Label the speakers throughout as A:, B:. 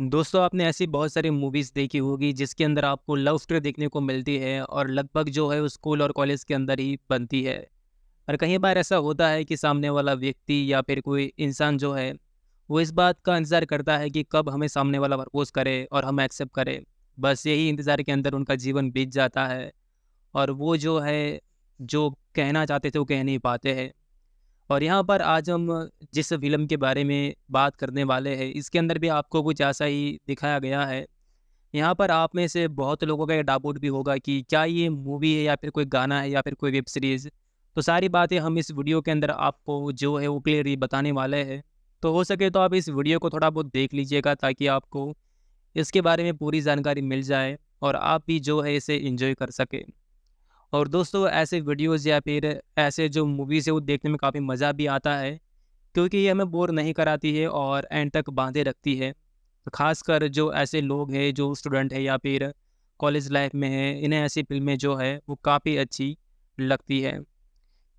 A: दोस्तों आपने ऐसी बहुत सारी मूवीज़ देखी होगी जिसके अंदर आपको लव स्टोरी देखने को मिलती है और लगभग जो है स्कूल और कॉलेज के अंदर ही बनती है और कई बार ऐसा होता है कि सामने वाला व्यक्ति या फिर कोई इंसान जो है वो इस बात का इंतज़ार करता है कि कब हमें सामने वाला प्रपोज करे और हम एक्सेप्ट करें बस यही इंतज़ार के अंदर उनका जीवन बीत जाता है और वो जो है जो कहना चाहते थे वो कह नहीं पाते हैं और यहाँ पर आज हम जिस फिल्म के बारे में बात करने वाले हैं इसके अंदर भी आपको कुछ ऐसा ही दिखाया गया है यहाँ पर आप में से बहुत लोगों का ये डाउट भी होगा कि क्या ये मूवी है या फिर कोई गाना है या फिर कोई वेब सीरीज़ तो सारी बातें हम इस वीडियो के अंदर आपको जो है वो क्लियरली बताने वाले हैं तो हो सके तो आप इस वीडियो को थोड़ा बहुत देख लीजिएगा ताकि आपको इसके बारे में पूरी जानकारी मिल जाए और आप भी जो है इसे इंजॉय कर सकें और दोस्तों ऐसे वीडियोज़ या फिर ऐसे जो मूवीज़ है वो देखने में काफ़ी मज़ा भी आता है क्योंकि ये हमें बोर नहीं कराती है और एंड तक बांधे रखती है तो खासकर जो ऐसे लोग हैं जो स्टूडेंट हैं या फिर कॉलेज लाइफ में है इन्हें ऐसी फिल्में जो है वो काफ़ी अच्छी लगती है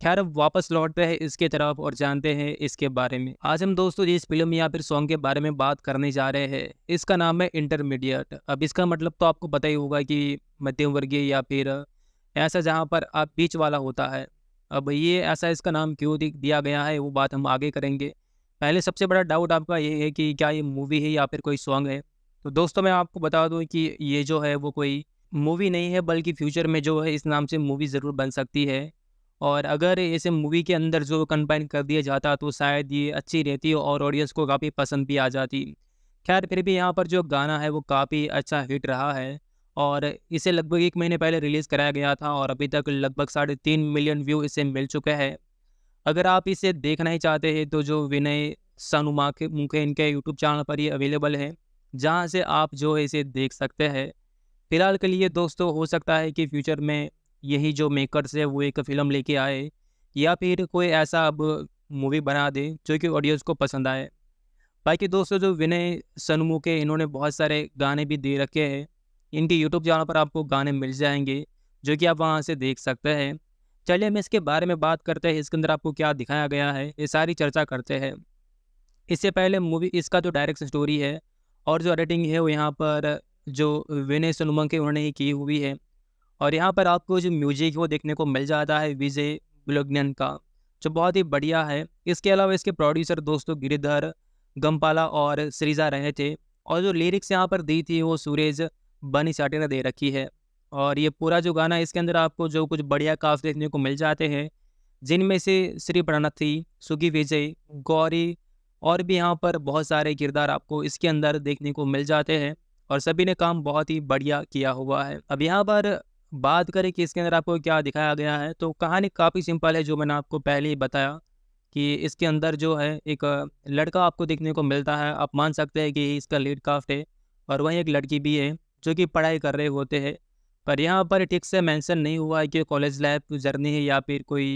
A: खैर अब वापस लौटते हैं इसके तरफ और जानते हैं इसके बारे में आज हम दोस्तों जिस फिल्म या फिर सॉन्ग के बारे में बात करने जा रहे हैं इसका नाम है इंटरमीडिएट अब इसका मतलब तो आपको पता ही होगा कि मध्यम वर्गीय या फिर ऐसा जहाँ पर आप बीच वाला होता है अब ये ऐसा इसका नाम क्यों दिया गया है वो बात हम आगे करेंगे पहले सबसे बड़ा डाउट आपका ये है कि क्या ये मूवी है या फिर कोई सॉन्ग है तो दोस्तों मैं आपको बता दूं कि ये जो है वो कोई मूवी नहीं है बल्कि फ्यूचर में जो है इस नाम से मूवी ज़रूर बन सकती है और अगर इसे मूवी के अंदर जो कंबाइन कर दिया जाता तो शायद ये अच्छी रहती और ऑडियंस को काफ़ी पसंद भी आ जाती खैर फिर भी यहाँ पर जो गाना है वो काफ़ी अच्छा हिट रहा है और इसे लगभग एक महीने पहले रिलीज़ कराया गया था और अभी तक लगभग साढ़े तीन मिलियन व्यू इसे मिल चुका है अगर आप इसे देखना ही चाहते हैं तो जो विनय सनुमा के मुखे इनके यूट्यूब चैनल पर ही अवेलेबल है जहाँ से आप जो इसे देख सकते हैं फिलहाल के लिए दोस्तों हो सकता है कि फ्यूचर में यही जो मेकर्स है वो एक फ़िल्म लेके आए या फिर कोई ऐसा अब मूवी बना दे जो कि ऑडियंस को पसंद आए बाकी दोस्तों जो विनय सनमुख है इन्होंने बहुत सारे गाने भी दे रखे हैं इनके यूट्यूब चैनल पर आपको गाने मिल जाएंगे जो कि आप वहाँ से देख सकते हैं चलिए हम इसके बारे में बात करते हैं इसके अंदर आपको क्या दिखाया गया है ये सारी चर्चा करते हैं इससे पहले मूवी इसका जो डायरेक्शन स्टोरी है और जो एडिटिंग है वो यहाँ पर जो विनय सोनमंग के उन्होंने ही की हुई है और यहाँ पर आपको जो म्यूजिक वो देखने को मिल जाता है विजय बुलग्नन का जो बहुत ही बढ़िया है इसके अलावा इसके प्रोड्यूसर दोस्तों गिरिधर गम्पाला और श्रीजा रहे थे और जो लिरिक्स यहाँ पर दी थी वो सूरज बनी चाटी ने दे रखी है और ये पूरा जो गाना इसके अंदर आपको जो कुछ बढ़िया काफ देखने को मिल जाते हैं जिनमें से श्री प्रणथी सुगी विजय गौरी और भी यहाँ पर बहुत सारे किरदार आपको इसके अंदर देखने को मिल जाते हैं और सभी ने काम बहुत ही बढ़िया किया हुआ है अब यहाँ पर बात करें कि इसके अंदर आपको क्या दिखाया गया है तो कहानी काफ़ी सिंपल है जो मैंने आपको पहले ही बताया कि इसके अंदर जो है एक लड़का आपको देखने को मिलता है आप मान सकते हैं कि इसका लीड काफ्ट है और वहीं एक लड़की भी है जो कि पढ़ाई कर रहे होते हैं पर यहाँ पर ठीक से मेंशन नहीं हुआ है कि कॉलेज लाइफ जर्नी है या फिर कोई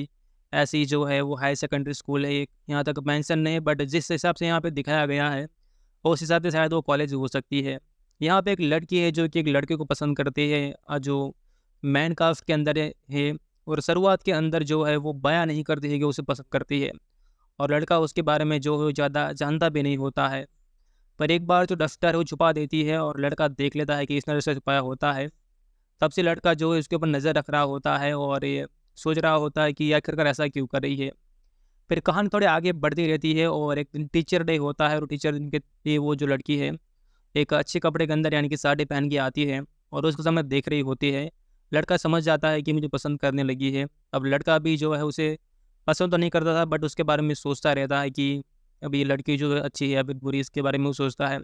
A: ऐसी जो है वो हाई सेकेंडरी स्कूल है यहाँ तक मेंशन नहीं बट जिस हिसाब से यहाँ पे दिखाया गया है उस हिसाब से शायद वो कॉलेज हो सकती है यहाँ पे एक लड़की है जो कि एक लड़के को पसंद करती है जो मैन कास्ट के अंदर है और शुरुआत के अंदर जो है वो बया नहीं करती है कि उसे पसंद करती है और लड़का उसके बारे में जो है ज़्यादा जानता भी नहीं होता है पर एक बार जो डस्टर है वो छुपा देती है और लड़का देख लेता है कि इस नज़र से छुपाया होता है तब से लड़का जो है उसके ऊपर नज़र रख रहा होता है और ये सोच रहा होता है कि आखिरकार ऐसा क्यों कर रही है फिर कहानी थोड़ी आगे बढ़ती रहती है और एक दिन टीचर डे होता है और टीचर दिन के लिए वो जो लड़की है एक अच्छे कपड़े के अंदर यानी कि साड़ी पहन के आती है और उसके समय देख रही होती है लड़का समझ जाता है कि मुझे पसंद करने लगी है अब लड़का भी जो है उसे पसंद तो नहीं करता था बट उसके बारे में सोचता रहता है कि अभी ये लड़की जो है अच्छी है अभी बुरी इसके बारे में वो सोचता है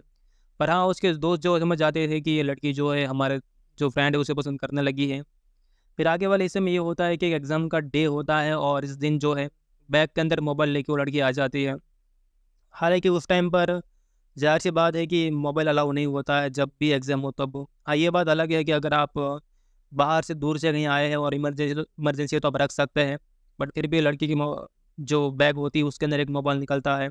A: पर हाँ उसके दोस्त जो समझ जाते थे कि ये लड़की जो है हमारे जो फ्रेंड है उसे पसंद करने लगी है फिर आगे वाले हिस्से में ये होता है कि एग्ज़ाम का डे होता है और इस दिन जो है बैग के अंदर मोबाइल लेके वो लड़की आ जाती है हालांकि उस टाइम पर जाहिर सी बात है कि मोबाइल अलाउ नहीं होता है जब भी एग्ज़ाम हो तब हाँ ये बात अलग है कि अगर आप बाहर से दूर से कहीं आए हैं और इमरजेंसी इमरजेंसी तो आप रख सकते हैं बट फिर भी लड़की की जो बैग होती है उसके अंदर एक मोबाइल निकलता है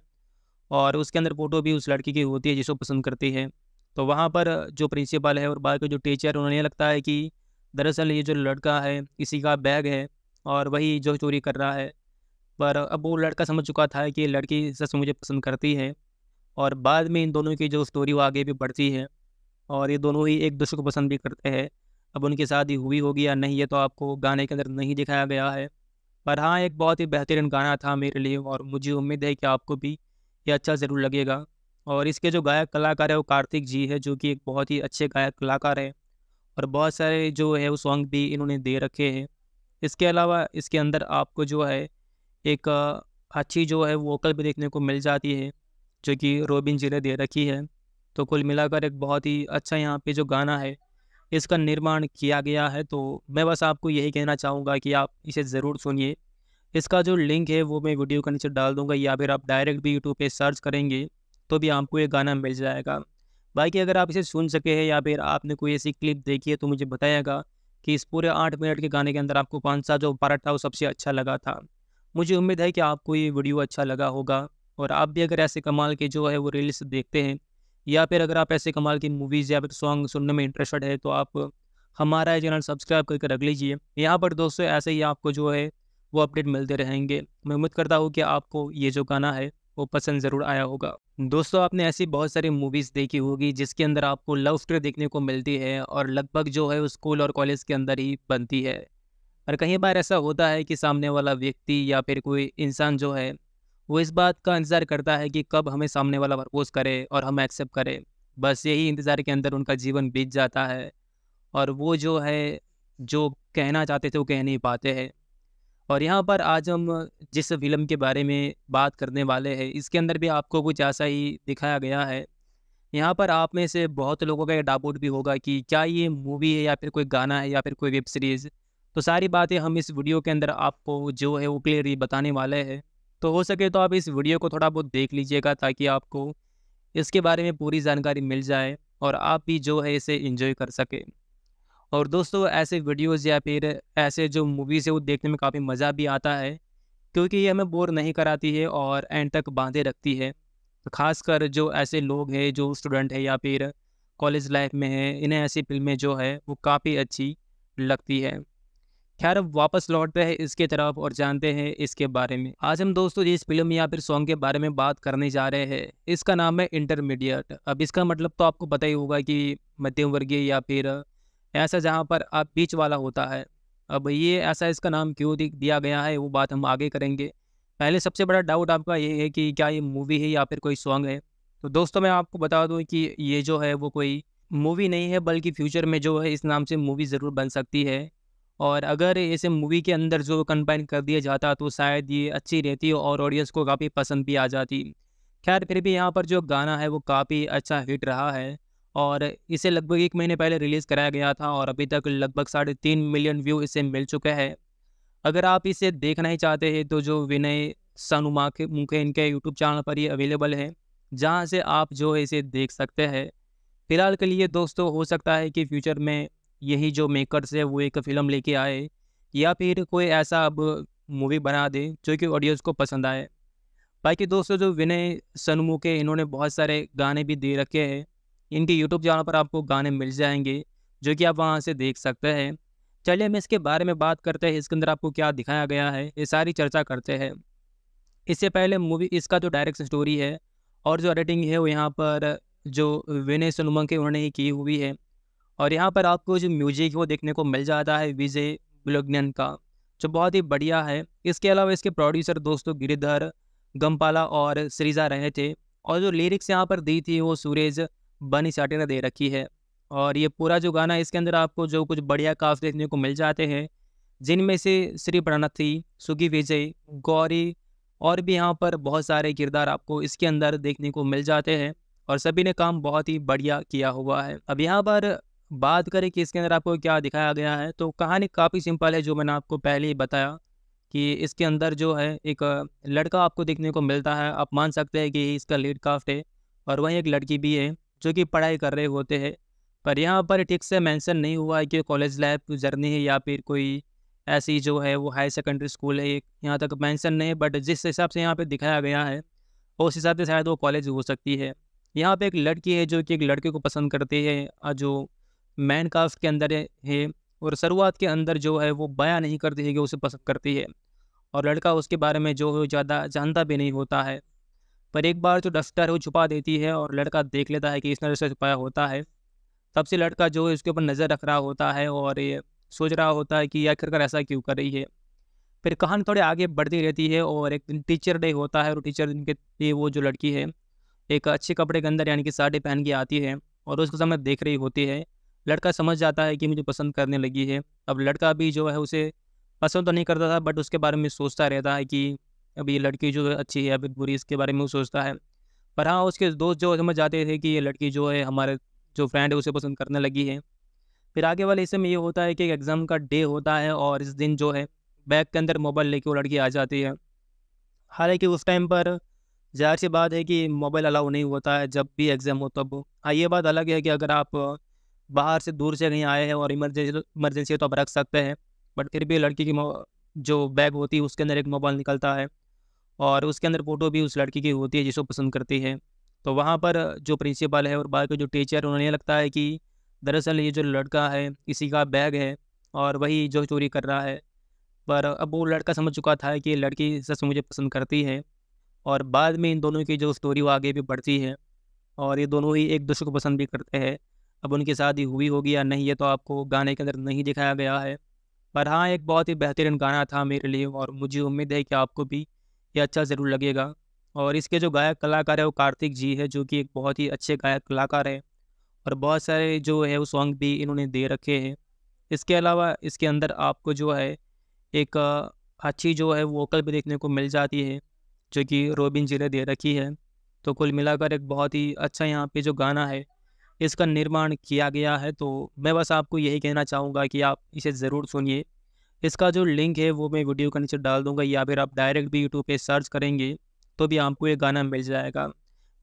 A: और उसके अंदर फ़ोटो भी उस लड़की की होती है जिसको पसंद करती है तो वहाँ पर जो प्रिंसिपल है और के जो टीचर उन्हें लगता है कि दरअसल ये जो लड़का है इसी का बैग है और वही जो चोरी कर रहा है पर अब वो लड़का समझ चुका था कि लड़की सच मुझे पसंद करती है और बाद में इन दोनों की जो स्टोरी वो आगे भी बढ़ती है और ये दोनों ही एक दूसरे को पसंद भी करते हैं अब उनकी शादी हुई होगी या नहीं ये तो आपको गाने के अंदर नहीं दिखाया गया है पर हाँ एक बहुत ही बेहतरीन गाना था मेरे लिए और मुझे उम्मीद है कि आपको भी ये अच्छा ज़रूर लगेगा और इसके जो गायक कलाकार है वो कार्तिक जी है जो कि एक बहुत ही अच्छे गायक कलाकार है और बहुत सारे जो है वो सॉन्ग भी इन्होंने दे रखे हैं इसके अलावा इसके अंदर आपको जो है एक अच्छी जो है वोकल भी देखने को मिल जाती है जो कि रोबिन जी ने दे रखी है तो कुल मिलाकर एक बहुत ही अच्छा यहाँ पे जो गाना है इसका निर्माण किया गया है तो मैं बस आपको यही कहना चाहूँगा कि आप इसे ज़रूर सुनिए इसका जो लिंक है वो मैं वीडियो के नीचे डाल दूंगा या फिर आप डायरेक्ट भी यूट्यूब पे सर्च करेंगे तो भी आपको ये गाना मिल जाएगा बाकी अगर आप इसे सुन सके हैं या फिर आपने कोई ऐसी क्लिप देखी है तो मुझे बताएगा कि इस पूरे आठ मिनट के गाने के अंदर आपको कौन सा जो पार्ट था वो सबसे अच्छा लगा था मुझे उम्मीद है कि आपको ये वीडियो अच्छा लगा होगा और आप भी अगर ऐसे कमाल के जो है वो रील्स देखते हैं या फिर अगर आप ऐसे कमाल की मूवीज़ या फिर सॉन्ग सुनने में इंटरेस्टेड है तो आप हमारा चैनल सब्सक्राइब करके रख लीजिए यहाँ पर दोस्तों ऐसे ही आपको जो है वो अपडेट मिलते रहेंगे मैं उम्मीद करता हूँ कि आपको ये जो गाना है वो पसंद ज़रूर आया होगा दोस्तों आपने ऐसी बहुत सारी मूवीज़ देखी होगी जिसके अंदर आपको लव स्टोरी देखने को मिलती है और लगभग जो है वो स्कूल और कॉलेज के अंदर ही बनती है और कई बार ऐसा होता है कि सामने वाला व्यक्ति या फिर कोई इंसान जो है वो इस बात का इंतज़ार करता है कि कब हमें सामने वाला प्रपोज करे और हम एक्सेप्ट करें बस यही इंतज़ार के अंदर उनका जीवन बीत जाता है और वो जो है जो कहना चाहते थे वो कह नहीं पाते हैं और यहाँ पर आज हम जिस फिल्म के बारे में बात करने वाले हैं इसके अंदर भी आपको कुछ ऐसा ही दिखाया गया है यहाँ पर आप में से बहुत लोगों का ये डाउट भी होगा कि क्या ये मूवी है या फिर कोई गाना है या फिर कोई वेब सीरीज़ तो सारी बातें हम इस वीडियो के अंदर आपको जो है वो क्लियरली बताने वाले हैं तो हो सके तो आप इस वीडियो को थोड़ा बहुत देख लीजिएगा ताकि आपको इसके बारे में पूरी जानकारी मिल जाए और आप भी जो है इसे इंजॉय कर सकें और दोस्तों ऐसे वीडियोज़ या फिर ऐसे जो मूवीज़ है वो देखने में काफ़ी मज़ा भी आता है क्योंकि ये हमें बोर नहीं कराती है और एंड तक बांधे रखती है तो खासकर जो ऐसे लोग हैं जो स्टूडेंट हैं या फिर कॉलेज लाइफ में है इन्हें ऐसी फिल्में जो है वो काफ़ी अच्छी लगती है खैर अब वापस लौटते हैं इसके तरफ और जानते हैं इसके बारे में आज हम दोस्तों जिस फिल्म या फिर सॉन्ग के बारे में बात करने जा रहे हैं इसका नाम है इंटरमीडिएट अब इसका मतलब तो आपको पता ही होगा कि मध्यम वर्गीय या फिर ऐसा जहाँ पर आप बीच वाला होता है अब ये ऐसा इसका नाम क्यों दिया गया है वो बात हम आगे करेंगे पहले सबसे बड़ा डाउट आपका ये है कि क्या ये मूवी है या फिर कोई सॉन्ग है तो दोस्तों मैं आपको बता दूं कि ये जो है वो कोई मूवी नहीं है बल्कि फ्यूचर में जो है इस नाम से मूवी ज़रूर बन सकती है और अगर इसे मूवी के अंदर जो कंबाइन कर दिया जाता तो शायद ये अच्छी रहती और ऑडियंस को काफ़ी पसंद भी आ जाती खैर फिर भी यहाँ पर जो गाना है वो काफ़ी अच्छा हिट रहा है और इसे लगभग एक महीने पहले रिलीज़ कराया गया था और अभी तक लगभग साढ़े तीन मिलियन व्यू इसे मिल चुका है अगर आप इसे देखना ही चाहते हैं तो जो विनय सनुमा के मुखे इनके यूट्यूब चैनल पर ही अवेलेबल है जहाँ से आप जो है इसे देख सकते हैं फिलहाल के लिए दोस्तों हो सकता है कि फ्यूचर में यही जो मेकर्स है वो एक फ़िल्म लेके आए या फिर कोई ऐसा अब मूवी बना दे जो कि ऑडियंस को पसंद आए बाकी दोस्तों जो विनय सनमुख है इन्होंने बहुत सारे गाने भी दे रखे हैं इनके यूट्यूब चैनल पर आपको गाने मिल जाएंगे जो कि आप वहाँ से देख सकते हैं चलिए हम इसके बारे में बात करते हैं इसके अंदर आपको क्या दिखाया गया है ये सारी चर्चा करते हैं इससे पहले मूवी इसका जो डायरेक्ट स्टोरी है और जो एडिटिंग है वो यहाँ पर जो विनय सोनुमंग के उन्होंने ही की हुई है और यहाँ पर आपको जो म्यूजिक वो देखने को मिल जाता है विजय बुलग्नन का जो बहुत ही बढ़िया है इसके अलावा इसके प्रोड्यूसर दोस्तों गिरिधर गम्पाला और श्रीजा रहे थे और जो लिरिक्स यहाँ पर दी थी वो सूरज बनी चाटी ने दे रखी है और ये पूरा जो गाना इसके अंदर आपको जो कुछ बढ़िया काफ देखने को मिल जाते हैं जिनमें से श्री प्रणथी सुगी विजय गौरी और भी यहाँ पर बहुत सारे किरदार आपको इसके अंदर देखने को मिल जाते हैं और सभी ने काम बहुत ही बढ़िया किया हुआ है अब यहाँ पर बात करें कि इसके अंदर आपको क्या दिखाया गया है तो कहानी काफ़ी सिंपल है जो मैंने आपको पहले ही बताया कि इसके अंदर जो है एक लड़का आपको देखने को मिलता है आप मान सकते हैं कि इसका लीड काफ्ट है और वहीं एक लड़की भी है जो कि पढ़ाई कर रहे होते हैं पर यहाँ पर ठीक से मेंशन नहीं हुआ है कि कॉलेज लाइफ जर्नी है या फिर कोई ऐसी जो है वो हाई सेकेंडरी स्कूल है यहाँ तक मेंशन नहीं बट जिस हिसाब से यहाँ पे दिखाया गया है उस हिसाब से शायद वो कॉलेज हो सकती है यहाँ पे एक लड़की है जो कि एक लड़के को पसंद करती है जो मैन कास्ट के अंदर है और शुरुआत के अंदर जो है वो बयाँ नहीं करती है कि उसे पसंद करती है और लड़का उसके बारे में जो है ज़्यादा जानता भी नहीं होता है पर एक बार जो तो डस्टर है वो छुपा देती है और लड़का देख लेता है कि इस नज़र से छुपाया होता है तब से लड़का जो है उसके ऊपर नज़र रख रहा होता है और ये सोच रहा होता है कि आखिरकार ऐसा क्यों कर रही है फिर कहानी थोड़ी आगे बढ़ती रहती है और एक दिन टीचर डे होता है और टीचर दिन के लिए वो जो लड़की है एक अच्छे कपड़े के अंदर यानी कि साड़ी पहन के आती है और उसको समय देख रही होती है लड़का समझ जाता है कि मुझे पसंद करने लगी है अब लड़का भी जो है उसे पसंद तो नहीं करता था बट उसके बारे में सोचता रहता है कि अब ये लड़की जो है अच्छी है या फिर बुरी इसके बारे में वो सोचता है पर हाँ उसके दोस्त जो समझ जाते थे कि ये लड़की जो है हमारे जो फ्रेंड है उसे पसंद करने लगी है फिर आगे वाले हिस्से में ये होता है कि एग्ज़ाम का डे होता है और इस दिन जो है बैग के अंदर मोबाइल लेके वो लड़की आ जाती है हालांकि उस टाइम पर जाहिर सी बात है कि मोबाइल अलाउ नहीं होता है जब भी एग्ज़ाम हो तब हाँ ये बात अलग है कि अगर आप बाहर से दूर से कहीं आए हैं और इमरजेंसी इमरजेंसी तो आप रख सकते हैं बट फिर भी लड़की की जो बैग होती है उसके अंदर एक मोबाइल निकलता है और उसके अंदर फ़ोटो भी उस लड़की की होती है जिसको पसंद करती है तो वहाँ पर जो प्रिंसिपल है और के जो टीचर उन्हें लगता है कि दरअसल ये जो लड़का है इसी का बैग है और वही जो चोरी कर रहा है पर अब वो लड़का समझ चुका था कि लड़की सच मुझे पसंद करती है और बाद में इन दोनों की जो स्टोरी वो आगे भी बढ़ती है और ये दोनों ही एक दूसरे को पसंद भी करते हैं अब उनकी शादी हुई होगी या नहीं ये तो आपको गाने के अंदर नहीं दिखाया गया है पर हाँ एक बहुत ही बेहतरीन गाना था मेरे लिए और मुझे उम्मीद है कि आपको भी ये अच्छा ज़रूर लगेगा और इसके जो गायक कलाकार है वो कार्तिक जी है जो कि एक बहुत ही अच्छे गायक कलाकार हैं और बहुत सारे जो है वो सॉन्ग भी इन्होंने दे रखे हैं इसके अलावा इसके अंदर आपको जो है एक अच्छी जो है वोकल भी देखने को मिल जाती है जो कि रोबिन जी ने दे रखी है तो कुल मिलाकर एक बहुत ही अच्छा यहाँ पे जो गाना है इसका निर्माण किया गया है तो मैं बस आपको यही कहना चाहूँगा कि आप इसे ज़रूर सुनिए इसका जो लिंक है वो मैं वीडियो के नीचे डाल दूंगा या फिर आप डायरेक्ट भी यूट्यूब पे सर्च करेंगे तो भी आपको ये गाना मिल जाएगा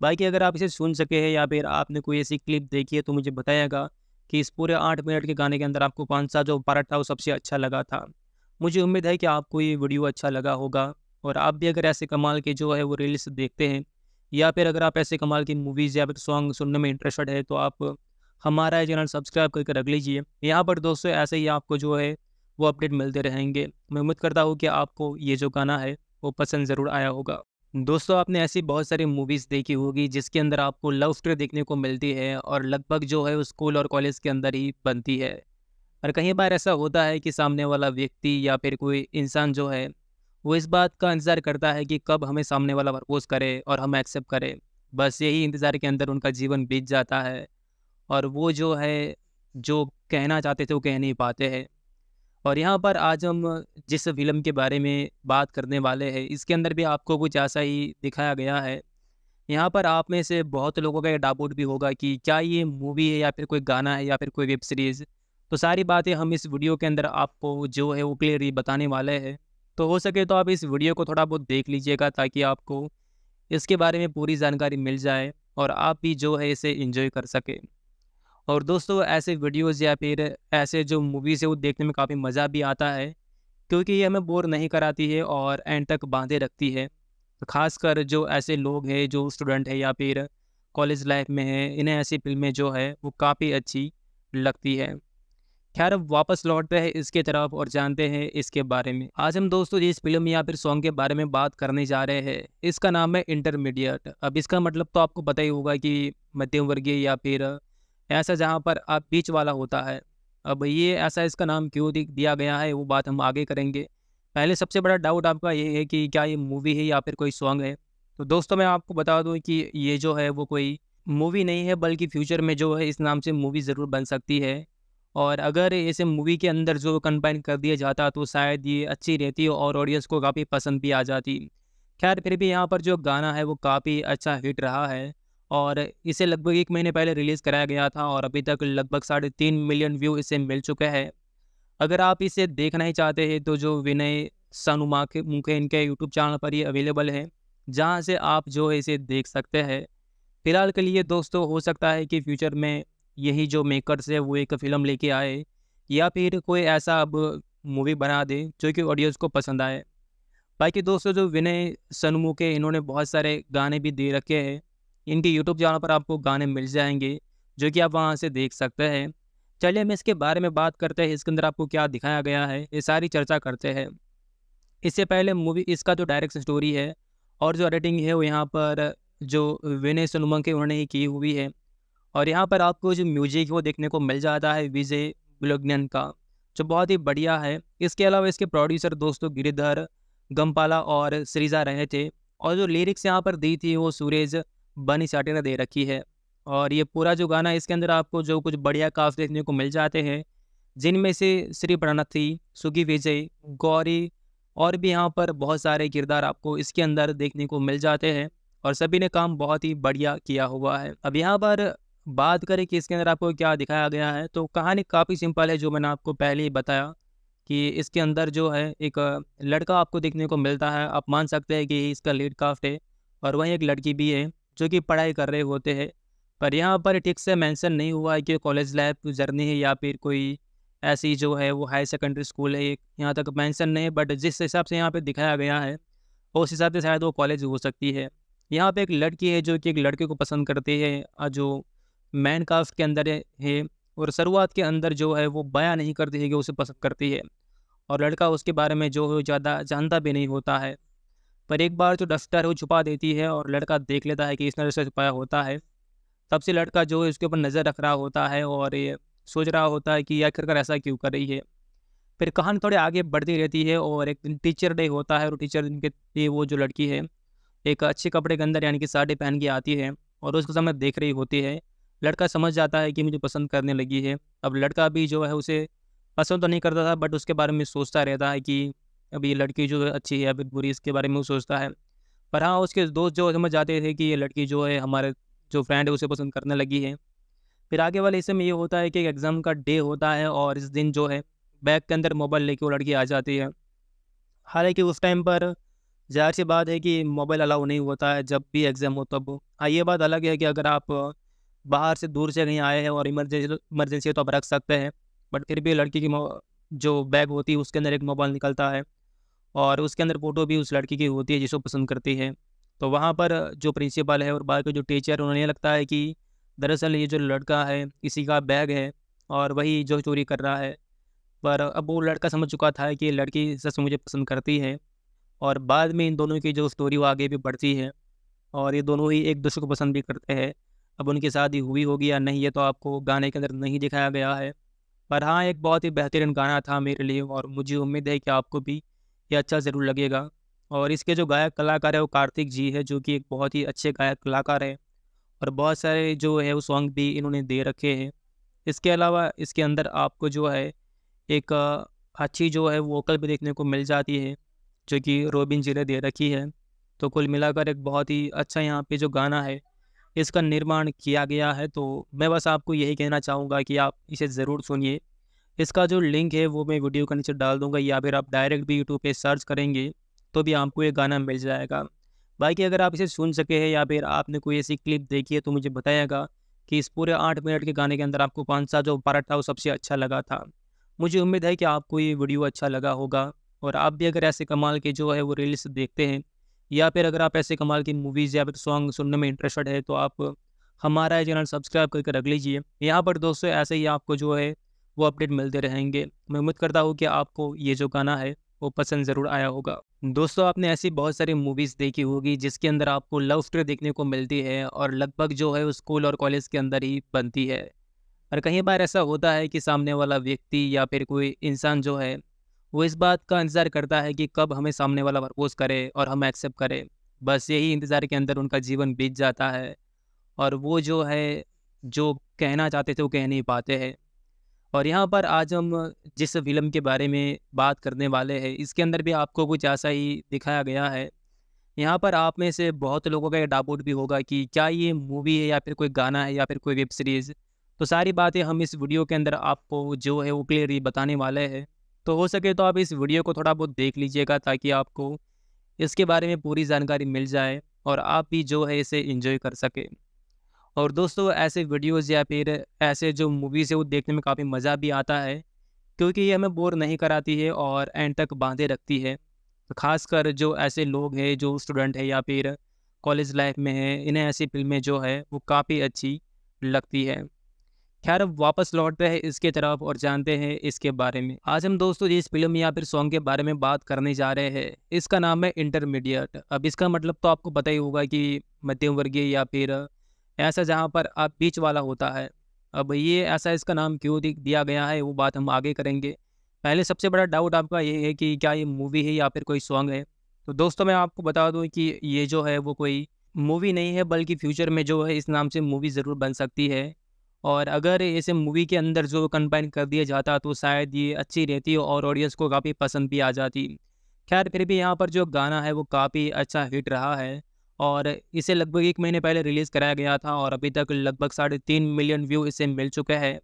A: बाकी अगर आप इसे सुन सके हैं या फिर आपने कोई ऐसी क्लिप देखी है तो मुझे बताएगा कि इस पूरे आठ मिनट के गाने के अंदर आपको कौन सा जो पार्ट था वो सबसे अच्छा लगा था मुझे उम्मीद है कि आपको ये वीडियो अच्छा लगा होगा और आप भी अगर ऐसे कमाल के जो है वो रील्स देखते हैं या फिर अगर आप ऐसे कमाल की मूवीज़ या फिर सॉन्ग सुनने में इंटरेस्टेड है तो आप हमारा चैनल सब्सक्राइब करके रख लीजिए यहाँ पर दोस्तों ऐसे ही आपको जो है वो अपडेट मिलते रहेंगे मैं उम्मीद करता हूँ कि आपको ये जो गाना है वो पसंद ज़रूर आया होगा दोस्तों आपने ऐसी बहुत सारी मूवीज़ देखी होगी जिसके अंदर आपको लव स्टोरी देखने को मिलती है और लगभग जो है वो स्कूल और कॉलेज के अंदर ही बनती है और कई बार ऐसा होता है कि सामने वाला व्यक्ति या फिर कोई इंसान जो है वो इस बात का इंतज़ार करता है कि कब हमें सामने वाला प्रपोज करे और हम एक्सेप्ट करें बस यही इंतज़ार के अंदर उनका जीवन बीत जाता है और वो जो है जो कहना चाहते थे वो कह नहीं पाते हैं और यहाँ पर आज हम जिस फिल्म के बारे में बात करने वाले हैं इसके अंदर भी आपको कुछ ऐसा ही दिखाया गया है यहाँ पर आप में से बहुत लोगों का ये डाउट भी होगा कि क्या ये मूवी है या फिर कोई गाना है या फिर कोई वेब सीरीज़ तो सारी बातें हम इस वीडियो के अंदर आपको जो है वो क्लियरली बताने वाले हैं तो हो सके तो आप इस वीडियो को थोड़ा बहुत देख लीजिएगा ताकि आपको इसके बारे में पूरी जानकारी मिल जाए और आप भी जो है इसे इंजॉय कर सकें और दोस्तों ऐसे वीडियोस या फिर ऐसे जो मूवीज़ है वो देखने में काफ़ी मज़ा भी आता है क्योंकि ये हमें बोर नहीं कराती है और एंड तक बांधे रखती है खासकर जो ऐसे लोग हैं जो स्टूडेंट हैं या फिर कॉलेज लाइफ में है इन्हें ऐसी फिल्में जो है वो काफ़ी अच्छी लगती है खैर अब वापस लौटते हैं इसके तरफ और जानते हैं इसके बारे में आज हम दोस्तों जिस फिल्म या फिर सॉन्ग के बारे में बात करने जा रहे हैं इसका नाम है इंटरमीडिएट अब इसका मतलब तो आपको पता ही होगा कि मध्यम वर्गीय या फिर ऐसा जहाँ पर आप बीच वाला होता है अब ये ऐसा इसका नाम क्यों दिया गया है वो बात हम आगे करेंगे पहले सबसे बड़ा डाउट आपका ये है कि क्या ये मूवी है या फिर कोई सॉन्ग है तो दोस्तों मैं आपको बता दूं कि ये जो है वो कोई मूवी नहीं है बल्कि फ्यूचर में जो है इस नाम से मूवी ज़रूर बन सकती है और अगर इसे मूवी के अंदर जो कंबाइन कर दिया जाता तो शायद ये अच्छी रहती और ऑडियंस को काफ़ी पसंद भी आ जाती खैर फिर भी यहाँ पर जो गाना है वो काफ़ी अच्छा हिट रहा है और इसे लगभग एक महीने पहले रिलीज़ कराया गया था और अभी तक लगभग साढ़े तीन मिलियन व्यू इसे मिल चुका है अगर आप इसे देखना ही चाहते हैं तो जो विनय सनुमा के मुखे इनके यूट्यूब चैनल पर ही अवेलेबल है जहाँ से आप जो इसे देख सकते हैं फिलहाल के लिए दोस्तों हो सकता है कि फ्यूचर में यही जो मेकरस है वो एक फ़िल्म लेके आए या फिर कोई ऐसा अब मूवी बना दे जो कि ऑडियंस को पसंद आए बाकी दोस्तों जो विनय सनमू के इन्होंने बहुत सारे गाने भी दे रखे हैं इनके यूट्यूब चैनल पर आपको गाने मिल जाएंगे जो कि आप वहाँ से देख सकते हैं चलिए हम इसके बारे में बात करते हैं इसके अंदर आपको क्या दिखाया गया है ये सारी चर्चा करते हैं इससे पहले मूवी इसका जो डायरेक्शन स्टोरी है और जो एडिटिंग है वो यहाँ पर जो विनय सोनुमंग के उन्होंने ही की हुई है और यहाँ पर आपको जो म्यूजिक वो देखने को मिल जाता है विजय बुलग्नन का जो बहुत ही बढ़िया है इसके अलावा इसके प्रोड्यूसर दोस्तों गिरिधर गम्पाला और सरीजा रहे थे और जो लिरिक्स यहाँ पर दी थी वो सूरज बनी चाटे ने दे रखी है और ये पूरा जो गाना इसके अंदर आपको जो कुछ बढ़िया काफ देखने को मिल जाते हैं जिनमें से श्री प्रणथी सुगी विजय गौरी और भी यहाँ पर बहुत सारे किरदार आपको इसके अंदर देखने को मिल जाते हैं और सभी ने काम बहुत ही बढ़िया किया हुआ है अब यहाँ पर बात करें कि इसके अंदर आपको क्या दिखाया गया है तो कहानी काफ़ी सिंपल है जो मैंने आपको पहले ही बताया कि इसके अंदर जो है एक लड़का आपको देखने को मिलता है आप मान सकते हैं कि इसका लीड काफ्ट है और वहीं एक लड़की भी है जो कि पढ़ाई कर रहे होते हैं पर यहाँ पर ठीक से मेंशन नहीं हुआ है कि कॉलेज लाइफ जर्नी है या फिर कोई ऐसी जो है वो हाई सेकेंडरी स्कूल है यहाँ तक मेंशन नहीं है बट जिस हिसाब से यहाँ पे दिखाया गया है उस हिसाब से शायद वो कॉलेज हो सकती है यहाँ पे एक लड़की है जो कि एक लड़के को पसंद करती है जो मैन कास्ट के अंदर है और शुरुआत के अंदर जो है वो बयां नहीं करती है कि उसे पसंद करती है और लड़का उसके बारे में जो ज़्यादा जानता भी नहीं होता है पर एक बार जो तो डस्टर है वो छुपा देती है और लड़का देख लेता है कि इस नज़र से छुपाया होता है तब से लड़का जो है उसके ऊपर नज़र रख रहा होता है और ये सोच रहा होता है कि यह आखिरकार ऐसा क्यों कर रही है फिर कहानी थोड़ी आगे बढ़ती रहती है और एक दिन टीचर डे होता है और टीचर दिन के लिए वो जो लड़की है एक अच्छे कपड़े के अंदर यानी कि साड़ी पहन के आती है और उसके समय देख रही होती है लड़का समझ जाता है कि मुझे पसंद करने लगी है अब लड़का भी जो है उसे पसंद तो नहीं करता था बट उसके बारे में सोचता रहता है कि अब ये लड़की जो है अच्छी है या फिर बुरी इसके बारे में वो सोचता है पर हाँ उसके दोस्त जो समझ जाते थे कि ये लड़की जो है हमारे जो फ्रेंड है उसे पसंद करने लगी है फिर आगे वाले हिस्से में ये होता है कि एग्ज़ाम का डे होता है और इस दिन जो है बैग के अंदर मोबाइल लेके वो लड़की आ जाती है हालांकि उस टाइम पर जाहिर सी बात है कि मोबाइल अलाउ नहीं होता है जब भी एग्ज़ाम हो तब हाँ ये बात अलग है कि अगर आप बाहर से दूर से कहीं आए हैं और इमरजेंसी इमरजेंसी तो आप रख सकते हैं बट फिर भी लड़की की जो बैग होती है उसके अंदर एक मोबाइल निकलता है और उसके अंदर फ़ोटो भी उस लड़की की होती है जिसको पसंद करती है तो वहाँ पर जो प्रिंसिपल है और के जो टीचर उन्हें लगता है कि दरअसल ये जो लड़का है किसी का बैग है और वही जो चोरी कर रहा है पर अब वो लड़का समझ चुका था कि लड़की सच मुझे पसंद करती है और बाद में इन दोनों की जो स्टोरी वो आगे भी बढ़ती है और ये दोनों ही एक दूसरे को पसंद भी करते हैं अब उनकी शादी हुई होगी या नहीं ये तो आपको गाने के अंदर नहीं दिखाया गया है पर हाँ एक बहुत ही बेहतरीन गाना था मेरे लिए और मुझे उम्मीद है कि आपको भी ये अच्छा ज़रूर लगेगा और इसके जो गायक कलाकार है वो कार्तिक जी है जो कि एक बहुत ही अच्छे गायक कलाकार हैं और बहुत सारे जो है वो सॉन्ग भी इन्होंने दे रखे हैं इसके अलावा इसके अंदर आपको जो है एक अच्छी जो है वोकल भी देखने को मिल जाती है जो कि रोबिन जी ने दे रखी है तो कुल मिलाकर एक बहुत ही अच्छा यहाँ पे जो गाना है इसका निर्माण किया गया है तो मैं बस आपको यही कहना चाहूँगा कि आप इसे ज़रूर सुनिए इसका जो लिंक है वो मैं वीडियो के नीचे डाल दूंगा या फिर आप डायरेक्ट भी यूट्यूब पे सर्च करेंगे तो भी आपको ये गाना मिल जाएगा बाकी अगर आप इसे सुन सके हैं या फिर आपने कोई ऐसी क्लिप देखी है तो मुझे बताएगा कि इस पूरे आठ मिनट के गाने के अंदर आपको कौन सा जो पार्ट था वो सबसे अच्छा लगा था मुझे उम्मीद है कि आपको ये वीडियो अच्छा लगा होगा और आप भी अगर ऐसे कमाल के जो है वो रील्स देखते हैं या फिर अगर आप ऐसे कमाल की मूवीज़ या फिर सॉन्ग सुनने में इंटरेस्टेड है तो आप हमारा चैनल सब्सक्राइब करके रख लीजिए यहाँ पर दोस्तों ऐसे ही आपको जो है वो अपडेट मिलते रहेंगे मैं उम्मीद करता हूँ कि आपको ये जो गाना है वो पसंद ज़रूर आया होगा दोस्तों आपने ऐसी बहुत सारी मूवीज़ देखी होगी जिसके अंदर आपको लव स्टोरी देखने को मिलती है और लगभग जो है वो स्कूल और कॉलेज के अंदर ही बनती है और कई बार ऐसा होता है कि सामने वाला व्यक्ति या फिर कोई इंसान जो है वो इस बात का इंतज़ार करता है कि कब हमें सामने वाला प्रपोज करे और हम एक्सेप्ट करें बस यही इंतज़ार के अंदर उनका जीवन बीत जाता है और वो जो है जो कहना चाहते थे वो कह नहीं पाते हैं और यहाँ पर आज हम जिस फिल्म के बारे में बात करने वाले हैं इसके अंदर भी आपको कुछ ऐसा ही दिखाया गया है यहाँ पर आप में से बहुत लोगों का ये डाउट भी होगा कि क्या ये मूवी है या फिर कोई गाना है या फिर कोई वेब सीरीज़ तो सारी बातें हम इस वीडियो के अंदर आपको जो है वो क्लियरली बताने वाले हैं तो हो सके तो आप इस वीडियो को थोड़ा बहुत देख लीजिएगा ताकि आपको इसके बारे में पूरी जानकारी मिल जाए और आप भी जो है इसे इंजॉय कर सकें और दोस्तों ऐसे वीडियोस या फिर ऐसे जो मूवीज़ है वो देखने में काफ़ी मज़ा भी आता है क्योंकि ये हमें बोर नहीं कराती है और एंड तक बांधे रखती है खासकर जो ऐसे लोग हैं जो स्टूडेंट है या फिर कॉलेज लाइफ में है इन्हें ऐसी फिल्में जो है वो काफ़ी अच्छी लगती है खैर अब वापस लौटते हैं इसके तरफ और जानते हैं इसके बारे में आज हम दोस्तों जिस फिल्म या फिर सॉन्ग के बारे में बात करने जा रहे हैं इसका नाम है इंटरमीडिएट अब इसका मतलब तो आपको पता ही होगा कि मध्यम वर्गीय या फिर ऐसा जहाँ पर आप बीच वाला होता है अब ये ऐसा इसका नाम क्यों दिया गया है वो बात हम आगे करेंगे पहले सबसे बड़ा डाउट आपका ये है कि क्या ये मूवी है या फिर कोई सॉन्ग है तो दोस्तों मैं आपको बता दूं कि ये जो है वो कोई मूवी नहीं है बल्कि फ्यूचर में जो है इस नाम से मूवी ज़रूर बन सकती है और अगर इसे मूवी के अंदर जो कंबाइन कर दिया जाता तो शायद ये अच्छी रहती और ऑडियंस को काफ़ी पसंद भी आ जाती खैर फिर भी यहाँ पर जो गाना है वो काफ़ी अच्छा हिट रहा है और इसे लगभग एक महीने पहले रिलीज़ कराया गया था और अभी तक लगभग साढ़े तीन मिलियन व्यू इसे मिल चुका है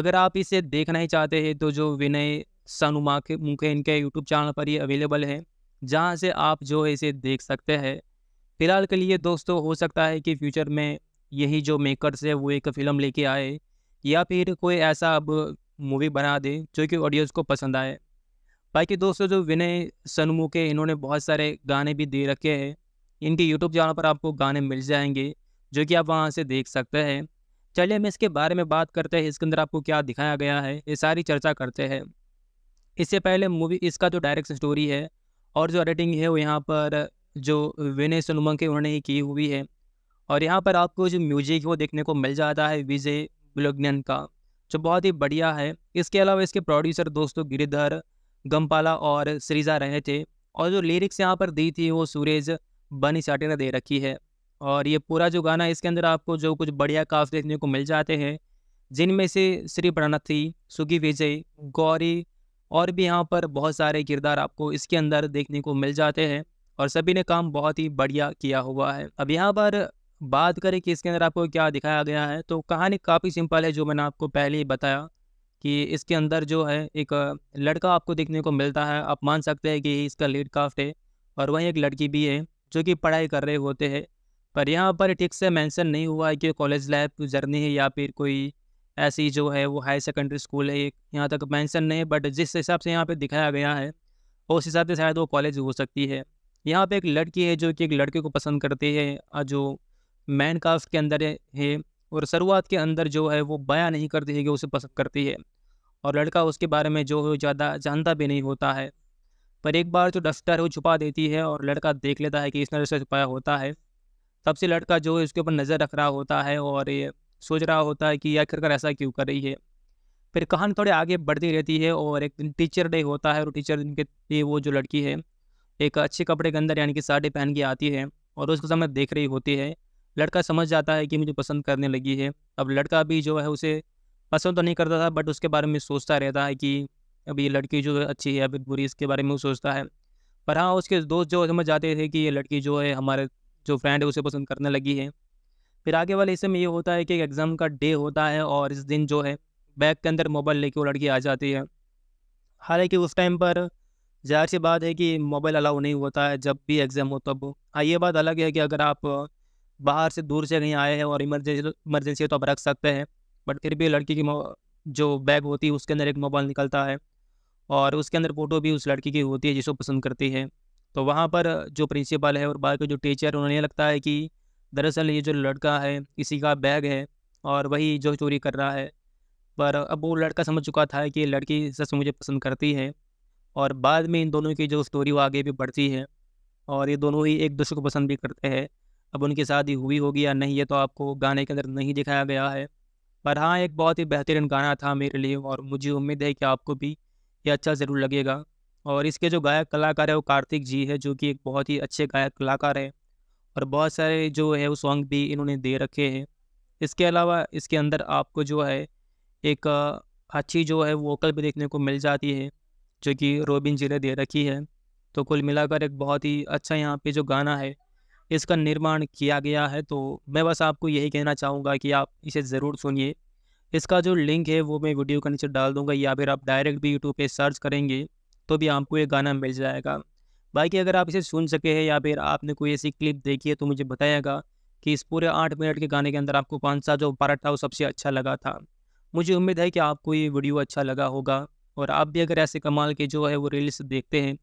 A: अगर आप इसे देखना ही चाहते हैं तो जो विनय सानुमा के मुखे इनके यूट्यूब चैनल पर ये अवेलेबल है जहाँ से आप जो है इसे देख सकते हैं फिलहाल के लिए दोस्तों हो सकता है कि फ्यूचर में यही जो मेकर्स है वो एक फ़िल्म लेके आए या फिर कोई ऐसा अब मूवी बना दे जो कि ऑडियंस को पसंद आए बाकी दोस्तों जो विनय सनमुख इन्होंने बहुत सारे गाने भी दे रखे हैं इनके यूट्यूब चैनल पर आपको गाने मिल जाएंगे जो कि आप वहाँ से देख सकते हैं चलिए हम इसके बारे में बात करते हैं इसके अंदर आपको क्या दिखाया गया है ये सारी चर्चा करते हैं इससे पहले मूवी इसका जो डायरेक्ट स्टोरी है और जो एडिटिंग है वो यहाँ पर जो विनय सोनुमंग के उन्होंने ही की हुई है और यहाँ पर आपको जो म्यूजिक वो देखने को मिल जाता है विजय बुलग्नन का जो बहुत ही बढ़िया है इसके अलावा इसके प्रोड्यूसर दोस्तों गिरिधर गम्पाला और सरीजा रहे थे और जो लिरिक्स यहाँ पर दी थी वो सूरज बनी चाटी ने दे रखी है और ये पूरा जो गाना इसके अंदर आपको जो कुछ बढ़िया काफ देखने को मिल जाते हैं जिनमें से श्री प्रणथी सुगी विजय गौरी और भी यहाँ पर बहुत सारे किरदार आपको इसके अंदर देखने को मिल जाते हैं और सभी ने काम बहुत ही बढ़िया किया हुआ है अब यहाँ पर बात करें कि इसके अंदर आपको क्या दिखाया गया है तो कहानी काफ़ी सिंपल है जो मैंने आपको पहले ही बताया कि इसके अंदर जो है एक लड़का आपको देखने को मिलता है आप मान सकते हैं कि इसका लीड काफ्ट है और वहीं एक लड़की भी है जो कि पढ़ाई कर रहे होते हैं पर यहाँ पर ठीक से मेंशन नहीं हुआ है कि कॉलेज लाइफ जर्नी है या फिर कोई ऐसी जो है वो हाई सेकेंडरी स्कूल है यहाँ तक मेंशन नहीं है बट जिस हिसाब से यहाँ पे दिखाया गया है उस हिसाब से शायद वो कॉलेज हो सकती है यहाँ पे एक लड़की है जो कि एक लड़के को पसंद करती है जो मैन कास्ट के अंदर है और शुरुआत के अंदर जो है वो बयाँ नहीं करती है कि उसे पसंद करती है और लड़का उसके बारे में जो ज़्यादा जानता भी नहीं होता है पर एक बार जो तो डस्टर है वो छुपा देती है और लड़का देख लेता है कि इस नज़र से छुपाया होता है तब से लड़का जो है उसके ऊपर नज़र रख रहा होता है और ये सोच रहा होता है कि यह आखिरकार ऐसा क्यों कर रही है फिर कहानी थोड़ी आगे बढ़ती रहती है और एक दिन टीचर डे होता है और टीचर दिन के वो जो लड़की है एक अच्छे कपड़े के अंदर यानी कि साड़ी पहन के आती है और उसके समय देख रही होती है लड़का समझ जाता है कि मुझे पसंद करने लगी है अब लड़का भी जो है उसे पसंद तो नहीं करता था बट उसके बारे में सोचता रहता है कि अब ये लड़की जो है अच्छी है या फिर बुरी इसके बारे में वो सोचता है पर हाँ उसके दोस्त जो समझ जाते थे कि ये लड़की जो है हमारे जो फ्रेंड है उसे पसंद करने लगी है फिर आगे वाले हिस्से में ये होता है कि एग्ज़ाम का डे होता है और इस दिन जो है बैग के अंदर मोबाइल लेके वो लड़की आ जाती है हालांकि उस टाइम पर जाहिर सी बात है कि मोबाइल अलाउ नहीं होता है जब भी एग्ज़ाम हो तब हाँ ये बात अलग है कि अगर आप बाहर से दूर से नहीं आए हैं और इमरजेंसी इमरजेंसी तो आप रख सकते हैं बट फिर भी लड़की की जो बैग होती है उसके अंदर एक मोबाइल निकलता है और उसके अंदर फ़ोटो भी उस लड़की की होती है जिसको पसंद करती है तो वहाँ पर जो प्रिंसिपल है और बाकी जो टीचर उन्हें लगता है कि दरअसल ये जो लड़का है किसी का बैग है और वही जो चोरी कर रहा है पर अब वो लड़का समझ चुका था कि लड़की सच मुझे पसंद करती है और बाद में इन दोनों की जो स्टोरी वो आगे भी बढ़ती है और ये दोनों ही एक दूसरे को पसंद भी करते हैं अब उनकी शादी हुई होगी या नहीं ये तो आपको गाने के अंदर नहीं दिखाया गया है पर हाँ एक बहुत ही बेहतरीन गाना था मेरे लिए और मुझे उम्मीद है कि आपको भी ये अच्छा ज़रूर लगेगा और इसके जो गायक कलाकार है वो कार्तिक जी है जो कि एक बहुत ही अच्छे गायक कलाकार हैं और बहुत सारे जो है वो सॉन्ग भी इन्होंने दे रखे हैं इसके अलावा इसके अंदर आपको जो है एक अच्छी जो है वोकल भी देखने को मिल जाती है जो कि रोबिन जी ने दे रखी है तो कुल मिलाकर एक बहुत ही अच्छा यहाँ पे जो गाना है इसका निर्माण किया गया है तो मैं बस आपको यही कहना चाहूँगा कि आप इसे ज़रूर सुनिए इसका जो लिंक है वो मैं वीडियो के नीचे डाल दूंगा या फिर आप डायरेक्ट भी यूट्यूब पे सर्च करेंगे तो भी आपको ये गाना मिल जाएगा बाकी अगर आप इसे सुन सके हैं या फिर आपने कोई ऐसी क्लिप देखी है तो मुझे बताएगा कि इस पूरे आठ मिनट के गाने के अंदर आपको कौन सा जो पार्ट था वो सबसे अच्छा लगा था मुझे उम्मीद है कि आपको ये वीडियो अच्छा लगा होगा और आप भी अगर ऐसे कमाल के जो है वो रील्स देखते हैं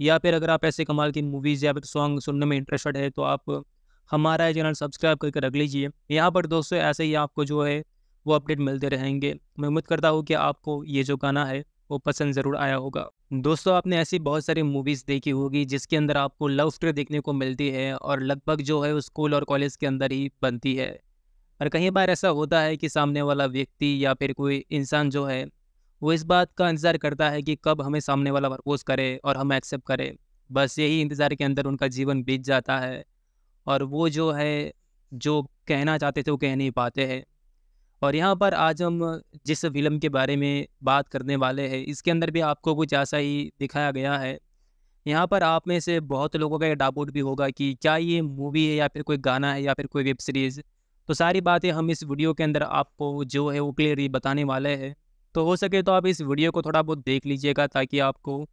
A: या फिर अगर आप ऐसे कमाल की मूवीज़ या फिर सॉन्ग सुनने में इंटरेस्टेड है तो आप हमारा चैनल सब्सक्राइब करके रख लीजिए यहाँ पर दोस्तों ऐसे ही आपको जो है वो अपडेट मिलते रहेंगे मैं उम्मीद करता हूँ कि आपको ये जो गाना है वो पसंद ज़रूर आया होगा दोस्तों आपने ऐसी बहुत सारी मूवीज़ देखी होगी जिसके अंदर आपको लव स्टोरी देखने को मिलती है और लगभग जो है वो स्कूल और कॉलेज के अंदर ही बनती है और कई बार ऐसा होता है कि सामने वाला व्यक्ति या फिर कोई इंसान जो है वो इस बात का इंतज़ार करता है कि कब हमें सामने वाला प्रपोज करे और हम एक्सेप्ट करें बस यही इंतज़ार के अंदर उनका जीवन बीत जाता है और वो जो है जो कहना चाहते थे वो कह नहीं पाते हैं और यहाँ पर आज हम जिस फिल्म के बारे में बात करने वाले हैं इसके अंदर भी आपको कुछ ऐसा ही दिखाया गया है यहाँ पर आप में से बहुत लोगों का ये डाउट भी होगा कि क्या ये मूवी है या फिर कोई गाना है या फिर कोई वेब सीरीज़ तो सारी बातें हम इस वीडियो के अंदर आपको जो है वो क्लियरली बताने वाले हैं तो हो सके तो आप इस वीडियो को थोड़ा बहुत देख लीजिएगा ताकि आपको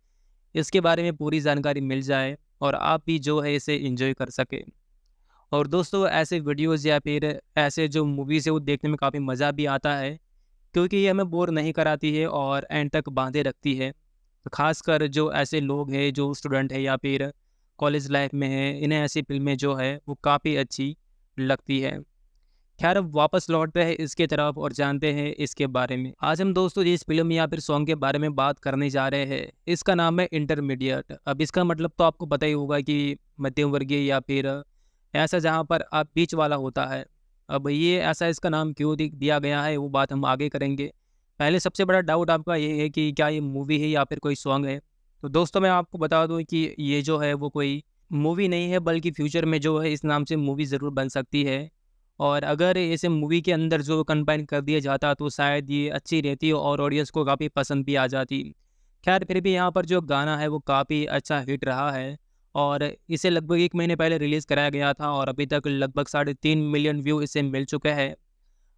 A: इसके बारे में पूरी जानकारी मिल जाए और आप भी जो है इसे इंजॉय कर सकें और दोस्तों ऐसे वीडियोस या फिर ऐसे जो मूवीज़ है वो देखने में काफ़ी मज़ा भी आता है क्योंकि ये हमें बोर नहीं कराती है और एंड तक बांधे रखती है तो खासकर जो ऐसे लोग हैं जो स्टूडेंट है या फिर कॉलेज लाइफ में है इन्हें ऐसी फिल्में जो है वो काफ़ी अच्छी लगती है खैर अब वापस लौटते हैं इसके तरफ और जानते हैं इसके बारे में आज हम दोस्तों इस फिल्म या फिर सॉन्ग के बारे में बात करने जा रहे हैं इसका नाम है इंटरमीडिएट अब इसका मतलब तो आपको पता ही होगा कि मध्यम वर्गीय या फिर ऐसा जहाँ पर आप बीच वाला होता है अब ये ऐसा इसका नाम क्यों दिया गया है वो बात हम आगे करेंगे पहले सबसे बड़ा डाउट आपका ये है कि क्या ये मूवी है या फिर कोई सॉन्ग है तो दोस्तों मैं आपको बता दूं कि ये जो है वो कोई मूवी नहीं है बल्कि फ्यूचर में जो है इस नाम से मूवी ज़रूर बन सकती है और अगर इसे मूवी के अंदर जो कंबाइन कर दिया जाता तो शायद ये अच्छी रहती और ऑडियंस को काफ़ी पसंद भी आ जाती खैर फिर भी यहाँ पर जो गाना है वो काफ़ी अच्छा हिट रहा है और इसे लगभग एक महीने पहले रिलीज़ कराया गया था और अभी तक लगभग साढ़े तीन मिलियन व्यू इसे मिल चुका है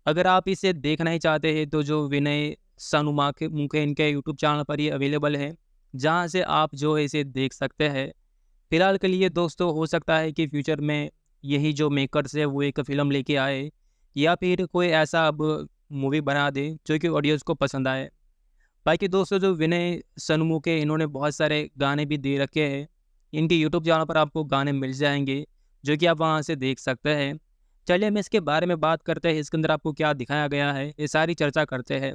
A: अगर आप इसे देखना ही चाहते हैं तो जो विनय सानुमा के मुखे इनके यूट्यूब चैनल पर ये अवेलेबल है जहाँ से आप जो है इसे देख सकते हैं फिलहाल के लिए दोस्तों हो सकता है कि फ्यूचर में यही जो मेकर्स है वो एक फ़िल्म लेके आए या फिर कोई ऐसा अब मूवी बना दे जो कि ऑडियंस को पसंद आए बाकी दोस्तों जो विनय सनमू के इन्होंने बहुत सारे गाने भी दे रखे हैं इनके यूट्यूब चैनल पर आपको गाने मिल जाएंगे जो कि आप वहाँ से देख सकते हैं चलिए हम इसके बारे में बात करते हैं इसके अंदर आपको क्या दिखाया गया है ये सारी चर्चा करते हैं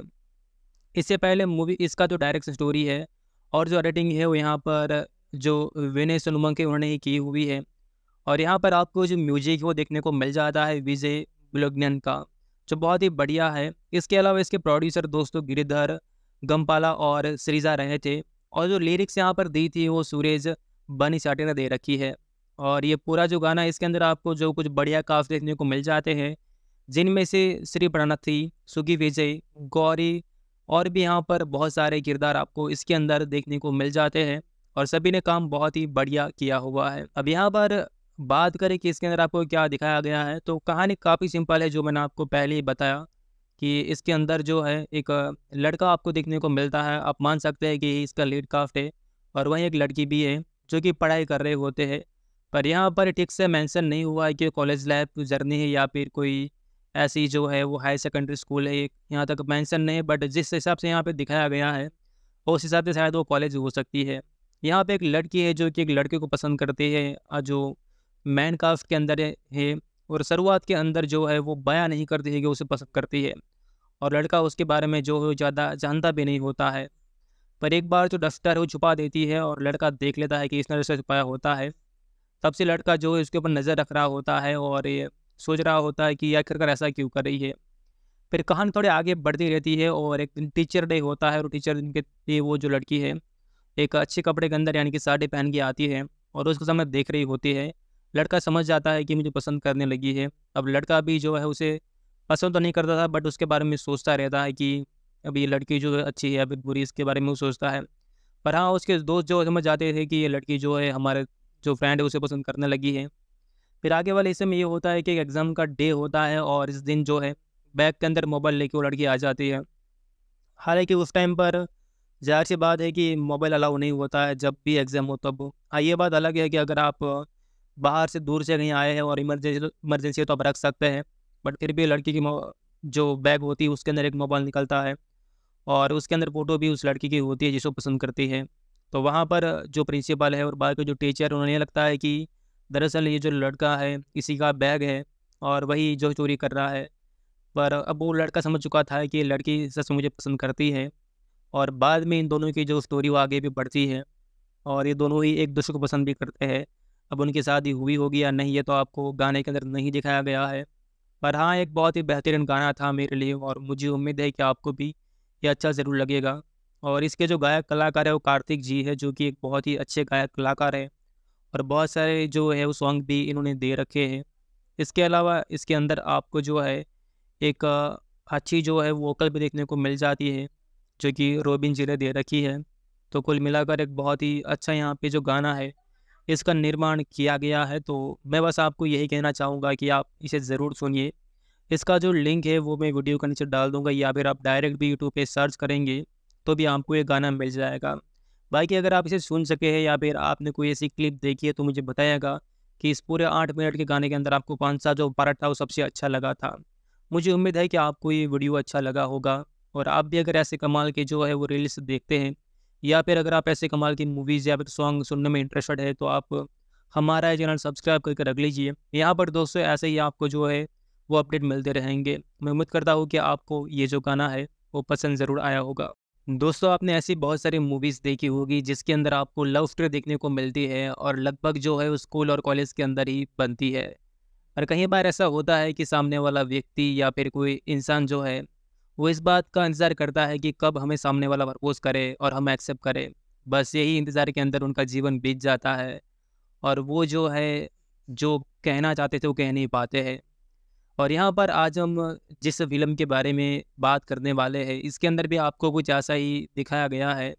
A: इससे पहले मूवी इसका जो डायरेक्ट स्टोरी है और जो एडिटिंग है वो यहाँ पर जो विनय सोनमंग के उन्होंने ही की हुई है और यहाँ पर आपको जो म्यूजिक वो देखने को मिल जाता है विजय बुलग्नन का जो बहुत ही बढ़िया है इसके अलावा इसके प्रोड्यूसर दोस्तों गिरिधर गम्पाला और सरीजा रहे थे और जो लिरिक्स यहाँ पर दी थी वो सूरज बनी साटी ने दे रखी है और ये पूरा जो गाना इसके अंदर आपको जो कुछ बढ़िया काफ देखने को मिल जाते हैं जिनमें से श्री प्रणथी सुगी विजय गौरी और भी यहाँ पर बहुत सारे किरदार आपको इसके अंदर देखने को मिल जाते हैं और सभी ने काम बहुत ही बढ़िया किया हुआ है अब यहाँ पर बात करें कि इसके अंदर आपको क्या दिखाया गया है तो कहानी काफ़ी सिंपल है जो मैंने आपको पहले ही बताया कि इसके अंदर जो है एक लड़का आपको देखने को मिलता है आप मान सकते हैं कि इसका लीड काफ्ट है और वहीं एक लड़की भी है जो कि पढ़ाई कर रहे होते हैं पर यहाँ पर ठीक से मेंशन नहीं हुआ है कि कॉलेज लाइफ जर्नी है या फिर कोई ऐसी जो है वो हाई सेकेंडरी स्कूल है यहाँ तक मेंशन नहीं है बट जिस हिसाब से यहाँ पे दिखाया गया है उस हिसाब से शायद वो कॉलेज हो सकती है यहाँ पे एक लड़की है जो कि एक लड़के को पसंद करती है जो मैन कास्ट के अंदर है और शुरुआत के अंदर जो है वो बयां नहीं करती है कि उसे पसंद करती है और लड़का उसके बारे में जो है ज़्यादा जानता भी नहीं होता है पर एक बार जो तो डस्टर है वो छुपा देती है और लड़का देख लेता है कि इस नज़र से छुपाया होता है तब से लड़का जो है उसके ऊपर नज़र रख रहा होता है और ये सोच रहा होता है कि आखिरकार ऐसा क्यों कर रही है फिर कहानी थोड़ी आगे बढ़ती रहती है और एक दिन टीचर डे होता है और टीचर दिन के लिए वो जो लड़की है एक अच्छे कपड़े के अंदर यानी कि साड़ी पहन के आती है और उसके समय देख रही होती है लड़का समझ जाता है कि मुझे पसंद करने लगी है अब लड़का भी जो है उसे पसंद तो नहीं करता था बट उसके बारे में सोचता रहता है कि अब ये लड़की जो है अच्छी है अभी बुरी इसके बारे में वो सोचता है पर हाँ उसके दोस्त जो समझ जाते थे कि ये लड़की जो है हमारे जो फ्रेंड है उसे पसंद करने लगी है फिर आगे वाले हिस्से में ये होता है कि एग्ज़ाम का डे होता है और इस दिन जो है बैग के अंदर मोबाइल लेके वो लड़की आ जाती है हालांकि उस टाइम पर जाहिर सी बात है कि मोबाइल अलाउ नहीं होता है जब भी एग्ज़ाम हो तब हाँ ये बात अलग है कि अगर आप बाहर से दूर से कहीं आए हैं और इमरजेंसी इमरजेंसी तो आप रख सकते हैं बट फिर भी लड़की की जो बैग होती है उसके अंदर एक मोबाइल निकलता है और उसके अंदर फ़ोटो भी उस लड़की की होती है जिसको पसंद करती है तो वहाँ पर जो प्रिंसिपल है और बाकी जो टीचर उन्हें लगता है कि दरअसल ये जो लड़का है किसी का बैग है और वही जो चोरी कर रहा है पर अब वो लड़का समझ चुका था कि लड़की सच मुझे पसंद करती है और बाद में इन दोनों की जो स्टोरी वो आगे भी बढ़ती है और ये दोनों ही एक दूसरे को पसंद भी करते हैं अब उनकी शादी हुई होगी या नहीं ये तो आपको गाने के अंदर नहीं दिखाया गया है पर हाँ एक बहुत ही बेहतरीन गाना था मेरे लिए और मुझे उम्मीद है कि आपको भी कि अच्छा ज़रूर लगेगा और इसके जो गायक कलाकार है वो कार्तिक जी है जो कि एक बहुत ही अच्छे गायक कलाकार हैं और बहुत सारे जो है वो सॉन्ग भी इन्होंने दे रखे हैं इसके अलावा इसके अंदर आपको जो है एक अच्छी जो है वोकल भी देखने को मिल जाती है जो कि रोबिन जी ने दे रखी है तो कुल मिलाकर एक बहुत ही अच्छा यहाँ पे जो गाना है इसका निर्माण किया गया है तो मैं बस आपको यही कहना चाहूँगा कि आप इसे ज़रूर सुनिए इसका जो लिंक है वो मैं वीडियो के नीचे डाल दूंगा या फिर आप डायरेक्ट भी यूट्यूब पे सर्च करेंगे तो भी आपको ये गाना मिल जाएगा बाकी अगर आप इसे सुन सके हैं या फिर आपने कोई ऐसी क्लिप देखी है तो मुझे बताएगा कि इस पूरे आठ मिनट के गाने के अंदर आपको कौन सा जो पार्ट था वो सबसे अच्छा लगा था मुझे उम्मीद है कि आपको ये वीडियो अच्छा लगा होगा और आप भी अगर ऐसे कमाल के जो है वो रील्स देखते हैं या फिर अगर आप ऐसे कमाल की मूवीज़ या फिर सॉन्ग सुनने में इंटरेस्टेड है तो आप हमारा चैनल सब्सक्राइब करके रख लीजिए यहाँ पर दोस्तों ऐसे ही आपको जो है वो अपडेट मिलते रहेंगे मैं उम्मीद करता हूँ कि आपको ये जो गाना है वो पसंद ज़रूर आया होगा दोस्तों आपने ऐसी बहुत सारी मूवीज़ देखी होगी जिसके अंदर आपको लव स्टोरी देखने को मिलती है और लगभग जो है वो स्कूल और कॉलेज के अंदर ही बनती है और कई बार ऐसा होता है कि सामने वाला व्यक्ति या फिर कोई इंसान जो है वो इस बात का इंतज़ार करता है कि कब हमें सामने वाला प्रपोज करे और हम एक्सेप्ट करें बस यही इंतज़ार के अंदर उनका जीवन बीत जाता है और वो जो है जो कहना चाहते थे वो कह नहीं पाते हैं और यहाँ पर आज हम जिस फिल्म के बारे में बात करने वाले हैं इसके अंदर भी आपको कुछ ऐसा ही दिखाया गया है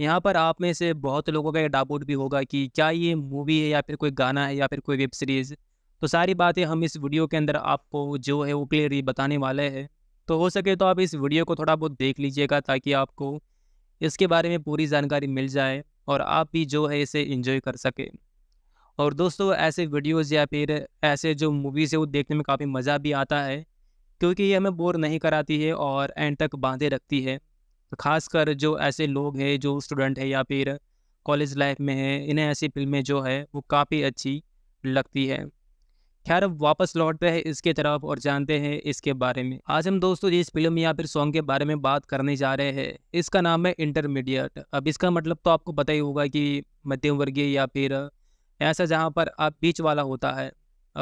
A: यहाँ पर आप में से बहुत लोगों का ये डाउट भी होगा कि क्या ये मूवी है या फिर कोई गाना है या फिर कोई वेब सीरीज़ तो सारी बातें हम इस वीडियो के अंदर आपको जो है वो क्लियरली बताने वाले हैं तो हो सके तो आप इस वीडियो को थोड़ा बहुत देख लीजिएगा ताकि आपको इसके बारे में पूरी जानकारी मिल जाए और आप भी जो है इसे इंजॉय कर सकें और दोस्तों ऐसे वीडियोस या फिर ऐसे जो मूवीज़ है वो देखने में काफ़ी मज़ा भी आता है क्योंकि ये हमें बोर नहीं कराती है और एंड तक बांधे रखती है खासकर जो ऐसे लोग हैं जो स्टूडेंट है या फिर कॉलेज लाइफ में है इन्हें ऐसी फिल्में जो है वो काफ़ी अच्छी लगती है खैर वापस लौटते हैं इसके तरफ और जानते हैं इसके बारे में आज हम दोस्तों जिस फिल्म या फिर सॉन्ग के बारे में बात करने जा रहे हैं इसका नाम है इंटरमीडिएट अब इसका मतलब तो आपको पता ही होगा कि मध्यम वर्गीय या फिर ऐसा जहाँ पर आप बीच वाला होता है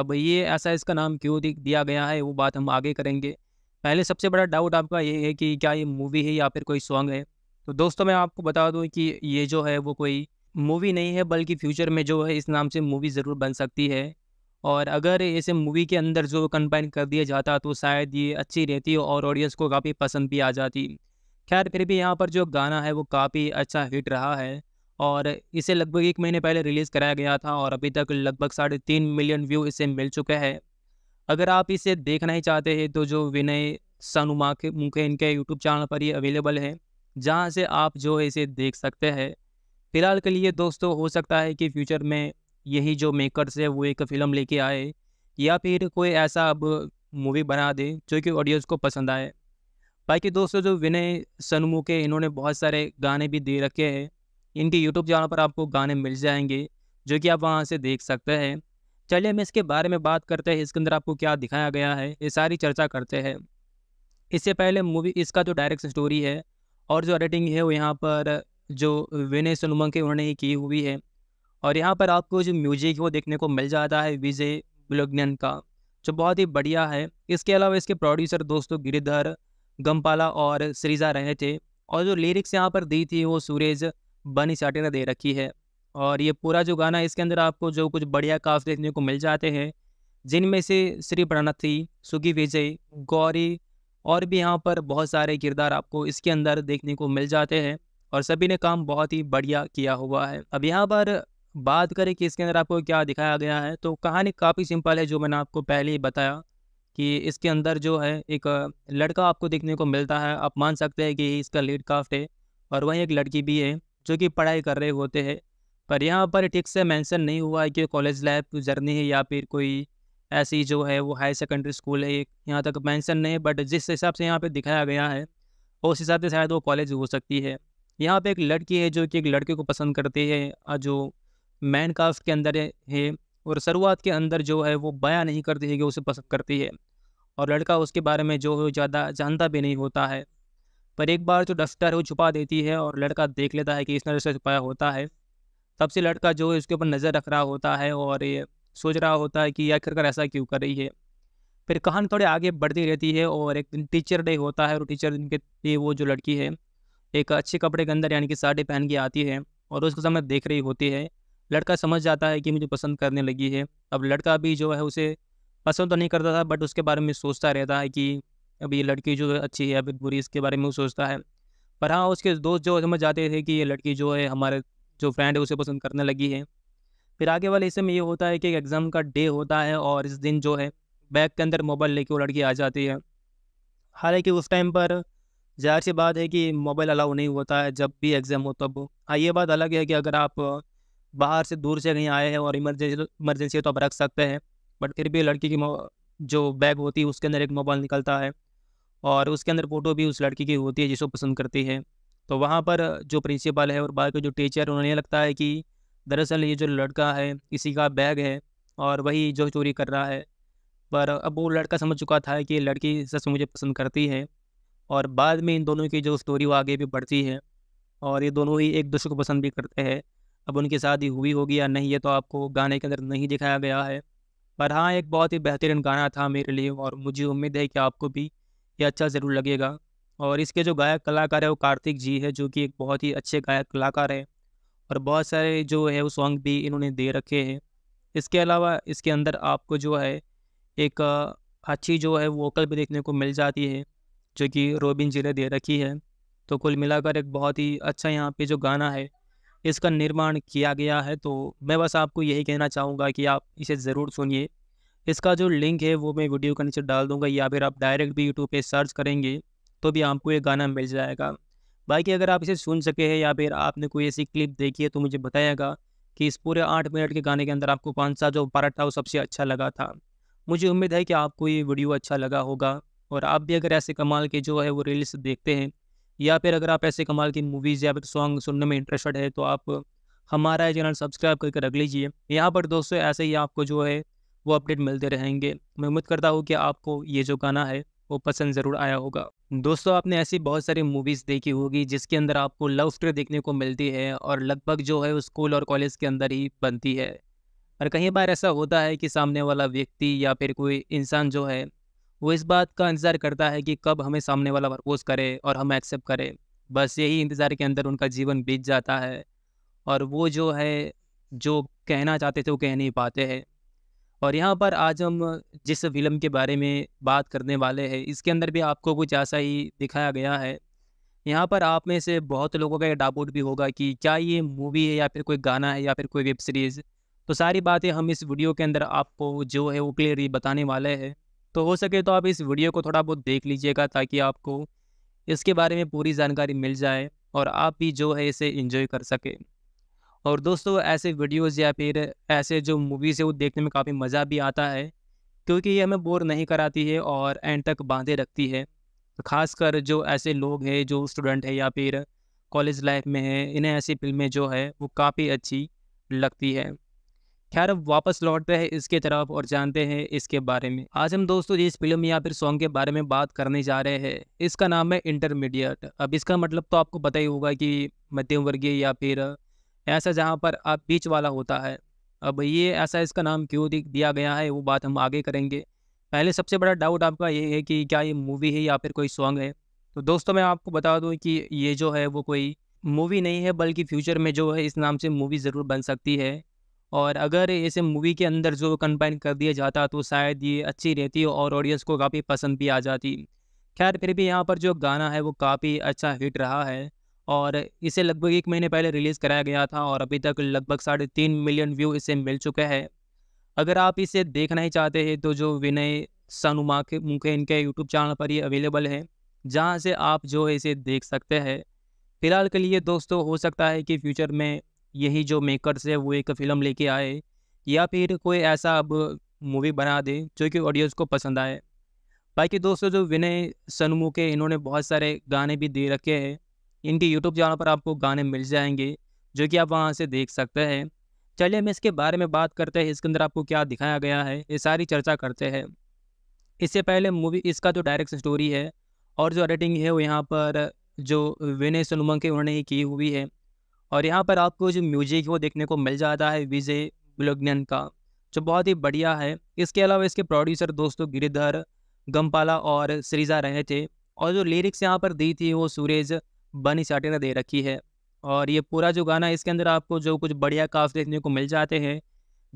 A: अब ये ऐसा इसका नाम क्यों दिया गया है वो बात हम आगे करेंगे पहले सबसे बड़ा डाउट आपका ये है कि क्या ये मूवी है या फिर कोई सॉन्ग है तो दोस्तों मैं आपको बता दूं कि ये जो है वो कोई मूवी नहीं है बल्कि फ्यूचर में जो है इस नाम से मूवी ज़रूर बन सकती है और अगर इसे मूवी के अंदर जो कंबाइन कर दिया जाता तो शायद ये अच्छी रहती और ऑडियंस को काफ़ी पसंद भी आ जाती खैर फिर भी यहाँ पर जो गाना है वो काफ़ी अच्छा हिट रहा है और इसे लगभग एक महीने पहले रिलीज़ कराया गया था और अभी तक लगभग साढ़े तीन मिलियन व्यू इसे मिल चुके हैं अगर आप इसे देखना ही चाहते हैं तो जो विनय सानुमा के मुखे इनके यूट्यूब चैनल पर ये अवेलेबल है जहाँ से आप जो इसे देख सकते हैं फिलहाल के लिए दोस्तों हो सकता है कि फ्यूचर में यही जो मेकर्स है वो एक फ़िल्म लेके आए या फिर कोई ऐसा अब मूवी बना दे जो कि ऑडियंस को पसंद आए बाकी दोस्तों जो विनय सनमुख इन्होंने बहुत सारे गाने भी दे रखे हैं इनके यूट्यूब चैनल पर आपको गाने मिल जाएंगे जो कि आप वहाँ से देख सकते हैं चलिए हम इसके बारे में बात करते हैं इसके अंदर आपको क्या दिखाया गया है ये सारी चर्चा करते हैं इससे पहले मूवी इसका जो डायरेक्ट स्टोरी है और जो एडिटिंग है वो यहाँ पर जो विनय सोनुमंग के उन्होंने ही की हुई है और यहाँ पर आपको जो म्यूजिक वो देखने को मिल जाता है विजय बुलग्नन का जो बहुत ही बढ़िया है इसके अलावा इसके प्रोड्यूसर दोस्तों गिरिधर गम्पाला और सरीजा रहे थे और जो लिरिक्स यहाँ पर दी थी वो सूरज बनी चाटी ने दे रखी है और ये पूरा जो गाना इसके अंदर आपको जो कुछ बढ़िया काफ देखने को मिल जाते हैं जिनमें से श्री प्रणथी सुगी विजय गौरी और भी यहाँ पर बहुत सारे किरदार आपको इसके अंदर देखने को मिल जाते हैं और सभी ने काम बहुत ही बढ़िया किया हुआ है अब यहाँ पर बात करें कि इसके अंदर आपको क्या दिखाया गया है तो कहानी काफ़ी सिंपल है जो मैंने आपको पहले ही बताया कि इसके अंदर जो है एक लड़का आपको देखने को मिलता है आप मान सकते हैं कि इसका लीड काफ्ट है और वहीं एक लड़की भी है जो कि पढ़ाई कर रहे होते हैं पर यहाँ पर ठीक से मेंशन नहीं हुआ है कि कॉलेज लाइफ जर्नी है या फिर कोई ऐसी जो है वो हाई सेकेंडरी स्कूल है यहाँ तक मेंशन नहीं है बट जिस हिसाब से यहाँ पे दिखाया गया है उस हिसाब से शायद वो कॉलेज हो सकती है यहाँ पे एक लड़की है जो कि एक लड़के को पसंद करती है जो मैन कास्ट के अंदर है और शुरुआत के अंदर जो है वो बयाँ नहीं करती है कि उसे पसंद करती है और लड़का उसके बारे में जो ज़्यादा जानता भी नहीं होता है पर एक बार जो तो डस्टर है वो छुपा देती है और लड़का देख लेता है कि इस नज़र से छुपाया होता है तब से लड़का जो है उसके ऊपर नज़र रख रहा होता है और ये सोच रहा होता है कि आखिरकार ऐसा क्यों कर रही है फिर कहानी थोड़ी आगे बढ़ती रहती है और एक दिन टीचर डे होता है और टीचर दिन के वो जो लड़की है एक अच्छे कपड़े के अंदर यानी कि साड़ी पहन के आती है और उसके समय देख रही होती है लड़का समझ जाता है कि मुझे पसंद करने लगी है अब लड़का भी जो है उसे पसंद तो नहीं करता था बट उसके बारे में सोचता रहता है कि अब ये लड़की जो है अच्छी है या फिर बुरी इसके बारे में वो सोचता है पर हाँ उसके दोस्त जो समझ जाते थे कि ये लड़की जो है हमारे जो फ्रेंड है उसे पसंद करने लगी है फिर आगे वाले हिस्से में ये होता है कि एग्ज़ाम का डे होता है और इस दिन जो है बैग के अंदर मोबाइल लेके वो लड़की आ जाती है हालांकि उस टाइम पर जाहिर सी बात है कि मोबाइल अलाउ नहीं होता है जब भी एग्ज़ाम हो तब हाँ ये बात अलग है कि अगर आप बाहर से दूर से कहीं आए हैं और इमरजेंसी इमरजेंसी तो आप रख सकते हैं बट फिर भी लड़की की जो बैग होती है उसके अंदर एक मोबाइल निकलता है और उसके अंदर फ़ोटो भी उस लड़की की होती है जिसको पसंद करती है तो वहाँ पर जो प्रिंसिपल है और बाकी जो टीचर उन्हें लगता है कि दरअसल ये जो लड़का है इसी का बैग है और वही जो चोरी कर रहा है पर अब वो लड़का समझ चुका था कि लड़की सच मुझे पसंद करती है और बाद में इन दोनों की जो स्टोरी वो आगे भी बढ़ती है और ये दोनों ही एक दूसरे को पसंद भी करते हैं अब उनकी शादी हुई होगी या नहीं ये तो आपको गाने के अंदर नहीं दिखाया गया है पर हाँ एक बहुत ही बेहतरीन गाना था मेरे लिए और मुझे उम्मीद है कि आपको भी ये अच्छा ज़रूर लगेगा और इसके जो गायक कलाकार है वो कार्तिक जी है जो कि एक बहुत ही अच्छे गायक कलाकार हैं और बहुत सारे जो है वो सॉन्ग भी इन्होंने दे रखे हैं इसके अलावा इसके अंदर आपको जो है एक अच्छी जो है वोकल भी देखने को मिल जाती है जो कि रोबिन जी ने दे रखी है तो कुल मिलाकर एक बहुत ही अच्छा यहाँ पे जो गाना है इसका निर्माण किया गया है तो मैं बस आपको यही कहना चाहूँगा कि आप इसे ज़रूर सुनिए इसका जो लिंक है वो मैं वीडियो के नीचे डाल दूंगा या फिर आप डायरेक्ट भी यूट्यूब पे सर्च करेंगे तो भी आपको ये गाना मिल जाएगा बाकी अगर आप इसे सुन सके हैं या फिर आपने कोई ऐसी क्लिप देखी है तो मुझे बताएगा कि इस पूरे आठ मिनट के गाने के अंदर आपको कौन सा जो पार्ट था वो सबसे अच्छा लगा था मुझे उम्मीद है कि आपको ये वीडियो अच्छा लगा होगा और आप भी अगर ऐसे कमाल के जो है वो रील्स देखते हैं या फिर अगर आप ऐसे कमाल की मूवीज़ या फिर सॉन्ग सुनने में इंटरेस्टेड है तो आप हमारा चैनल सब्सक्राइब करके रख लीजिए यहाँ पर दोस्तों ऐसे ही आपको जो है वो अपडेट मिलते रहेंगे मैं उम्मीद करता हूँ कि आपको ये जो गाना है वो पसंद ज़रूर आया होगा दोस्तों आपने ऐसी बहुत सारी मूवीज़ देखी होगी जिसके अंदर आपको लव स्टोरी देखने को मिलती है और लगभग जो है वो स्कूल और कॉलेज के अंदर ही बनती है और कई बार ऐसा होता है कि सामने वाला व्यक्ति या फिर कोई इंसान जो है वो इस बात का इंतज़ार करता है कि कब हमें सामने वाला प्रपोज करे और हम एक्सेप्ट करें बस यही इंतज़ार के अंदर उनका जीवन बीत जाता है और वो जो है जो कहना चाहते थे वो कह नहीं पाते हैं और यहाँ पर आज हम जिस फिल्म के बारे में बात करने वाले हैं इसके अंदर भी आपको कुछ ऐसा ही दिखाया गया है यहाँ पर आप में से बहुत लोगों का ये डाउट भी होगा कि क्या ये मूवी है या फिर कोई गाना है या फिर कोई वेब सीरीज़ तो सारी बातें हम इस वीडियो के अंदर आपको जो है वो क्लियरली बताने वाले हैं तो हो सके तो आप इस वीडियो को थोड़ा बहुत देख लीजिएगा ताकि आपको इसके बारे में पूरी जानकारी मिल जाए और आप भी जो है इसे इंजॉय कर सकें और दोस्तों ऐसे वीडियोस या फिर ऐसे जो मूवीज़ है वो देखने में काफ़ी मज़ा भी आता है क्योंकि ये हमें बोर नहीं कराती है और एंड तक बांधे रखती है तो खासकर जो ऐसे लोग हैं जो स्टूडेंट है या फिर कॉलेज लाइफ में है इन्हें ऐसी फिल्में जो है वो काफ़ी अच्छी लगती है खैर अब वापस लौटते हैं इसके तरफ और जानते हैं इसके बारे में आज हम दोस्तों इस फिल्म या फिर सॉन्ग के बारे में बात करने जा रहे हैं इसका नाम है इंटरमीडिएट अब इसका मतलब तो आपको पता ही होगा कि मध्यम वर्गीय या फिर ऐसा जहाँ पर आप बीच वाला होता है अब ये ऐसा इसका नाम क्यों दिया गया है वो बात हम आगे करेंगे पहले सबसे बड़ा डाउट आपका ये है कि क्या ये मूवी है या फिर कोई सॉन्ग है तो दोस्तों मैं आपको बता दूं कि ये जो है वो कोई मूवी नहीं है बल्कि फ्यूचर में जो है इस नाम से मूवी ज़रूर बन सकती है और अगर इसे मूवी के अंदर जो कंबाइन कर दिया जाता तो शायद ये अच्छी रहती और ऑडियंस को काफ़ी पसंद भी आ जाती खैर फिर भी यहाँ पर जो गाना है वो काफ़ी अच्छा हिट रहा है और इसे लगभग एक महीने पहले रिलीज़ कराया गया था और अभी तक लगभग साढ़े तीन मिलियन व्यू इसे मिल चुका है अगर आप इसे देखना ही चाहते हैं तो जो विनय सानुमा के मुखे इनके यूट्यूब चैनल पर ये अवेलेबल है जहाँ से आप जो है इसे देख सकते हैं फिलहाल के लिए दोस्तों हो सकता है कि फ्यूचर में यही जो मेकर्स है वो एक फ़िल्म लेके आए या फिर कोई ऐसा अब मूवी बना दे जो कि ऑडियंस को पसंद आए बाकी दोस्तों जो विनय सनमू के इन्होंने बहुत सारे गाने भी दे रखे हैं इनके यूट्यूब चैनल पर आपको गाने मिल जाएंगे जो कि आप वहाँ से देख सकते हैं चलिए हम इसके बारे में बात करते हैं इसके अंदर आपको क्या दिखाया गया है ये सारी चर्चा करते हैं इससे पहले मूवी इसका जो डायरेक्ट स्टोरी है और जो एडिटिंग है वो यहाँ पर जो विनय सोनमंग के उन्होंने ही की हुई है और यहाँ पर आपको जो म्यूजिक वो देखने को मिल जाता है विजय बुलग्नन का जो बहुत ही बढ़िया है इसके अलावा इसके प्रोड्यूसर दोस्तों गिरिधर गम्पाला और श्रीजा रहे थे और जो लिरिक्स यहाँ पर दी थी वो सूरज बनी साटी ने दे रखी है और ये पूरा जो गाना इसके अंदर आपको जो कुछ बढ़िया काफ देखने को मिल जाते हैं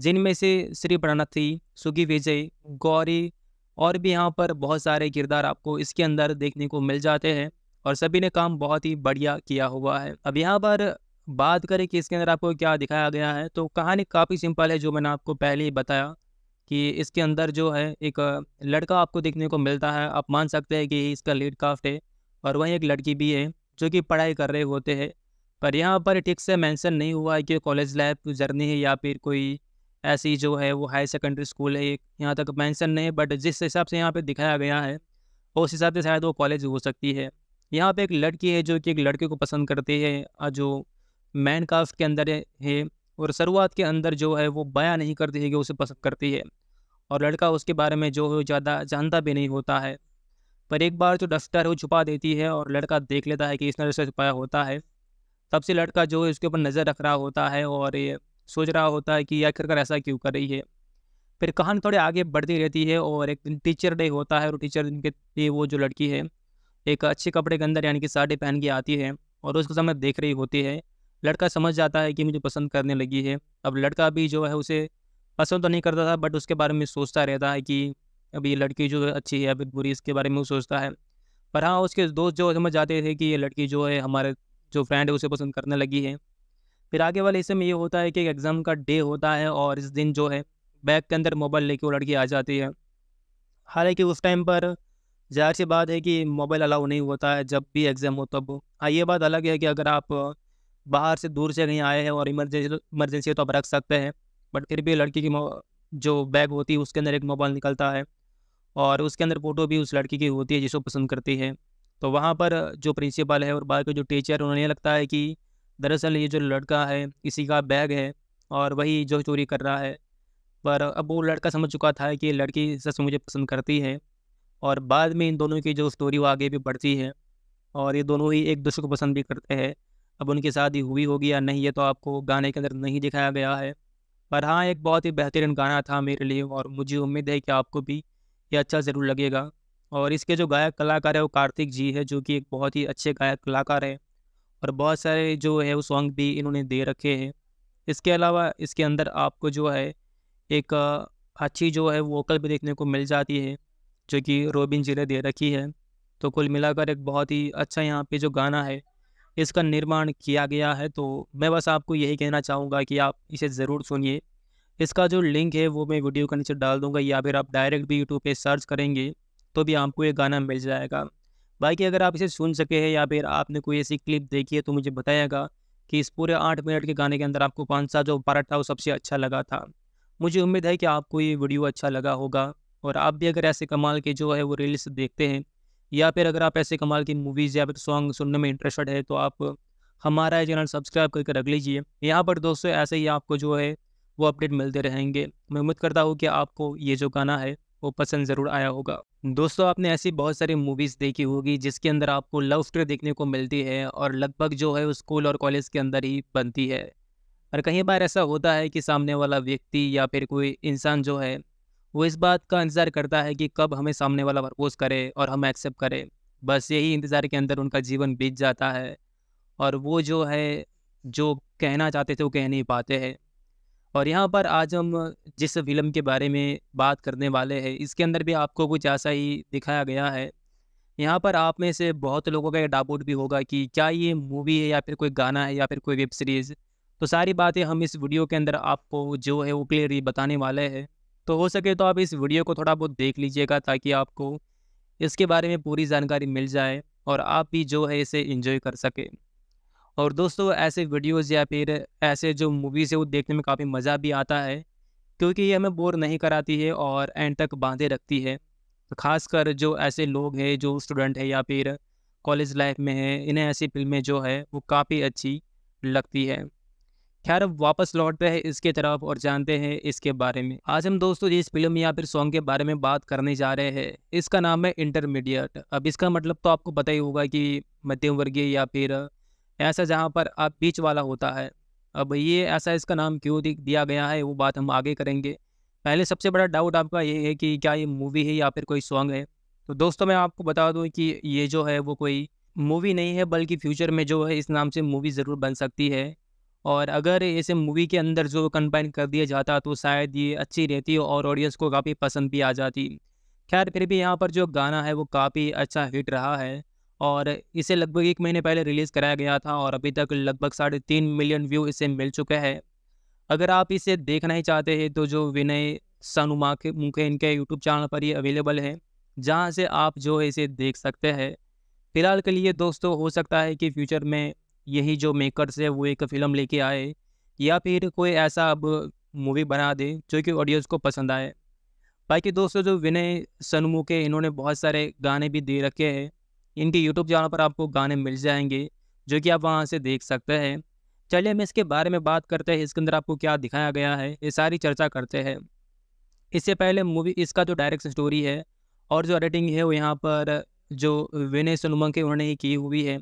A: जिनमें से श्री प्रणथी सुगी विजय गौरी और भी यहाँ पर बहुत सारे किरदार आपको इसके अंदर देखने को मिल जाते हैं और सभी ने काम बहुत ही बढ़िया किया हुआ है अब यहाँ पर बात करें कि इसके अंदर आपको क्या दिखाया गया है तो कहानी काफ़ी सिंपल है जो मैंने आपको पहले ही बताया कि इसके अंदर जो है एक लड़का आपको देखने को मिलता है आप मान सकते हैं कि इसका लीड काफ्ट है और वहीं एक लड़की भी है जो कि पढ़ाई कर रहे होते हैं पर यहाँ पर ठीक से मेंशन नहीं हुआ है कि कॉलेज लाइफ जर्नी है या फिर कोई ऐसी जो है वो हाई सेकेंडरी स्कूल है यहाँ तक मेंशन नहीं है बट जिस हिसाब से यहाँ पे दिखाया गया है उस हिसाब से शायद वो कॉलेज हो सकती है यहाँ पे एक लड़की है जो कि एक लड़के को पसंद करती है जो मैन कास्ट के अंदर है और शुरुआत के अंदर जो है वो बयां नहीं करती है कि उसे पसंद करती है और लड़का उसके बारे में जो है ज़्यादा जानता भी नहीं होता है पर एक बार जो डस्टर है वो छुपा देती है और लड़का देख लेता है कि इस नज़र से छुपाया होता है तब से लड़का जो है उसके ऊपर नज़र रख रहा होता है और ये सोच रहा होता है कि आखिरकार ऐसा क्यों कर रही है फिर कहानी थोड़ी आगे बढ़ती रहती है और एक दिन टीचर डे होता है और टीचर दिन के लिए वो जो लड़की है एक अच्छे कपड़े के अंदर यानी कि साड़ी पहन के आती है और उसके समय देख रही होती है लड़का समझ जाता है कि मुझे पसंद करने लगी है अब लड़का भी जो है उसे पसंद तो नहीं करता था बट उसके बारे में सोचता रहता है कि अब ये लड़की जो है अच्छी है अभी बुरी इसके बारे में वो सोचता है पर हाँ उसके दोस्त जो समझ जाते थे कि ये लड़की जो है हमारे जो फ्रेंड है उसे पसंद करने लगी है फिर आगे वाले हिस्से में ये होता है कि एग्ज़ाम का डे होता है और इस दिन जो है बैग के अंदर मोबाइल लेके वो लड़की आ जाती है हालांकि उस टाइम पर जाहिर सी बात है कि मोबाइल अलाउ नहीं होता है जब भी एग्ज़ाम हो तब हाँ ये बात अलग है कि अगर आप बाहर से दूर से कहीं आए हैं और इमरजेंसी इमरजेंसी तो आप रख सकते हैं बट फिर भी लड़की की जो बैग होती है उसके अंदर एक मोबाइल निकलता है और उसके अंदर फ़ोटो भी उस लड़की की होती है जिसको पसंद करती है तो वहाँ पर जो प्रिंसिपल है और बाकी जो टीचर उन्हें लगता है कि दरअसल ये जो लड़का है इसी का बैग है और वही जो चोरी कर रहा है पर अब वो लड़का समझ चुका था कि लड़की सच मुझे पसंद करती है और बाद में इन दोनों की जो स्टोरी वो आगे भी बढ़ती है और ये दोनों ही एक दूसरे को पसंद भी करते हैं अब उनकी शादी हुई होगी या नहीं ये तो आपको गाने के अंदर नहीं दिखाया गया है पर हाँ एक बहुत ही बेहतरीन गाना था मेरे लिए और मुझे उम्मीद है कि आपको भी ये अच्छा ज़रूर लगेगा और इसके जो गायक कलाकार है वो कार्तिक जी है जो कि एक बहुत ही अच्छे गायक कलाकार हैं और बहुत सारे जो है वो सॉन्ग भी इन्होंने दे रखे हैं इसके अलावा इसके अंदर आपको जो है एक अच्छी जो है वोकल भी देखने को मिल जाती है जो कि रोबिन जी ने दे रखी है तो कुल मिलाकर एक बहुत ही अच्छा यहाँ पे जो गाना है इसका निर्माण किया गया है तो मैं बस आपको यही कहना चाहूँगा कि आप इसे ज़रूर सुनिए इसका जो लिंक है वो मैं वीडियो के नीचे डाल दूंगा या फिर आप डायरेक्ट भी यूट्यूब पे सर्च करेंगे तो भी आपको ये गाना मिल जाएगा बाकी अगर आप इसे सुन सके हैं या फिर आपने कोई ऐसी क्लिप देखी है तो मुझे बताएगा कि इस पूरे आठ मिनट के गाने के अंदर आपको कौन सा जो पार्ट था वो सबसे अच्छा लगा था मुझे उम्मीद है कि आपको ये वीडियो अच्छा लगा होगा और आप भी अगर ऐसे कमाल के जो है वो रील्स देखते हैं या फिर अगर आप ऐसे कमाल की मूवीज़ या फिर सॉन्ग सुनने में इंटरेस्टेड है तो आप हमारा चैनल सब्सक्राइब करके रख लीजिए यहाँ पर दोस्तों ऐसे ही आपको जो है वो अपडेट मिलते रहेंगे मैं उम्मीद करता हूँ कि आपको ये जो गाना है वो पसंद ज़रूर आया होगा दोस्तों आपने ऐसी बहुत सारी मूवीज़ देखी होगी जिसके अंदर आपको लव स्टोरी देखने को मिलती है और लगभग जो है वो स्कूल और कॉलेज के अंदर ही बनती है और कई बार ऐसा होता है कि सामने वाला व्यक्ति या फिर कोई इंसान जो है वो इस बात का इंतज़ार करता है कि कब हमें सामने वाला प्रपोज़ करे और हम एक्सेप्ट करें बस यही इंतज़ार के अंदर उनका जीवन बीत जाता है और वो जो है जो कहना चाहते थे वो कह नहीं पाते हैं और यहाँ पर आज हम जिस फिल्म के बारे में बात करने वाले हैं इसके अंदर भी आपको कुछ ऐसा ही दिखाया गया है यहाँ पर आप में से बहुत लोगों का ये डाउट भी होगा कि क्या ये मूवी है या फिर कोई गाना है या फिर कोई वेब सीरीज़ तो सारी बातें हम इस वीडियो के अंदर आपको जो है वो क्लियरली बताने वाले हैं तो हो सके तो आप इस वीडियो को थोड़ा बहुत देख लीजिएगा ताकि आपको इसके बारे में पूरी जानकारी मिल जाए और आप भी जो है इसे इंजॉय कर सकें और दोस्तों ऐसे वीडियोस या फिर ऐसे जो मूवीज़ है वो देखने में काफ़ी मज़ा भी आता है क्योंकि ये हमें बोर नहीं कराती है और एंड तक बांधे रखती है तो खासकर जो ऐसे लोग हैं जो स्टूडेंट हैं या फिर कॉलेज लाइफ में है इन्हें ऐसी फिल्में जो है वो काफ़ी अच्छी लगती है खैर अब वापस लौटते हैं इसके तरफ और जानते हैं इसके बारे में आज हम दोस्तों जिस फिल्म या फिर सॉन्ग के बारे में बात करने जा रहे हैं इसका नाम है इंटरमीडिएट अब इसका मतलब तो आपको पता ही होगा कि मध्यम वर्गीय या फिर ऐसा जहाँ पर आप बीच वाला होता है अब ये ऐसा इसका नाम क्यों दिया गया है वो बात हम आगे करेंगे पहले सबसे बड़ा डाउट आपका ये है कि क्या ये मूवी है या फिर कोई सॉन्ग है तो दोस्तों मैं आपको बता दूं कि ये जो है वो कोई मूवी नहीं है बल्कि फ्यूचर में जो है इस नाम से मूवी ज़रूर बन सकती है और अगर इसे मूवी के अंदर जो कंबाइन कर दिया जाता तो शायद ये अच्छी रहती और ऑडियंस को काफ़ी पसंद भी आ जाती खैर फिर भी यहाँ पर जो गाना है वो काफ़ी अच्छा हिट रहा है और इसे लगभग एक महीने पहले रिलीज़ कराया गया था और अभी तक लगभग साढ़े तीन मिलियन व्यू इसे मिल चुका है अगर आप इसे देखना ही चाहते हैं तो जो विनय सनुमा के मुखे इनके यूट्यूब चैनल पर ये अवेलेबल है जहाँ से आप जो इसे देख सकते हैं फिलहाल के लिए दोस्तों हो सकता है कि फ्यूचर में यही जो मेकर्स है वो एक फ़िल्म लेके आए या फिर कोई ऐसा अब मूवी बना दे जो कि ऑडियंस को पसंद आए बाकी दोस्तों जो विनय सनमुखे इन्होंने बहुत सारे गाने भी दे रखे हैं इनके यूट्यूब चैनल पर आपको गाने मिल जाएंगे जो कि आप वहाँ से देख सकते हैं चलिए हम इसके बारे में बात करते हैं इसके अंदर आपको क्या दिखाया गया है ये सारी चर्चा करते हैं इससे पहले मूवी इसका जो डायरेक्ट स्टोरी है और जो एडिटिंग है वो यहाँ पर जो विनय सोनमंग के उन्होंने ही की हुई है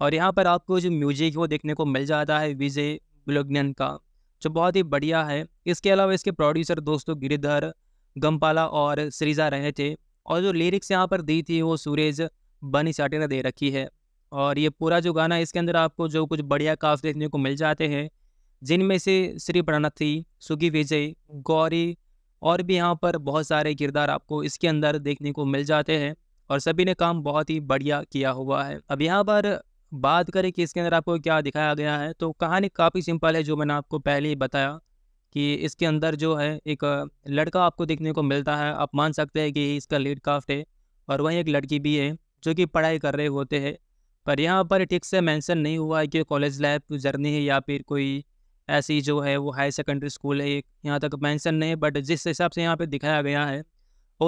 A: और यहाँ पर आपको जो म्यूजिक वो देखने को मिल जाता है विजय बुलग्नन का जो बहुत ही बढ़िया है इसके अलावा इसके प्रोड्यूसर दोस्तों गिरिधर गम्पाला और श्रीजा रहे थे और जो लिरिक्स यहाँ पर दी थी वो सूरज बनी चाटी ने दे रखी है और ये पूरा जो गाना इसके अंदर आपको जो कुछ बढ़िया काफ देखने को मिल जाते हैं जिनमें से श्री प्रणथी सुगी विजय गौरी और भी यहाँ पर बहुत सारे किरदार आपको इसके अंदर देखने को मिल जाते हैं और सभी ने काम बहुत ही बढ़िया किया हुआ है अब यहाँ पर बात करें कि इसके अंदर आपको क्या दिखाया गया है तो कहानी काफ़ी सिंपल है जो मैंने आपको पहले ही बताया कि इसके अंदर जो है एक लड़का आपको देखने को मिलता है आप मान सकते हैं कि इसका लीड काफ्ट है और वहीं एक लड़की भी है जो कि पढ़ाई कर रहे होते हैं पर यहाँ पर ठीक से मेंशन नहीं हुआ है कि कॉलेज लाइफ जर्नी है या फिर कोई ऐसी जो है वो हाई सेकेंडरी स्कूल है यहाँ तक मेंशन नहीं है बट जिस हिसाब से यहाँ पे दिखाया गया है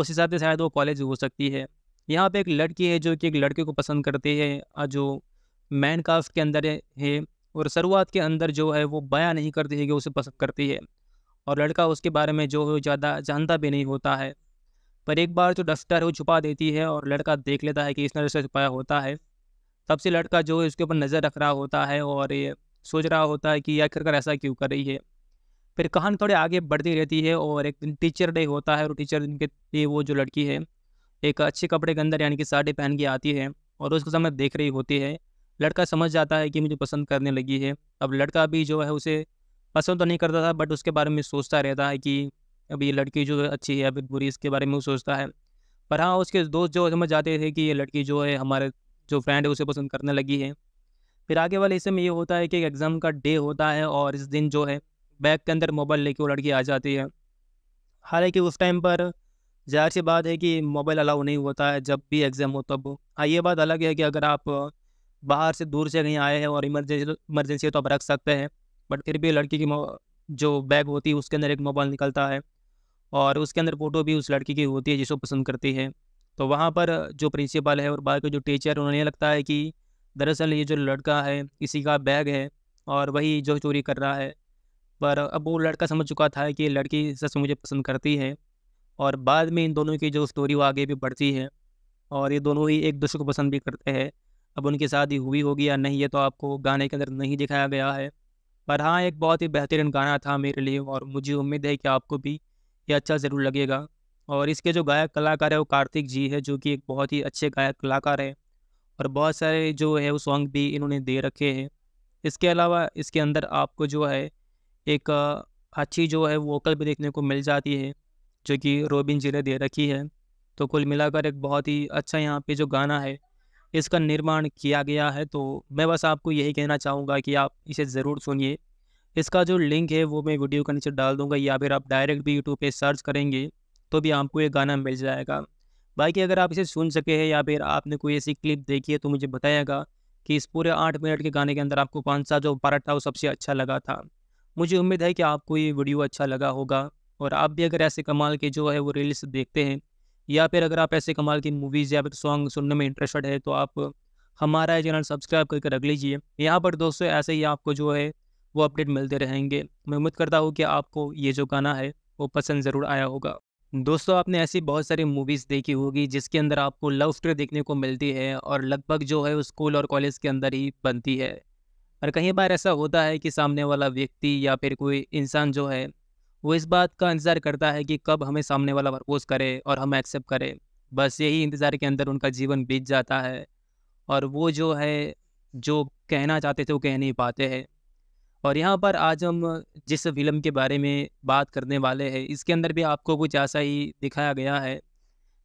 A: उस हिसाब से शायद वो कॉलेज हो सकती है यहाँ पे एक लड़की है जो कि एक लड़के को पसंद करती है जो मैन कास्ट के अंदर है और शुरुआत के अंदर जो है वो बयाँ नहीं करती है कि उसे पसंद करती है और लड़का उसके बारे में जो है ज़्यादा जानता भी नहीं होता है पर एक बार जो तो डस्टर है वो छुपा देती है और लड़का देख लेता है कि इस नज़र से छुपाया होता है तब से लड़का जो है उसके ऊपर नज़र रख रहा होता है और ये सोच रहा होता है कि आखिरकार ऐसा क्यों कर रही है फिर कहानी थोड़ी आगे बढ़ती रहती है और एक दिन टीचर डे होता है और टीचर दिन के लिए वो जो लड़की है एक अच्छे कपड़े के अंदर यानी कि साड़ी पहन के आती है और उसके समय देख रही होती है लड़का समझ जाता है कि मुझे पसंद करने लगी है अब लड़का भी जो है उसे पसंद तो नहीं करता था बट उसके बारे में सोचता रहता है कि अब ये लड़की जो अच्छी है फिर बुरी इसके बारे में वो सोचता है पर हाँ उसके दोस्त जो समझ जाते थे कि ये लड़की जो है हमारे जो फ्रेंड है उसे पसंद करने लगी है फिर आगे वाले हिस्से में ये होता है कि एग्ज़ाम का डे होता है और इस दिन जो है बैग के अंदर मोबाइल लेके वो लड़की आ जाती है हालांकि उस टाइम पर जाहिर सी बात है कि मोबाइल अलाउ नहीं होता है जब भी एग्ज़ाम हो तब हाँ ये बात अलग है कि अगर आप बाहर से दूर से कहीं आए हैं और इमरजेंसी इमरजेंसी तो आप रख सकते हैं बट फिर भी लड़की की जो बैग होती है उसके अंदर एक मोबाइल निकलता है और उसके अंदर फ़ोटो भी उस लड़की की होती है जिसको पसंद करती है तो वहाँ पर जो प्रिंसिपल है और बाकी जो टीचर उन्हें लगता है कि दरअसल ये जो लड़का है इसी का बैग है और वही जो चोरी कर रहा है पर अब वो लड़का समझ चुका था कि लड़की सच मुझे पसंद करती है और बाद में इन दोनों की जो स्टोरी वो आगे भी बढ़ती है और ये दोनों ही एक दूसरे को पसंद भी करते हैं अब उनकी शादी हुई होगी या नहीं ये तो आपको गाने के अंदर नहीं दिखाया गया है पर हाँ एक बहुत ही बेहतरीन गाना था मेरे लिए और मुझे उम्मीद है कि आपको भी ये अच्छा ज़रूर लगेगा और इसके जो गायक कलाकार है वो कार्तिक जी है जो कि एक बहुत ही अच्छे गायक कलाकार हैं और बहुत सारे जो है वो सॉन्ग भी इन्होंने दे रखे हैं इसके अलावा इसके अंदर आपको जो है एक अच्छी जो है वोकल भी देखने को मिल जाती है जो कि रोबिन जी ने दे रखी है तो कुल मिलाकर एक बहुत ही अच्छा यहाँ पे जो गाना है इसका निर्माण किया गया है तो मैं बस आपको यही कहना चाहूँगा कि आप इसे ज़रूर सुनिए इसका जो लिंक है वो मैं वीडियो के नीचे डाल दूंगा या फिर आप डायरेक्ट भी यूट्यूब पे सर्च करेंगे तो भी आपको ये गाना मिल जाएगा बाकी अगर आप इसे सुन सके हैं या फिर आपने कोई ऐसी क्लिप देखी है तो मुझे बताएगा कि इस पूरे आठ मिनट के गाने के अंदर आपको कौन सा जो पार्ट था वो सबसे अच्छा लगा था मुझे उम्मीद है कि आपको ये वीडियो अच्छा लगा होगा और आप भी अगर ऐसे कमाल के जो है वो रील्स देखते हैं या फिर अगर आप ऐसे कमाल की मूवीज़ या फिर सॉन्ग सुनने में इंटरेस्टेड है तो आप हमारा चैनल सब्सक्राइब करके रख लीजिए यहाँ पर दोस्तों ऐसे ही आपको जो है वो अपडेट मिलते रहेंगे मैं उम्मीद करता हूँ कि आपको ये जो गाना है वो पसंद ज़रूर आया होगा दोस्तों आपने ऐसी बहुत सारी मूवीज़ देखी होगी जिसके अंदर आपको लव स्टोरी देखने को मिलती है और लगभग जो है वो स्कूल और कॉलेज के अंदर ही बनती है और कई बार ऐसा होता है कि सामने वाला व्यक्ति या फिर कोई इंसान जो है वो इस बात का इंतज़ार करता है कि कब हमें सामने वाला प्रपोज़ करे और हम एक्सेप्ट करें बस यही इंतज़ार के अंदर उनका जीवन बीत जाता है और वो जो है जो कहना चाहते थे वो कह नहीं पाते हैं और यहाँ पर आज हम जिस फिल्म के बारे में बात करने वाले हैं इसके अंदर भी आपको कुछ ऐसा ही दिखाया गया है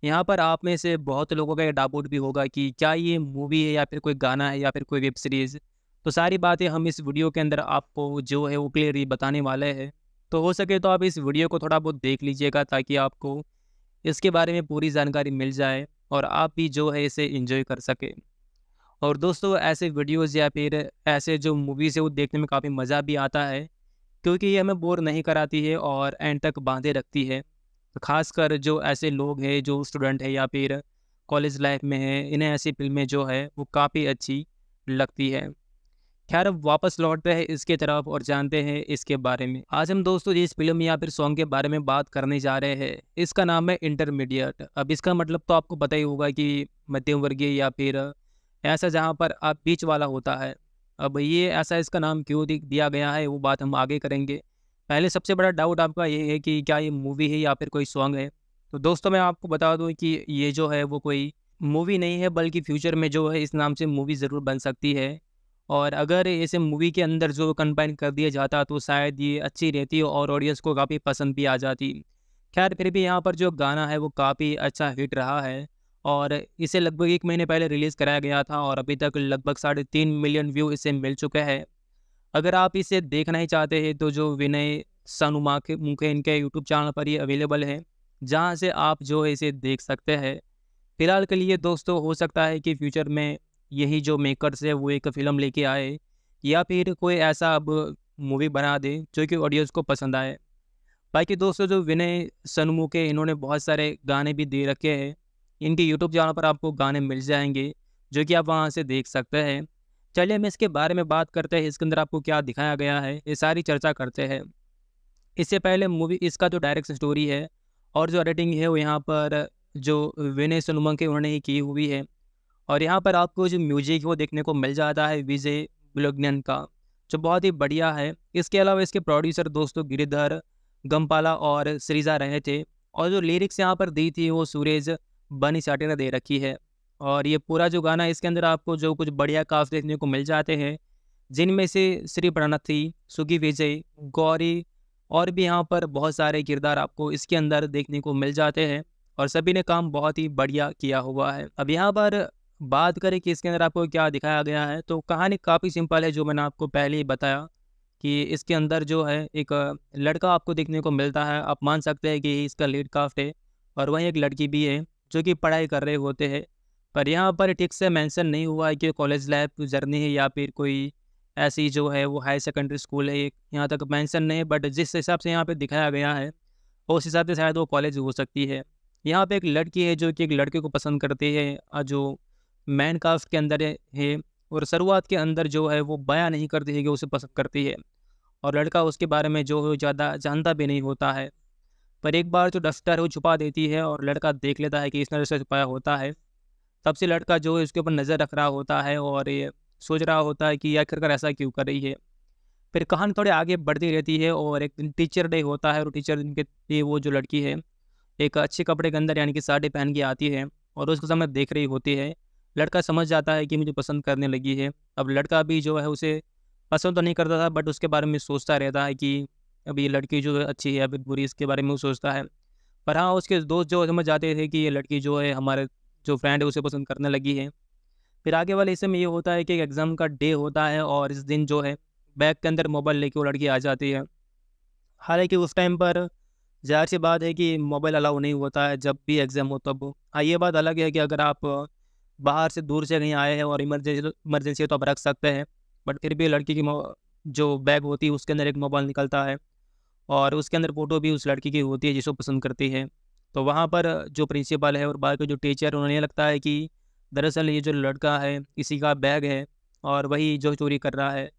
A: यहाँ पर आप में से बहुत लोगों का ये डाउट भी होगा कि क्या ये मूवी है या फिर कोई गाना है या फिर कोई वेब सीरीज़ तो सारी बातें हम इस वीडियो के अंदर आपको जो है वो क्लियरली बताने वाले हैं तो हो सके तो आप इस वीडियो को थोड़ा बहुत देख लीजिएगा ताकि आपको इसके बारे में पूरी जानकारी मिल जाए और आप भी जो है इसे इंजॉय कर सकें और दोस्तों ऐसे वीडियोस या फिर ऐसे जो मूवीज़ है वो देखने में काफ़ी मज़ा भी आता है क्योंकि ये हमें बोर नहीं कराती है और एंड तक बांधे रखती है खासकर जो ऐसे लोग हैं जो स्टूडेंट है या फिर कॉलेज लाइफ में है इन्हें ऐसी फिल्में जो है वो काफ़ी अच्छी लगती है खैर अब वापस लौटते हैं इसके तरफ और जानते हैं इसके बारे में आज हम दोस्तों इस फिल्म या फिर सॉन्ग के बारे में बात करने जा रहे हैं इसका नाम है इंटरमीडिएट अब इसका मतलब तो आपको पता ही होगा कि मध्यम वर्गीय या फिर ऐसा जहाँ पर आप बीच वाला होता है अब ये ऐसा इसका नाम क्यों दिया गया है वो बात हम आगे करेंगे पहले सबसे बड़ा डाउट आपका ये है कि क्या ये मूवी है या फिर कोई सॉन्ग है तो दोस्तों मैं आपको बता दूं कि ये जो है वो कोई मूवी नहीं है बल्कि फ्यूचर में जो है इस नाम से मूवी ज़रूर बन सकती है और अगर इसे मूवी के अंदर जो कंबाइन कर दिया जाता तो शायद ये अच्छी रहती और ऑडियंस को काफ़ी पसंद भी आ जाती खैर फिर भी यहाँ पर जो गाना है वो काफ़ी अच्छा हिट रहा है और इसे लगभग एक महीने पहले रिलीज़ कराया गया था और अभी तक लगभग साढ़े तीन मिलियन व्यू इसे मिल चुका है अगर आप इसे देखना ही चाहते हैं तो जो विनय सानू माखे मुखे इनके यूट्यूब चैनल पर ये अवेलेबल है जहाँ से आप जो है इसे देख सकते हैं फिलहाल के लिए दोस्तों हो सकता है कि फ्यूचर में यही जो मेकर्स है वो एक फ़िल्म लेके आए या फिर कोई ऐसा अब मूवी बना दे जो कि ऑडियंस को पसंद आए बाकी दोस्तों जो विनय सनमू के इन्होंने बहुत सारे गाने भी दे रखे हैं इनके यूट्यूब चैनल पर आपको गाने मिल जाएंगे जो कि आप वहाँ से देख सकते हैं चलिए हम इसके बारे में बात करते हैं इसके अंदर आपको क्या दिखाया गया है ये सारी चर्चा करते हैं इससे पहले मूवी इसका जो डायरेक्ट स्टोरी है और जो एडिटिंग है वो यहाँ पर जो विनय सोनमंग के उन्होंने ही की हुई है और यहाँ पर आपको जो म्यूजिक वो देखने को मिल जाता है विजय बुलग्नन का जो बहुत ही बढ़िया है इसके अलावा इसके प्रोड्यूसर दोस्तों गिरिधर गम्पाला और सरीजा रहे थे और जो लिरिक्स यहाँ पर दी थी वो सूरज बनी साटी ने दे रखी है और ये पूरा जो गाना इसके अंदर आपको जो कुछ बढ़िया काफ देखने को मिल जाते हैं जिनमें से श्री प्रणथी सुगी विजय गौरी और भी यहाँ पर बहुत सारे किरदार आपको इसके अंदर देखने को मिल जाते हैं और सभी ने काम बहुत ही बढ़िया किया हुआ है अब यहाँ पर बात करें कि इसके अंदर आपको क्या दिखाया गया है तो कहानी काफ़ी सिंपल है जो मैंने आपको पहले ही बताया कि इसके अंदर जो है एक लड़का आपको देखने को मिलता है आप मान सकते हैं कि इसका लीड काफ्ट है और वहीं एक लड़की भी है जो कि पढ़ाई कर रहे होते हैं पर यहाँ पर ठीक से मेंशन नहीं हुआ है कि कॉलेज लाइफ जर्नी है या फिर कोई ऐसी जो है वो हाई सेकेंडरी स्कूल है यहाँ तक मेंशन नहीं है बट जिस हिसाब से यहाँ पे दिखाया गया है उस हिसाब से शायद वो कॉलेज हो सकती है यहाँ पे एक लड़की है जो कि एक लड़के को पसंद करती है जो मैन कास्ट के अंदर है और शुरुआत के अंदर जो है वो बयां नहीं करती है कि उसे पसंद करती है और लड़का उसके बारे में जो है ज़्यादा जानता भी नहीं होता है पर एक बार जो तो डस्टर है वो छुपा देती है और लड़का देख लेता है कि इस नज़र से छुपाया होता है तब से लड़का जो है उसके ऊपर नज़र रख रहा होता है और ये सोच रहा होता है कि आखिरकार ऐसा क्यों कर रही है फिर कहानी थोड़ी आगे बढ़ती रहती है और एक दिन टीचर डे होता है और टीचर दिन के लिए वो जो लड़की है एक अच्छे कपड़े के अंदर यानी कि साड़ी पहन के आती है और उसके समय देख रही होती है लड़का समझ जाता है कि मुझे पसंद करने लगी है अब लड़का भी जो है उसे पसंद तो नहीं करता था बट उसके बारे में सोचता रहता है कि अब ये लड़की जो है अच्छी है अभी बुरी इसके बारे में वो सोचता है पर हाँ उसके दोस्त जो समझ जाते थे कि ये लड़की जो है हमारे जो फ्रेंड है उसे पसंद करने लगी है फिर आगे वाले हिस्से में ये होता है कि एग्ज़ाम का डे होता है और इस दिन जो है बैग के अंदर मोबाइल लेके वो लड़की आ जाती है हालांकि उस टाइम पर जाहिर सी बात है कि मोबाइल अलाउ नहीं होता है जब भी एग्ज़ाम हो तब हाँ ये बात अलग है कि अगर आप बाहर से दूर से कहीं आए हैं और इमरजेंसी इमरजेंसी तो आप रख सकते हैं बट फिर भी लड़की की जो बैग होती है उसके अंदर एक मोबाइल निकलता है और उसके अंदर फ़ोटो भी उस लड़की की होती है जिसको पसंद करती है तो वहाँ पर जो प्रिंसिपल है और बाकी जो टीचर उन्हें लगता है कि दरअसल ये जो लड़का है इसी का बैग है और वही जो चोरी कर रहा है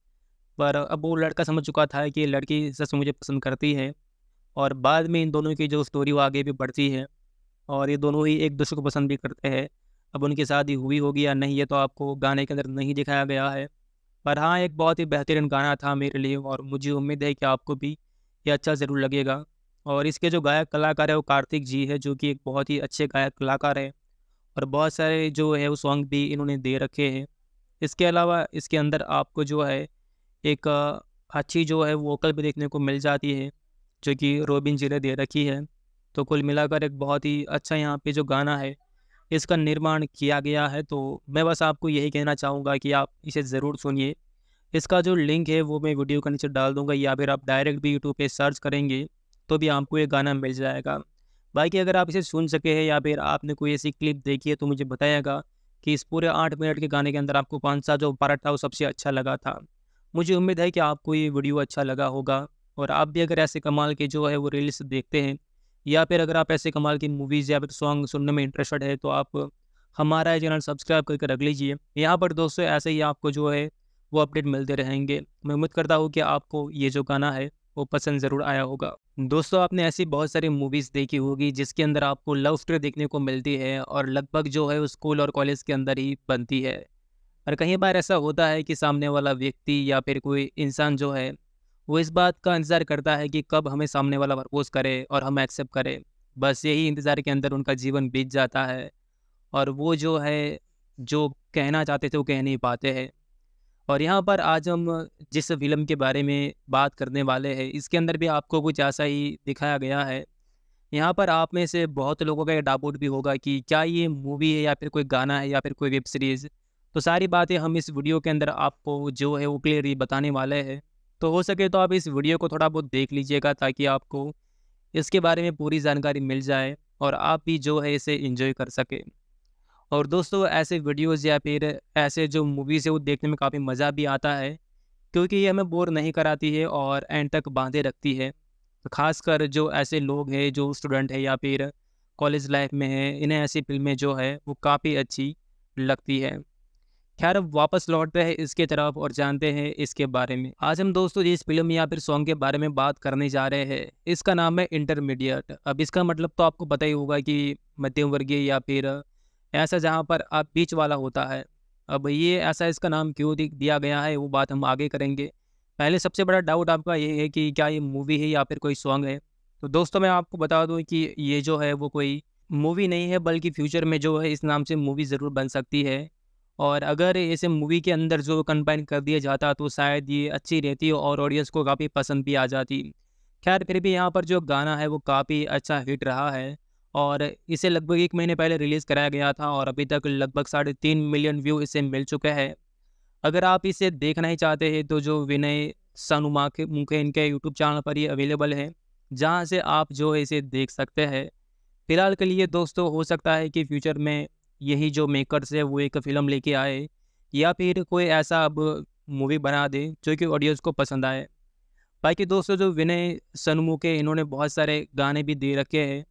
A: पर अब वो लड़का समझ चुका था कि लड़की सच मुझे पसंद करती है और बाद में इन दोनों की जो स्टोरी वो आगे भी बढ़ती है और ये दोनों ही एक दूसरे को पसंद भी करते हैं अब उनकी शादी हुई होगी या नहीं ये तो आपको गाने के अंदर नहीं दिखाया गया है पर हाँ एक बहुत ही बेहतरीन गाना था मेरे लिए और मुझे उम्मीद है कि आपको भी ये अच्छा ज़रूर लगेगा और इसके जो गायक कलाकार है वो कार्तिक जी है जो कि एक बहुत ही अच्छे गायक कलाकार है और बहुत सारे जो है वो सॉन्ग भी इन्होंने दे रखे हैं इसके अलावा इसके अंदर आपको जो है एक अच्छी जो है वोकल भी देखने को मिल जाती है जो कि रोबिन जी ने दे रखी है तो कुल मिलाकर एक बहुत ही अच्छा यहाँ पे जो गाना है इसका निर्माण किया गया है तो मैं बस आपको यही कहना चाहूँगा कि आप इसे ज़रूर सुनिए इसका जो लिंक है वो मैं वीडियो के नीचे डाल दूंगा या फिर आप डायरेक्ट भी यूट्यूब पे सर्च करेंगे तो भी आपको ये गाना मिल जाएगा बाकी अगर आप इसे सुन सके हैं या फिर आपने कोई ऐसी क्लिप देखी है तो मुझे बताएगा कि इस पूरे आठ मिनट के गाने के अंदर आपको कौन सा जो पार्ट था वो सबसे अच्छा लगा था मुझे उम्मीद है कि आपको ये वीडियो अच्छा लगा होगा और आप भी अगर ऐसे कमाल के जो है वो रील्स देखते हैं या फिर अगर आप ऐसे कमाल की मूवीज़ या फिर सॉन्ग सुनने में इंटरेस्टेड है तो आप हमारा चैनल सब्सक्राइब करके रख लीजिए यहाँ पर दोस्तों ऐसे ही आपको जो है वो अपडेट मिलते रहेंगे मैं उम्मीद करता हूँ कि आपको ये जो गाना है वो पसंद ज़रूर आया होगा दोस्तों आपने ऐसी बहुत सारी मूवीज़ देखी होगी जिसके अंदर आपको लव स्टोरी देखने को मिलती है और लगभग जो है वो स्कूल और कॉलेज के अंदर ही बनती है और कई बार ऐसा होता है कि सामने वाला व्यक्ति या फिर कोई इंसान जो है वो इस बात का इंतज़ार करता है कि कब हमें सामने वाला प्रपोज़ करे और हम एक्सेप्ट करें बस यही इंतज़ार के अंदर उनका जीवन बीत जाता है और वो जो है जो कहना चाहते थे वो कह नहीं पाते हैं और यहाँ पर आज हम जिस फिल्म के बारे में बात करने वाले हैं इसके अंदर भी आपको कुछ ऐसा ही दिखाया गया है यहाँ पर आप में से बहुत लोगों का ये डाउट भी होगा कि क्या ये मूवी है या फिर कोई गाना है या फिर कोई वेब सीरीज़ तो सारी बातें हम इस वीडियो के अंदर आपको जो है वो क्लियरली बताने वाले हैं तो हो सके तो आप इस वीडियो को थोड़ा बहुत देख लीजिएगा ताकि आपको इसके बारे में पूरी जानकारी मिल जाए और आप भी जो है इसे इंजॉय कर सकें और दोस्तों ऐसे वीडियोस या फिर ऐसे जो मूवीज़ है वो देखने में काफ़ी मज़ा भी आता है क्योंकि ये हमें बोर नहीं कराती है और एंड तक बांधे रखती है तो खासकर जो ऐसे लोग हैं जो स्टूडेंट है या फिर कॉलेज लाइफ में है इन्हें ऐसी फिल्में जो है वो काफ़ी अच्छी लगती है खैर अब वापस लौटते हैं इसके तरफ और जानते हैं इसके बारे में आज हम दोस्तों जिस फिल्म या फिर सॉन्ग के बारे में बात करने जा रहे हैं इसका नाम है इंटरमीडिएट अब इसका मतलब तो आपको पता ही होगा कि मध्यम वर्गीय या फिर ऐसा जहाँ पर आप बीच वाला होता है अब ये ऐसा इसका नाम क्यों दिया गया है वो बात हम आगे करेंगे पहले सबसे बड़ा डाउट आपका ये है कि क्या ये मूवी है या फिर कोई सॉन्ग है तो दोस्तों मैं आपको बता दूं कि ये जो है वो कोई मूवी नहीं है बल्कि फ्यूचर में जो है इस नाम से मूवी ज़रूर बन सकती है और अगर इसे मूवी के अंदर जो कंबाइन कर दिया जाता तो शायद ये अच्छी रहती और ऑडियंस को काफ़ी पसंद भी आ जाती खैर फिर भी यहाँ पर जो गाना है वो काफ़ी अच्छा हिट रहा है और इसे लगभग एक महीने पहले रिलीज़ कराया गया था और अभी तक लगभग साढ़े तीन मिलियन व्यू इसे मिल चुका है अगर आप इसे देखना ही चाहते हैं तो जो विनय सनुमा के मुखे इनके यूट्यूब चैनल पर ये अवेलेबल है जहाँ से आप जो इसे देख सकते हैं फिलहाल के लिए दोस्तों हो सकता है कि फ्यूचर में यही जो मेकर्स है वो एक फ़िल्म लेके आए या फिर कोई ऐसा अब मूवी बना दे जो कि ऑडियंस को पसंद आए बाकी दोस्तों जो विनय सनमू के इन्होंने बहुत सारे गाने भी दे रखे हैं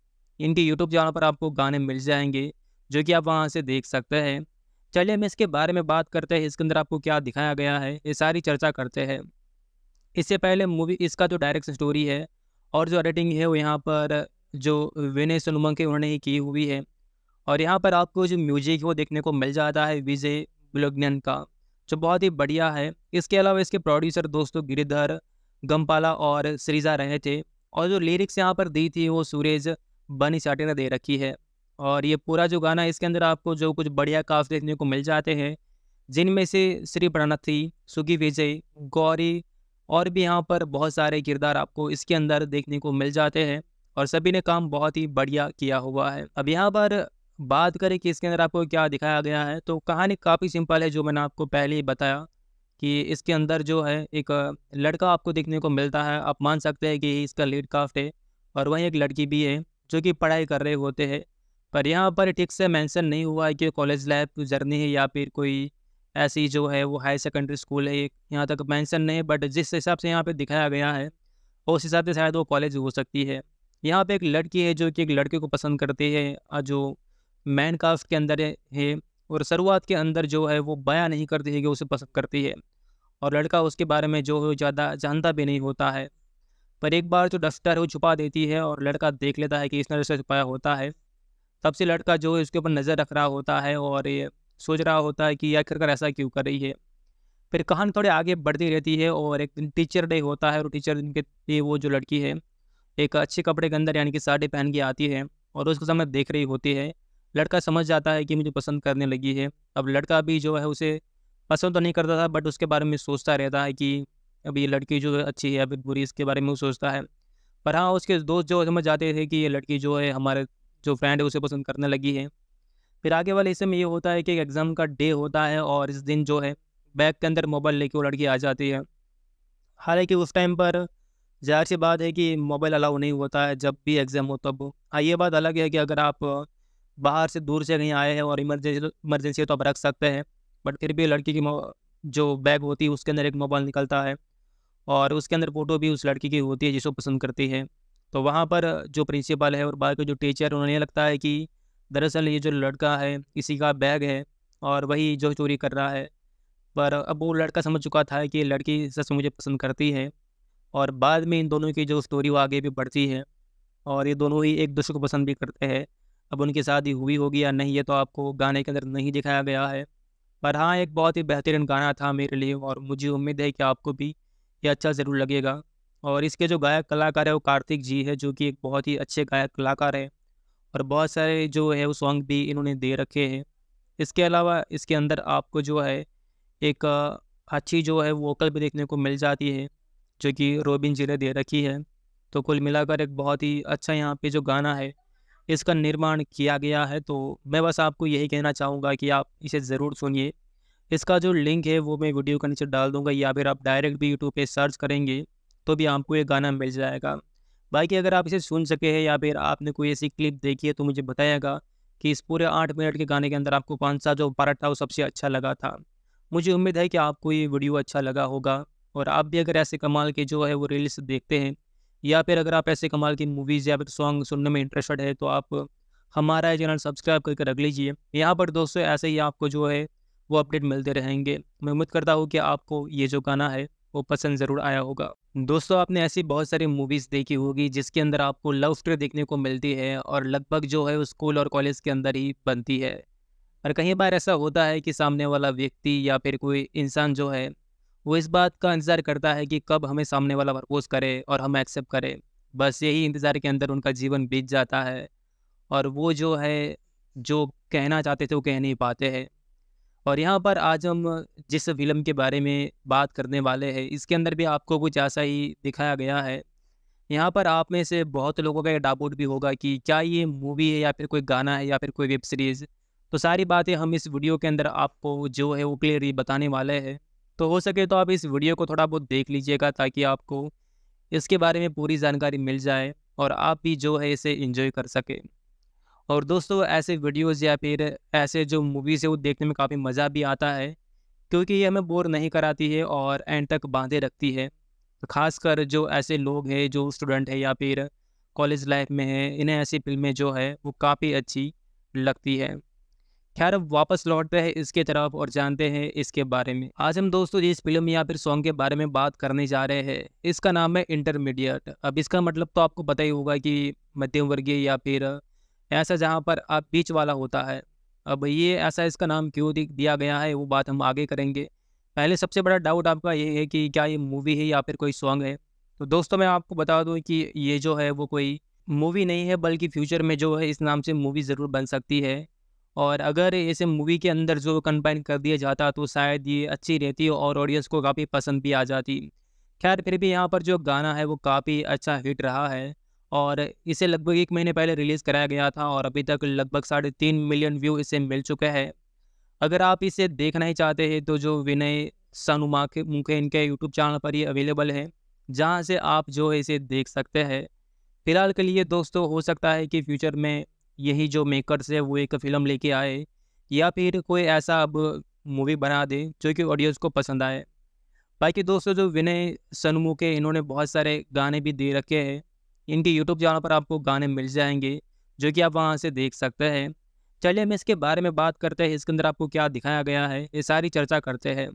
A: इनके यूट्यूब चैनल पर आपको गाने मिल जाएंगे जो कि आप वहाँ से देख सकते हैं चलिए हम इसके बारे में बात करते हैं इसके अंदर आपको क्या दिखाया गया है ये सारी चर्चा करते हैं इससे पहले मूवी इसका जो डायरेक्ट स्टोरी है और जो एडिटिंग है वो यहाँ पर जो विनय सोनमंग के उन्होंने ही की हुई है और यहाँ पर आपको जो म्यूजिक वो देखने को मिल जाता है विजय बुलग्नन का जो बहुत ही बढ़िया है इसके अलावा इसके प्रोड्यूसर दोस्तों गिरिधर गम्पाला और श्रीजा रहे थे और जो लिरिक्स यहाँ पर दी थी वो सूरज बनी चाटी ने दे रखी है और ये पूरा जो गाना इसके अंदर आपको जो कुछ बढ़िया काफ देखने को मिल जाते हैं जिनमें से श्री प्रणथी सुगी विजय गौरी और भी यहाँ पर बहुत सारे किरदार आपको इसके अंदर देखने को मिल जाते हैं और सभी ने काम बहुत ही बढ़िया किया हुआ है अब यहाँ पर बात करें कि इसके अंदर आपको क्या दिखाया गया है तो कहानी काफ़ी सिंपल है जो मैंने आपको पहले ही बताया कि इसके अंदर जो है एक लड़का आपको देखने को मिलता है आप मान सकते हैं कि इसका लीड काफ्ट है और वहीं एक लड़की भी है जो कि पढ़ाई कर रहे होते हैं पर यहाँ पर ठीक से मेंशन नहीं हुआ है कि कॉलेज लाइफ जर्नी है या फिर कोई ऐसी जो है वो हाई सेकेंडरी स्कूल है यहाँ तक मेंशन नहीं है बट जिस हिसाब से यहाँ पे दिखाया गया है उस हिसाब से शायद वो कॉलेज हो सकती है यहाँ पे एक लड़की है जो कि एक लड़के को पसंद करती है जो मैन कास्ट के अंदर है और शुरुआत के अंदर जो है वो बयाँ नहीं करती है कि उसे पसंद करती है और लड़का उसके बारे में जो है ज़्यादा जानता भी नहीं होता है पर एक बार जो तो डस्टर है वो छुपा देती है और लड़का देख लेता है कि इस नज़र से छुपाया होता है तब से लड़का जो है उसके ऊपर नज़र रख रहा होता है और ये सोच रहा होता है कि आखिरकार ऐसा क्यों कर रही है फिर कहानी थोड़ी आगे बढ़ती रहती है और एक दिन टीचर डे होता है और टीचर दिन के लिए वो जो लड़की है एक अच्छे कपड़े के अंदर यानी कि साड़ी पहन के आती है और उसके समय देख रही होती है लड़का समझ जाता है कि मुझे पसंद करने लगी है अब लड़का भी जो है उसे पसंद तो नहीं करता था बट उसके बारे में सोचता रहता है कि अब ये लड़की जो अच्छी है फिर बुरी इसके बारे में वो सोचता है पर हाँ उसके दोस्त जो समझ जाते थे कि ये लड़की जो है हमारे जो फ्रेंड है उसे पसंद करने लगी है फिर आगे वाले हिस्से में ये होता है कि एग्ज़ाम का डे होता है और इस दिन जो है बैग के अंदर मोबाइल लेके वो लड़की आ जाती है हालांकि उस टाइम पर जाहिर सी बात है कि मोबाइल अलाउ नहीं होता है जब भी एग्ज़ाम हो तब हाँ ये बात अलग है कि अगर आप बाहर से दूर से कहीं आए हैं और इमरजेंसी इमरजेंसी तो आप रख सकते हैं बट फिर भी लड़की की जो बैग होती है उसके अंदर एक मोबाइल निकलता है और उसके अंदर फ़ोटो भी उस लड़की की होती है जिसको पसंद करती है तो वहाँ पर जो प्रिंसिपल है और बाकी जो टीचर उन्हें लगता है कि दरअसल ये जो लड़का है इसी का बैग है और वही जो चोरी कर रहा है पर अब वो लड़का समझ चुका था कि लड़की सच मुझे पसंद करती है और बाद में इन दोनों की जो स्टोरी वो आगे भी बढ़ती है और ये दोनों ही एक दूसरे को पसंद भी करते हैं अब उनकी शादी हुई होगी या नहीं ये तो आपको गाने के अंदर नहीं दिखाया गया है पर हाँ एक बहुत ही बेहतरीन गाना था मेरे लिए और मुझे उम्मीद है कि आपको भी ये अच्छा ज़रूर लगेगा और इसके जो गायक कलाकार है वो कार्तिक जी है जो कि एक बहुत ही अच्छे गायक कलाकार हैं और बहुत सारे जो है वो सॉन्ग भी इन्होंने दे रखे हैं इसके अलावा इसके अंदर आपको जो है एक अच्छी जो है वोकल भी देखने को मिल जाती है जो कि रोबिन जी ने दे रखी है तो कुल मिलाकर एक बहुत ही अच्छा यहाँ पे जो गाना है इसका निर्माण किया गया है तो मैं बस आपको यही कहना चाहूँगा कि आप इसे ज़रूर सुनिए इसका जो लिंक है वो मैं वीडियो के नीचे डाल दूंगा या फिर आप डायरेक्ट भी यूट्यूब पे सर्च करेंगे तो भी आपको ये गाना मिल जाएगा बाकी अगर आप इसे सुन सके हैं या फिर आपने कोई ऐसी क्लिप देखी है तो मुझे बताएगा कि इस पूरे आठ मिनट के गाने के अंदर आपको कौन सा जो पार्ट था वो सबसे अच्छा लगा था मुझे उम्मीद है कि आपको ये वीडियो अच्छा लगा होगा और आप भी अगर ऐसे कमाल के जो है वो रील्स देखते हैं या फिर अगर आप ऐसे कमाल की मूवीज़ या फिर सॉन्ग सुनने में इंटरेस्टेड है तो आप हमारा चैनल सब्सक्राइब करके रख लीजिए यहाँ पर दोस्तों ऐसे ही आपको जो है वो अपडेट मिलते रहेंगे मैं उम्मीद करता हूँ कि आपको ये जो गाना है वो पसंद ज़रूर आया होगा दोस्तों आपने ऐसी बहुत सारी मूवीज़ देखी होगी जिसके अंदर आपको लव स्टोरी देखने को मिलती है और लगभग जो है स्कूल और कॉलेज के अंदर ही बनती है और कई बार ऐसा होता है कि सामने वाला व्यक्ति या फिर कोई इंसान जो है वो इस बात का इंतज़ार करता है कि कब हमें सामने वाला प्रपोज़ करे और हम एक्सेप्ट करें बस यही इंतज़ार के अंदर उनका जीवन बीत जाता है और वो जो है जो कहना चाहते थे वो कह नहीं पाते हैं और यहाँ पर आज हम जिस फिल्म के बारे में बात करने वाले हैं इसके अंदर भी आपको कुछ ऐसा ही दिखाया गया है यहाँ पर आप में से बहुत लोगों का ये डाउट भी होगा कि क्या ये मूवी है या फिर कोई गाना है या फिर कोई वेब सीरीज़ तो सारी बातें हम इस वीडियो के अंदर आपको जो है वो क्लियरली बताने वाले हैं तो हो सके तो आप इस वीडियो को थोड़ा बहुत देख लीजिएगा ताकि आपको इसके बारे में पूरी जानकारी मिल जाए और आप भी जो है इसे इंजॉय कर सकें और दोस्तों ऐसे वीडियोज़ या फिर ऐसे जो मूवीज़ है वो देखने में काफ़ी मज़ा भी आता है क्योंकि ये हमें बोर नहीं कराती है और एंड तक बांधे रखती है खासकर जो ऐसे लोग हैं जो स्टूडेंट हैं या फिर कॉलेज लाइफ में है इन्हें ऐसी फिल्में जो है वो काफ़ी अच्छी लगती है खैर अब वापस लौटते हैं इसके तरफ और जानते हैं इसके बारे में आज हम दोस्तों इस फिल्म या फिर सॉन्ग के बारे में बात करने जा रहे हैं इसका नाम है इंटरमीडिएट अब इसका मतलब तो आपको पता ही होगा कि मध्यम वर्गीय या फिर ऐसा जहाँ पर आप बीच वाला होता है अब ये ऐसा इसका नाम क्यों दिया गया है वो बात हम आगे करेंगे पहले सबसे बड़ा डाउट आपका ये है कि क्या ये मूवी है या फिर कोई सॉन्ग है तो दोस्तों मैं आपको बता दूं कि ये जो है वो कोई मूवी नहीं है बल्कि फ्यूचर में जो है इस नाम से मूवी ज़रूर बन सकती है और अगर इसे मूवी के अंदर जो कंबाइन कर दिया जाता तो शायद ये अच्छी रहती और ऑडियंस को काफ़ी पसंद भी आ जाती खैर फिर भी यहाँ पर जो गाना है वो काफ़ी अच्छा हिट रहा है और इसे लगभग एक महीने पहले रिलीज़ कराया गया था और अभी तक लगभग साढ़े तीन मिलियन व्यू इसे मिल चुका है अगर आप इसे देखना ही चाहते हैं तो जो विनय सनुमा के मुखे इनके यूट्यूब चैनल पर ये अवेलेबल है जहाँ से आप जो है इसे देख सकते हैं फिलहाल के लिए दोस्तों हो सकता है कि फ्यूचर में यही जो मेकर्स है वो एक फिल्म लेके आए या फिर कोई ऐसा अब मूवी बना दे जो कि ऑडियंस को पसंद आए बाकी दोस्तों जो विनय सनमुख है इन्होंने बहुत सारे गाने भी दे रखे हैं इनके यूट्यूब चैनल पर आपको गाने मिल जाएंगे जो कि आप वहाँ से देख सकते हैं चलिए हम इसके बारे में बात करते हैं इसके अंदर आपको क्या दिखाया गया है ये सारी चर्चा करते हैं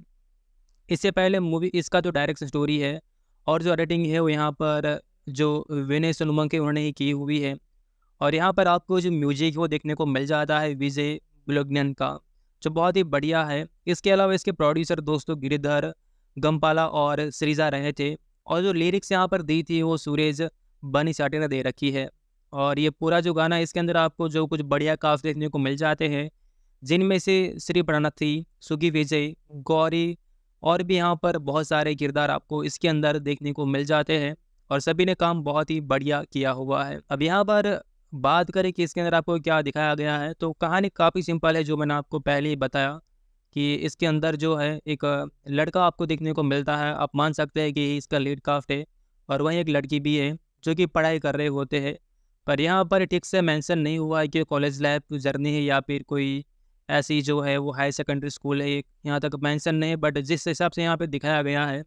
A: इससे पहले मूवी इसका जो डायरेक्शन स्टोरी है और जो एडिटिंग है वो यहाँ पर जो विनय सोनमंग के उन्होंने ही की हुई है और यहाँ पर आपको जो म्यूजिक वो देखने को मिल जाता है विजय बुलग्नन का जो बहुत ही बढ़िया है इसके अलावा इसके प्रोड्यूसर दोस्तों गिरिधर गम्पाला और सरीजा रहे थे और जो लिरिक्स यहाँ पर दी थी वो सूरज बनी साटे ने दे रखी है और ये पूरा जो गाना इसके अंदर आपको जो कुछ बढ़िया काफ देखने को मिल जाते हैं जिनमें से श्री प्रणथी सुगी विजय गौरी और भी यहाँ पर बहुत सारे किरदार आपको इसके अंदर देखने को मिल जाते हैं और सभी ने काम बहुत ही बढ़िया किया हुआ है अब यहाँ पर बात करें कि इसके अंदर आपको क्या दिखाया गया है तो कहानी काफ़ी सिंपल है जो मैंने आपको पहले ही बताया कि इसके अंदर जो है एक लड़का आपको देखने को मिलता है आप मान सकते हैं कि इसका लीड काफ्ट है और वहीं एक लड़की भी है जो कि पढ़ाई कर रहे होते हैं पर यहाँ पर ठीक से मेंशन नहीं हुआ है कि कॉलेज लाइफ जर्नी है या फिर कोई ऐसी जो है वो हाई सेकेंडरी स्कूल है यहाँ तक मेंशन नहीं बट जिस हिसाब से यहाँ पे दिखाया गया है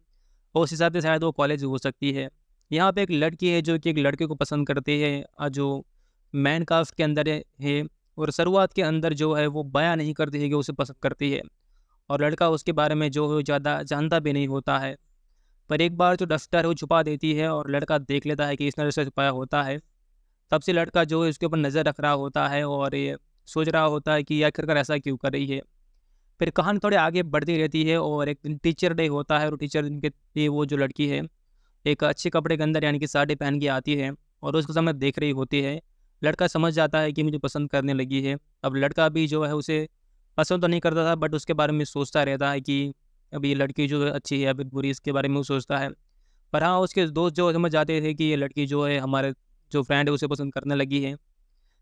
A: उस हिसाब से शायद वो कॉलेज हो सकती है यहाँ पे एक लड़की है जो कि एक लड़के को पसंद करती है जो मैन कास्ट के अंदर है और शुरुआत के अंदर जो है वो बयाँ नहीं करती है कि उसे पसंद करती है और लड़का उसके बारे में जो है ज़्यादा जानता भी नहीं होता है पर एक बार जो डस्टर है वो छुपा देती है और लड़का देख लेता है कि इस नज़र से छुपाया होता है तब से लड़का जो है उसके ऊपर नज़र रख रहा होता है और ये सोच रहा होता है कि आखिरकार ऐसा क्यों कर रही है फिर कहानी थोड़ी आगे बढ़ती रहती है और एक दिन टीचर डे होता है और टीचर दिन के लिए वो जो लड़की है एक अच्छे कपड़े के अंदर यानी कि साड़ी पहन के आती है और उसके समय देख रही होती है लड़का समझ जाता है कि मुझे पसंद करने लगी है अब लड़का भी जो है उसे पसंद तो नहीं करता था बट उसके बारे में सोचता रहता है कि अभी ये लड़की जो अच्छी है अभी बुरी इसके बारे में वो सोचता है पर हाँ उसके दोस्त जो समझ जाते थे कि ये लड़की जो है हमारे जो फ्रेंड है उसे पसंद करने लगी है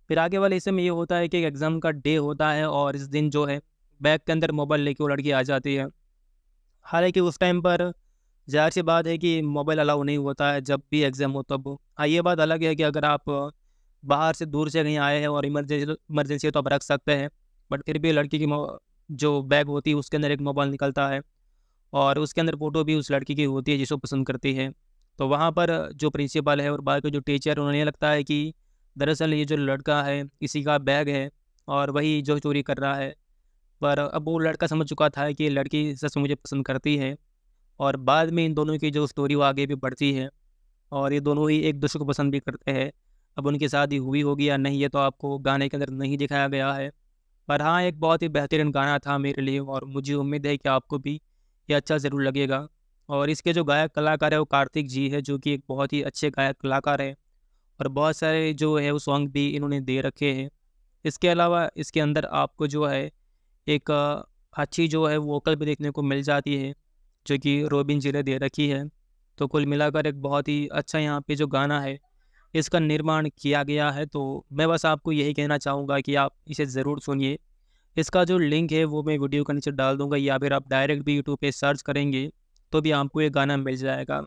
A: फिर आगे वाले हिस्से में ये होता है कि एग्ज़ाम का डे होता है और इस दिन जो है बैग के अंदर मोबाइल लेके वो लड़की आ जाती है हालांकि उस टाइम पर जाहिर सी बात है कि मोबाइल अलाउ नहीं होता है जब भी एग्ज़ाम हो तब हाँ ये बात अलग है कि अगर आप बाहर से दूर से कहीं आए हैं और इमरजेंसी इमरजेंसी तो आप रख सकते हैं बट फिर भी लड़की की जो बैग होती है उसके अंदर एक मोबाइल निकलता है और उसके अंदर फ़ोटो भी उस लड़की की होती है जिसको पसंद करती है तो वहाँ पर जो प्रिंसिपल है और बाकी जो टीचर उन्हें लगता है कि दरअसल ये जो लड़का है इसी का बैग है और वही जो चोरी कर रहा है पर अब वो लड़का समझ चुका था कि लड़की सच मुझे पसंद करती है और बाद में इन दोनों की जो स्टोरी वो आगे भी बढ़ती है और ये दोनों ही एक दूसरे को पसंद भी करते हैं अब उनकी शादी हुई होगी या नहीं ये तो आपको गाने के अंदर नहीं दिखाया गया है पर हाँ एक बहुत ही बेहतरीन गाना था मेरे लिए और मुझे उम्मीद है कि आपको भी ये अच्छा ज़रूर लगेगा और इसके जो गायक कलाकार है वो कार्तिक जी है जो कि एक बहुत ही अच्छे गायक कलाकार हैं और बहुत सारे जो है वो सॉन्ग भी इन्होंने दे रखे हैं इसके अलावा इसके अंदर आपको जो है एक अच्छी जो है वोकल भी देखने को मिल जाती है जो कि रोबिन जी ने दे रखी है तो कुल मिलाकर एक बहुत ही अच्छा यहाँ पे जो गाना है इसका निर्माण किया गया है तो मैं बस आपको यही कहना चाहूँगा कि आप इसे ज़रूर सुनिए इसका जो लिंक है वो मैं वीडियो के नीचे डाल दूंगा या फिर आप डायरेक्ट भी यूट्यूब पे सर्च करेंगे तो भी आपको ये गाना मिल जाएगा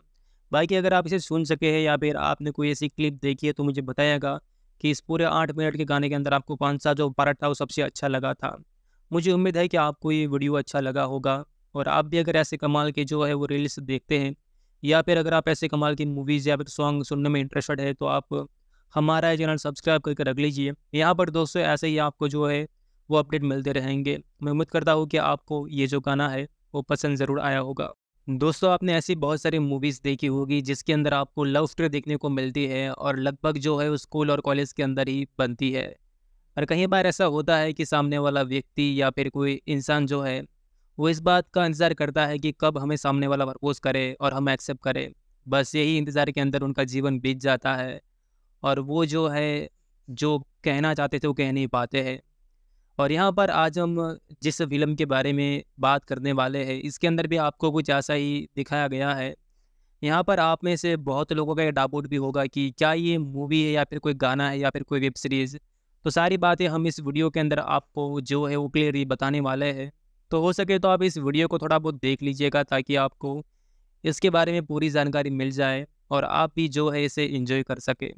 A: बाकी अगर आप इसे सुन सके हैं या फिर आपने कोई ऐसी क्लिप देखी है तो मुझे बताएगा कि इस पूरे आठ मिनट के गाने के अंदर आपको कौन सा जो पार्ट था वो सबसे अच्छा लगा था मुझे उम्मीद है कि आपको ये वीडियो अच्छा लगा होगा और आप भी अगर ऐसे कमाल के जो है वो रील्स देखते हैं या फिर अगर आप ऐसे कमाल की मूवीज़ या फिर सॉन्ग सुनने में इंटरेस्टेड है तो आप हमारा चैनल सब्सक्राइब करके रख लीजिए यहाँ पर दोस्तों ऐसे ही आपको जो है वो अपडेट मिलते रहेंगे मैं उम्मीद करता हूँ कि आपको ये जो गाना है वो पसंद ज़रूर आया होगा दोस्तों आपने ऐसी बहुत सारी मूवीज़ देखी होगी जिसके अंदर आपको लव स्टोरी देखने को मिलती है और लगभग जो है वो स्कूल और कॉलेज के अंदर ही बनती है और कई बार ऐसा होता है कि सामने वाला व्यक्ति या फिर कोई इंसान जो है वो इस बात का इंतज़ार करता है कि कब हमें सामने वाला प्रपोज़ करे और हम एक्सेप्ट करें बस यही इंतज़ार के अंदर उनका जीवन बीत जाता है और वो जो है जो कहना चाहते थे वो कह नहीं पाते हैं और यहाँ पर आज हम जिस फिल्म के बारे में बात करने वाले हैं इसके अंदर भी आपको कुछ ऐसा ही दिखाया गया है यहाँ पर आप में से बहुत लोगों का ये डाउट भी होगा कि क्या ये मूवी है या फिर कोई गाना है या फिर कोई वेब सीरीज़ तो सारी बातें हम इस वीडियो के अंदर आपको जो है वो क्लियरली बताने वाले हैं तो हो सके तो आप इस वीडियो को थोड़ा बहुत देख लीजिएगा ताकि आपको इसके बारे में पूरी जानकारी मिल जाए और आप भी जो है इसे इंजॉय कर सकें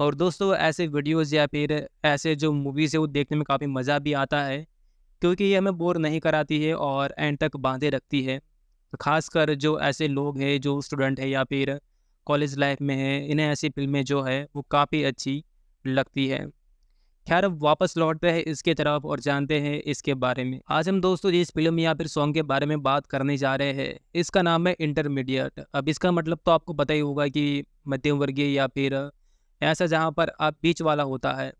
A: और दोस्तों ऐसे वीडियोस या फिर ऐसे जो मूवीज़ है वो देखने में काफ़ी मज़ा भी आता है क्योंकि ये हमें बोर नहीं कराती है और एंड तक बांधे रखती है तो खासकर जो ऐसे लोग हैं जो स्टूडेंट है या फिर कॉलेज लाइफ में है इन्हें ऐसी फिल्में जो है वो काफ़ी अच्छी लगती है खैर अब वापस लौटते हैं इसके तरफ और जानते हैं इसके बारे में आज हम दोस्तों जिस फिल्म या फिर सॉन्ग के बारे में बात करने जा रहे हैं इसका नाम है इंटरमीडिएट अब इसका मतलब तो आपको पता ही होगा कि मध्यम वर्गीय या फिर ऐसा जहाँ पर आप बीच वाला होता है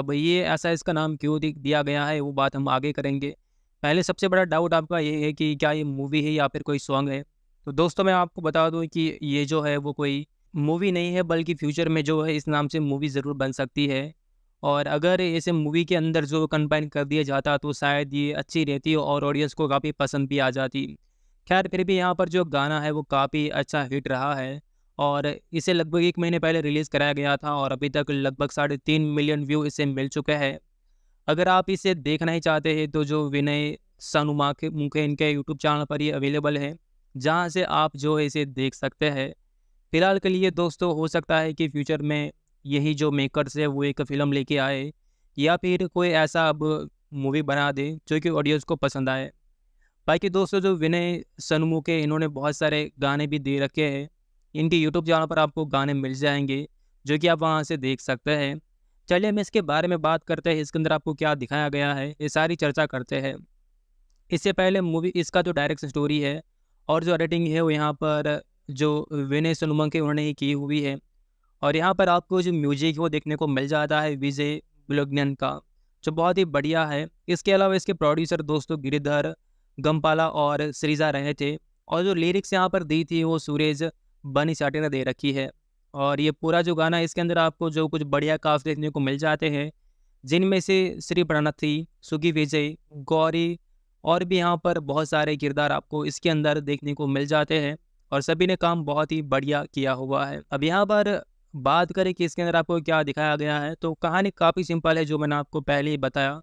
A: अब ये ऐसा इसका नाम क्यों दिया गया है वो बात हम आगे करेंगे पहले सबसे बड़ा डाउट आपका ये है कि क्या ये मूवी है या फिर कोई सॉन्ग है तो दोस्तों मैं आपको बता दूं कि ये जो है वो कोई मूवी नहीं है बल्कि फ्यूचर में जो है इस नाम से मूवी ज़रूर बन सकती है और अगर इसे मूवी के अंदर जो कंबाइन कर दिया जाता तो शायद ये अच्छी रहती और ऑडियंस को काफ़ी पसंद भी आ जाती खैर फिर भी यहाँ पर जो गाना है वो काफ़ी अच्छा हिट रहा है और इसे लगभग एक महीने पहले रिलीज़ कराया गया था और अभी तक लगभग साढ़े तीन मिलियन व्यू इसे मिल चुका है अगर आप इसे देखना ही चाहते हैं तो जो विनय सनुमा के मुखे इनके यूट्यूब चैनल पर ये अवेलेबल है जहाँ से आप जो इसे देख सकते हैं फिलहाल के लिए दोस्तों हो सकता है कि फ्यूचर में यही जो मेकर्स है वो एक फ़िल्म लेके आए या फिर कोई ऐसा अब मूवी बना दे जो कि ऑडियंस को पसंद आए बाकी दोस्तों जो विनय सनमुखे इन्होंने बहुत सारे गाने भी दे रखे हैं इनके यूट्यूब चैनल पर आपको गाने मिल जाएंगे जो कि आप वहाँ से देख सकते हैं चलिए हम इसके बारे में बात करते हैं इसके अंदर आपको क्या दिखाया गया है ये सारी चर्चा करते हैं इससे पहले मूवी इसका जो डायरेक्ट स्टोरी है और जो एडिटिंग है वो यहाँ पर जो विनय सोनुमंग के उन्होंने ही की हुई है और यहाँ पर आपको जो म्यूजिक वो देखने को मिल जाता है विजय बुलग्न का जो बहुत ही बढ़िया है इसके अलावा इसके प्रोड्यूसर दोस्तों गिरिधर गम्पाला और सरीजा रहे थे और जो लिरिक्स यहाँ पर दी थी वो सूरज बनी चाटी ने दे रखी है और ये पूरा जो गाना इसके अंदर आपको जो कुछ बढ़िया काफ देखने को मिल जाते हैं जिनमें से श्री प्रणथी सुगी विजय गौरी और भी यहाँ पर बहुत सारे किरदार आपको इसके अंदर देखने को मिल जाते हैं और सभी ने काम बहुत ही बढ़िया किया हुआ है अब यहाँ पर बात करें कि इसके अंदर आपको क्या दिखाया गया है तो कहानी काफ़ी सिंपल है जो मैंने आपको पहले ही बताया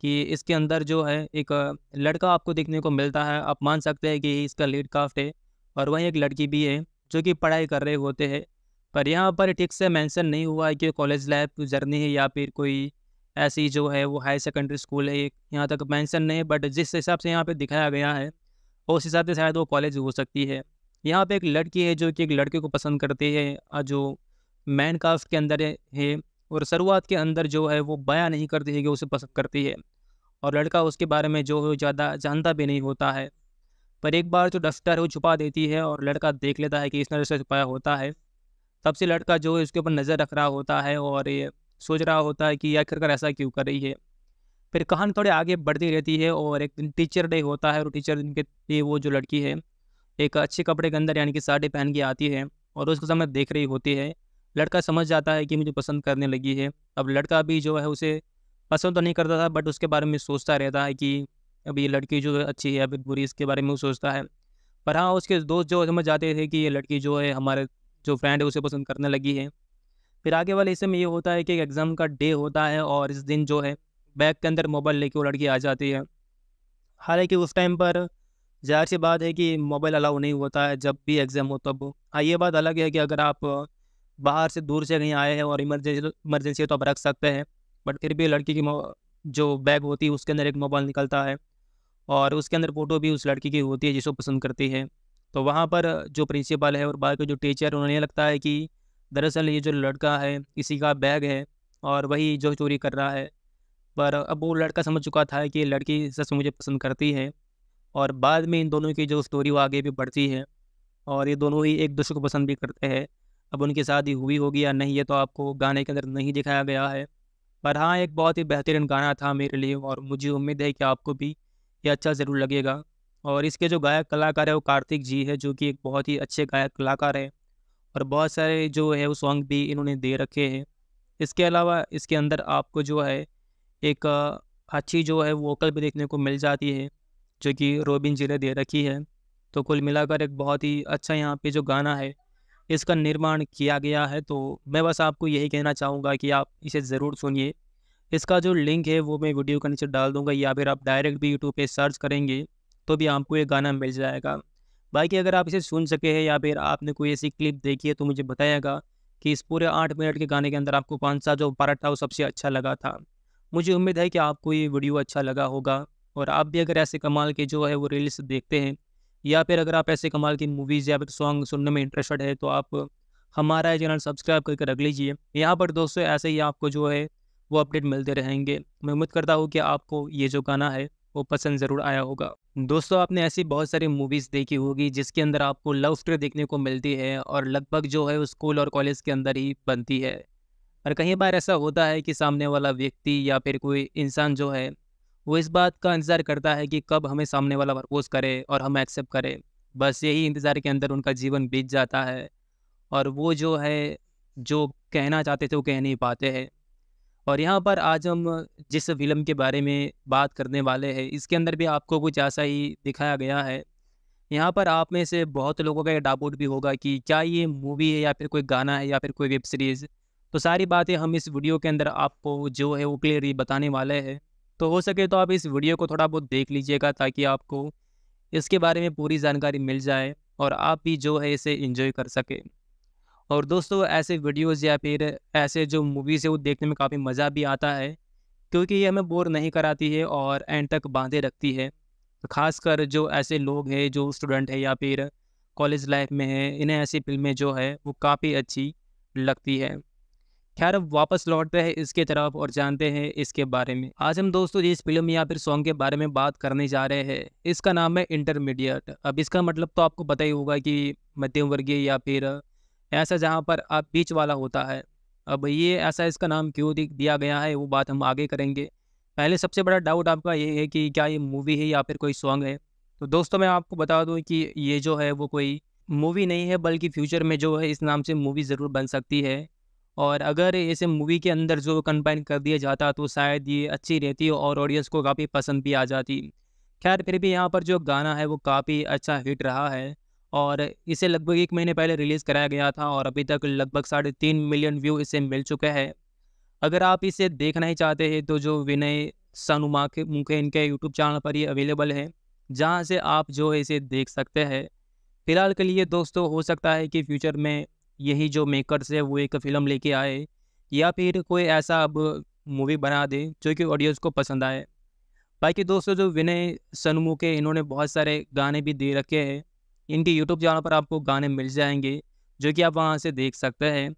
A: कि इसके अंदर जो है एक लड़का आपको देखने को मिलता है आप मान सकते हैं कि इसका लीड काफ्ट है और वहीं एक लड़की भी है जो कि पढ़ाई कर रहे होते हैं पर यहाँ पर ठीक से मेंशन नहीं हुआ है कि कॉलेज लाइफ जर्नी है या फिर कोई ऐसी जो है वो हाई सेकेंडरी स्कूल है यहाँ तक मेंशन नहीं है बट जिस हिसाब से यहाँ पे दिखाया गया है उस हिसाब से शायद वो कॉलेज हो सकती है यहाँ पे एक लड़की है जो कि एक लड़के को पसंद करती है जो मैन कास्ट के अंदर है और शुरुआत के अंदर जो है वो बयाँ नहीं करती है कि उसे पसंद करती है और लड़का उसके बारे में जो है ज़्यादा जानता भी नहीं होता है पर एक बार जो तो डस्टर है वो छुपा देती है और लड़का देख लेता है कि इस नज़र से छुपाया होता है तब से लड़का जो है उसके ऊपर नज़र रख रहा होता है और ये सोच रहा होता है कि आखिरकार ऐसा क्यों कर रही है फिर कहानी थोड़ी आगे बढ़ती रहती है और एक दिन टीचर डे होता है और टीचर दिन के लिए वो जो लड़की है एक अच्छे कपड़े के अंदर यानी कि साड़ी पहन के आती है और उसके समय देख रही होती है लड़का समझ जाता है कि मुझे पसंद करने लगी है अब लड़का भी जो है उसे पसंद तो नहीं करता था बट उसके बारे में सोचता रहता है कि अब ये लड़की जो अच्छी है फिर बुरी इसके बारे में वो सोचता है पर हाँ उसके दोस्त जो समझ जाते थे कि ये लड़की जो है हमारे जो फ्रेंड है उसे पसंद करने लगी है फिर आगे वाले हिस्से में ये होता है कि एग्ज़ाम का डे होता है और इस दिन जो है बैग के अंदर मोबाइल लेके वो लड़की आ जाती है हालांकि उस टाइम पर जाहिर सी बात है कि मोबाइल अलाउ नहीं होता है जब भी एग्ज़ाम हो तब हाँ ये बात अलग है कि अगर आप बाहर से दूर से कहीं आए हैं और इमरजेंसी इमरजेंसी तो आप रख सकते हैं बट फिर भी लड़की की जो बैग होती है उसके अंदर एक मोबाइल निकलता है और उसके अंदर फ़ोटो भी उस लड़की की होती है जिसको पसंद करती है तो वहाँ पर जो प्रिंसिपल है और बाकी जो टीचर उन्हें लगता है कि दरअसल ये जो लड़का है इसी का बैग है और वही जो चोरी कर रहा है पर अब वो लड़का समझ चुका था कि लड़की सच मुझे पसंद करती है और बाद में इन दोनों की जो स्टोरी वो आगे भी बढ़ती है और ये दोनों ही एक दूसरे को पसंद भी करते हैं अब उनकी शादी हुई होगी या नहीं ये तो आपको गाने के अंदर नहीं दिखाया गया है पर हाँ एक बहुत ही बेहतरीन गाना था मेरे लिए और मुझे उम्मीद है कि आपको भी ये अच्छा ज़रूर लगेगा और इसके जो गायक कलाकार है वो कार्तिक जी है जो कि एक बहुत ही अच्छे गायक कलाकार हैं और बहुत सारे जो है वो सॉन्ग भी इन्होंने दे रखे हैं इसके अलावा इसके अंदर आपको जो है एक अच्छी जो है वोकल भी देखने को मिल जाती है जो कि रोबिन जी ने दे रखी है तो कुल मिलाकर एक बहुत ही अच्छा यहाँ पे जो गाना है इसका निर्माण किया गया है तो मैं बस आपको यही कहना चाहूँगा कि आप इसे ज़रूर सुनिए इसका जो लिंक है वो मैं वीडियो के नीचे डाल दूंगा या फिर आप डायरेक्ट भी यूट्यूब पे सर्च करेंगे तो भी आपको ये गाना मिल जाएगा बाकी अगर आप इसे सुन सके हैं या फिर आपने कोई ऐसी क्लिप देखी है तो मुझे बताएगा कि इस पूरे आठ मिनट के गाने के अंदर आपको कौन सा जो पार्ट था वो सबसे अच्छा लगा था मुझे उम्मीद है कि आपको ये वीडियो अच्छा लगा होगा और आप भी अगर ऐसे कमाल के जो है वो रील्स देखते हैं या फिर अगर आप ऐसे कमाल की मूवीज़ या फिर सॉन्ग सुनने में इंटरेस्टेड है तो आप हमारा चैनल सब्सक्राइब करके रख लीजिए यहाँ पर दोस्तों ऐसे ही आपको जो है वो अपडेट मिलते रहेंगे मैं उम्मीद करता हूँ कि आपको ये जो गाना है वो पसंद ज़रूर आया होगा दोस्तों आपने ऐसी बहुत सारी मूवीज़ देखी होगी जिसके अंदर आपको लव स्टोरी देखने को मिलती है और लगभग जो है स्कूल और कॉलेज के अंदर ही बनती है और कई बार ऐसा होता है कि सामने वाला व्यक्ति या फिर कोई इंसान जो है वो इस बात का इंतज़ार करता है कि कब हमें सामने वाला प्रपोज़ करे और हम एक्सेप्ट करें बस यही इंतज़ार के अंदर उनका जीवन बीत जाता है और वो जो है जो कहना चाहते थे वो कह नहीं पाते हैं और यहाँ पर आज हम जिस फिल्म के बारे में बात करने वाले हैं इसके अंदर भी आपको कुछ ऐसा ही दिखाया गया है यहाँ पर आप में से बहुत लोगों का ये डाउट भी होगा कि क्या ये मूवी है या फिर कोई गाना है या फिर कोई वेब सीरीज़ तो सारी बातें हम इस वीडियो के अंदर आपको जो है वो क्लियरली बताने वाले हैं तो हो सके तो आप इस वीडियो को थोड़ा बहुत देख लीजिएगा ताकि आपको इसके बारे में पूरी जानकारी मिल जाए और आप भी जो है इसे इंजॉय कर सकें और दोस्तों ऐसे वीडियोज़ या फिर ऐसे जो मूवीज़ है वो देखने में काफ़ी मज़ा भी आता है क्योंकि ये हमें बोर नहीं कराती है और एंड तक बांधे रखती है खासकर जो ऐसे लोग हैं जो स्टूडेंट हैं या फिर कॉलेज लाइफ में है इन्हें ऐसी फिल्में जो है वो काफ़ी अच्छी लगती है खैर अब वापस लौटते हैं इसके तरफ और जानते हैं इसके बारे में आज हम दोस्तों इस फिल्म या फिर सॉन्ग के बारे में बात करने जा रहे हैं इसका नाम है इंटरमीडिएट अब इसका मतलब तो आपको पता ही होगा कि मध्यम वर्गीय या फिर ऐसा जहाँ पर आप बीच वाला होता है अब ये ऐसा इसका नाम क्यों दिया गया है वो बात हम आगे करेंगे पहले सबसे बड़ा डाउट आपका ये है कि क्या ये मूवी है या फिर कोई सॉन्ग है तो दोस्तों मैं आपको बता दूं कि ये जो है वो कोई मूवी नहीं है बल्कि फ्यूचर में जो है इस नाम से मूवी ज़रूर बन सकती है और अगर इसे मूवी के अंदर जो कंबाइन कर दिया जाता तो शायद ये अच्छी रहती और ऑडियंस को काफ़ी पसंद भी आ जाती खैर फिर भी यहाँ पर जो गाना है वो काफ़ी अच्छा हिट रहा है और इसे लगभग एक महीने पहले रिलीज़ कराया गया था और अभी तक लगभग साढ़े तीन मिलियन व्यू इसे मिल चुका है अगर आप इसे देखना ही चाहते हैं तो जो विनय सनुमा के मुखे इनके यूट्यूब चैनल पर ये अवेलेबल है जहाँ से आप जो है इसे देख सकते हैं फिलहाल के लिए दोस्तों हो सकता है कि फ्यूचर में यही जो मेकर्स है वो एक फिल्म लेके आए या फिर कोई ऐसा अब मूवी बना दे जो कि ऑडियंस को पसंद आए बाकी दोस्तों जो विनय सनमुख है इन्होंने बहुत सारे गाने भी दे रखे हैं इनके यूट्यूब चैनल पर आपको गाने मिल जाएंगे जो कि आप वहाँ से देख सकते हैं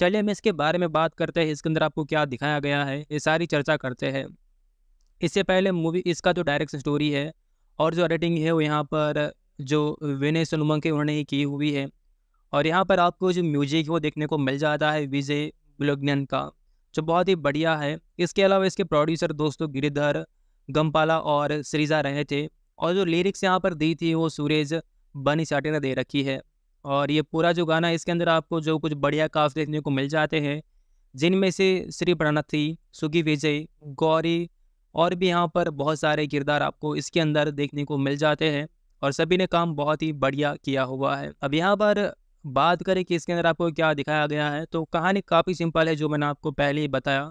A: चलिए हम इसके बारे में बात करते हैं इसके अंदर आपको क्या दिखाया गया है ये सारी चर्चा करते हैं इससे पहले मूवी इसका जो डायरेक्शन स्टोरी है और जो एडिटिंग है वो यहाँ पर जो विनय सोनमंग के उन्होंने ही की हुई है और यहाँ पर आपको जो म्यूजिक वो देखने को मिल जाता है विजय बुलग्नन का जो बहुत ही बढ़िया है इसके अलावा इसके प्रोड्यूसर दोस्तों गिरिधर गम्पाला और श्रीजा रहे थे और जो लिरिक्स यहाँ पर दी थी वो सूरज बनी साटे ने दे रखी है और ये पूरा जो गाना इसके अंदर आपको जो कुछ बढ़िया काफ देखने को मिल जाते हैं जिनमें से श्री प्रणथी सुगी विजय गौरी और भी यहाँ पर बहुत सारे किरदार आपको इसके अंदर देखने को मिल जाते हैं और सभी ने काम बहुत ही बढ़िया किया हुआ है अब यहाँ पर बात करें कि इसके अंदर आपको क्या दिखाया गया है तो कहानी काफ़ी सिंपल है जो मैंने आपको पहले ही बताया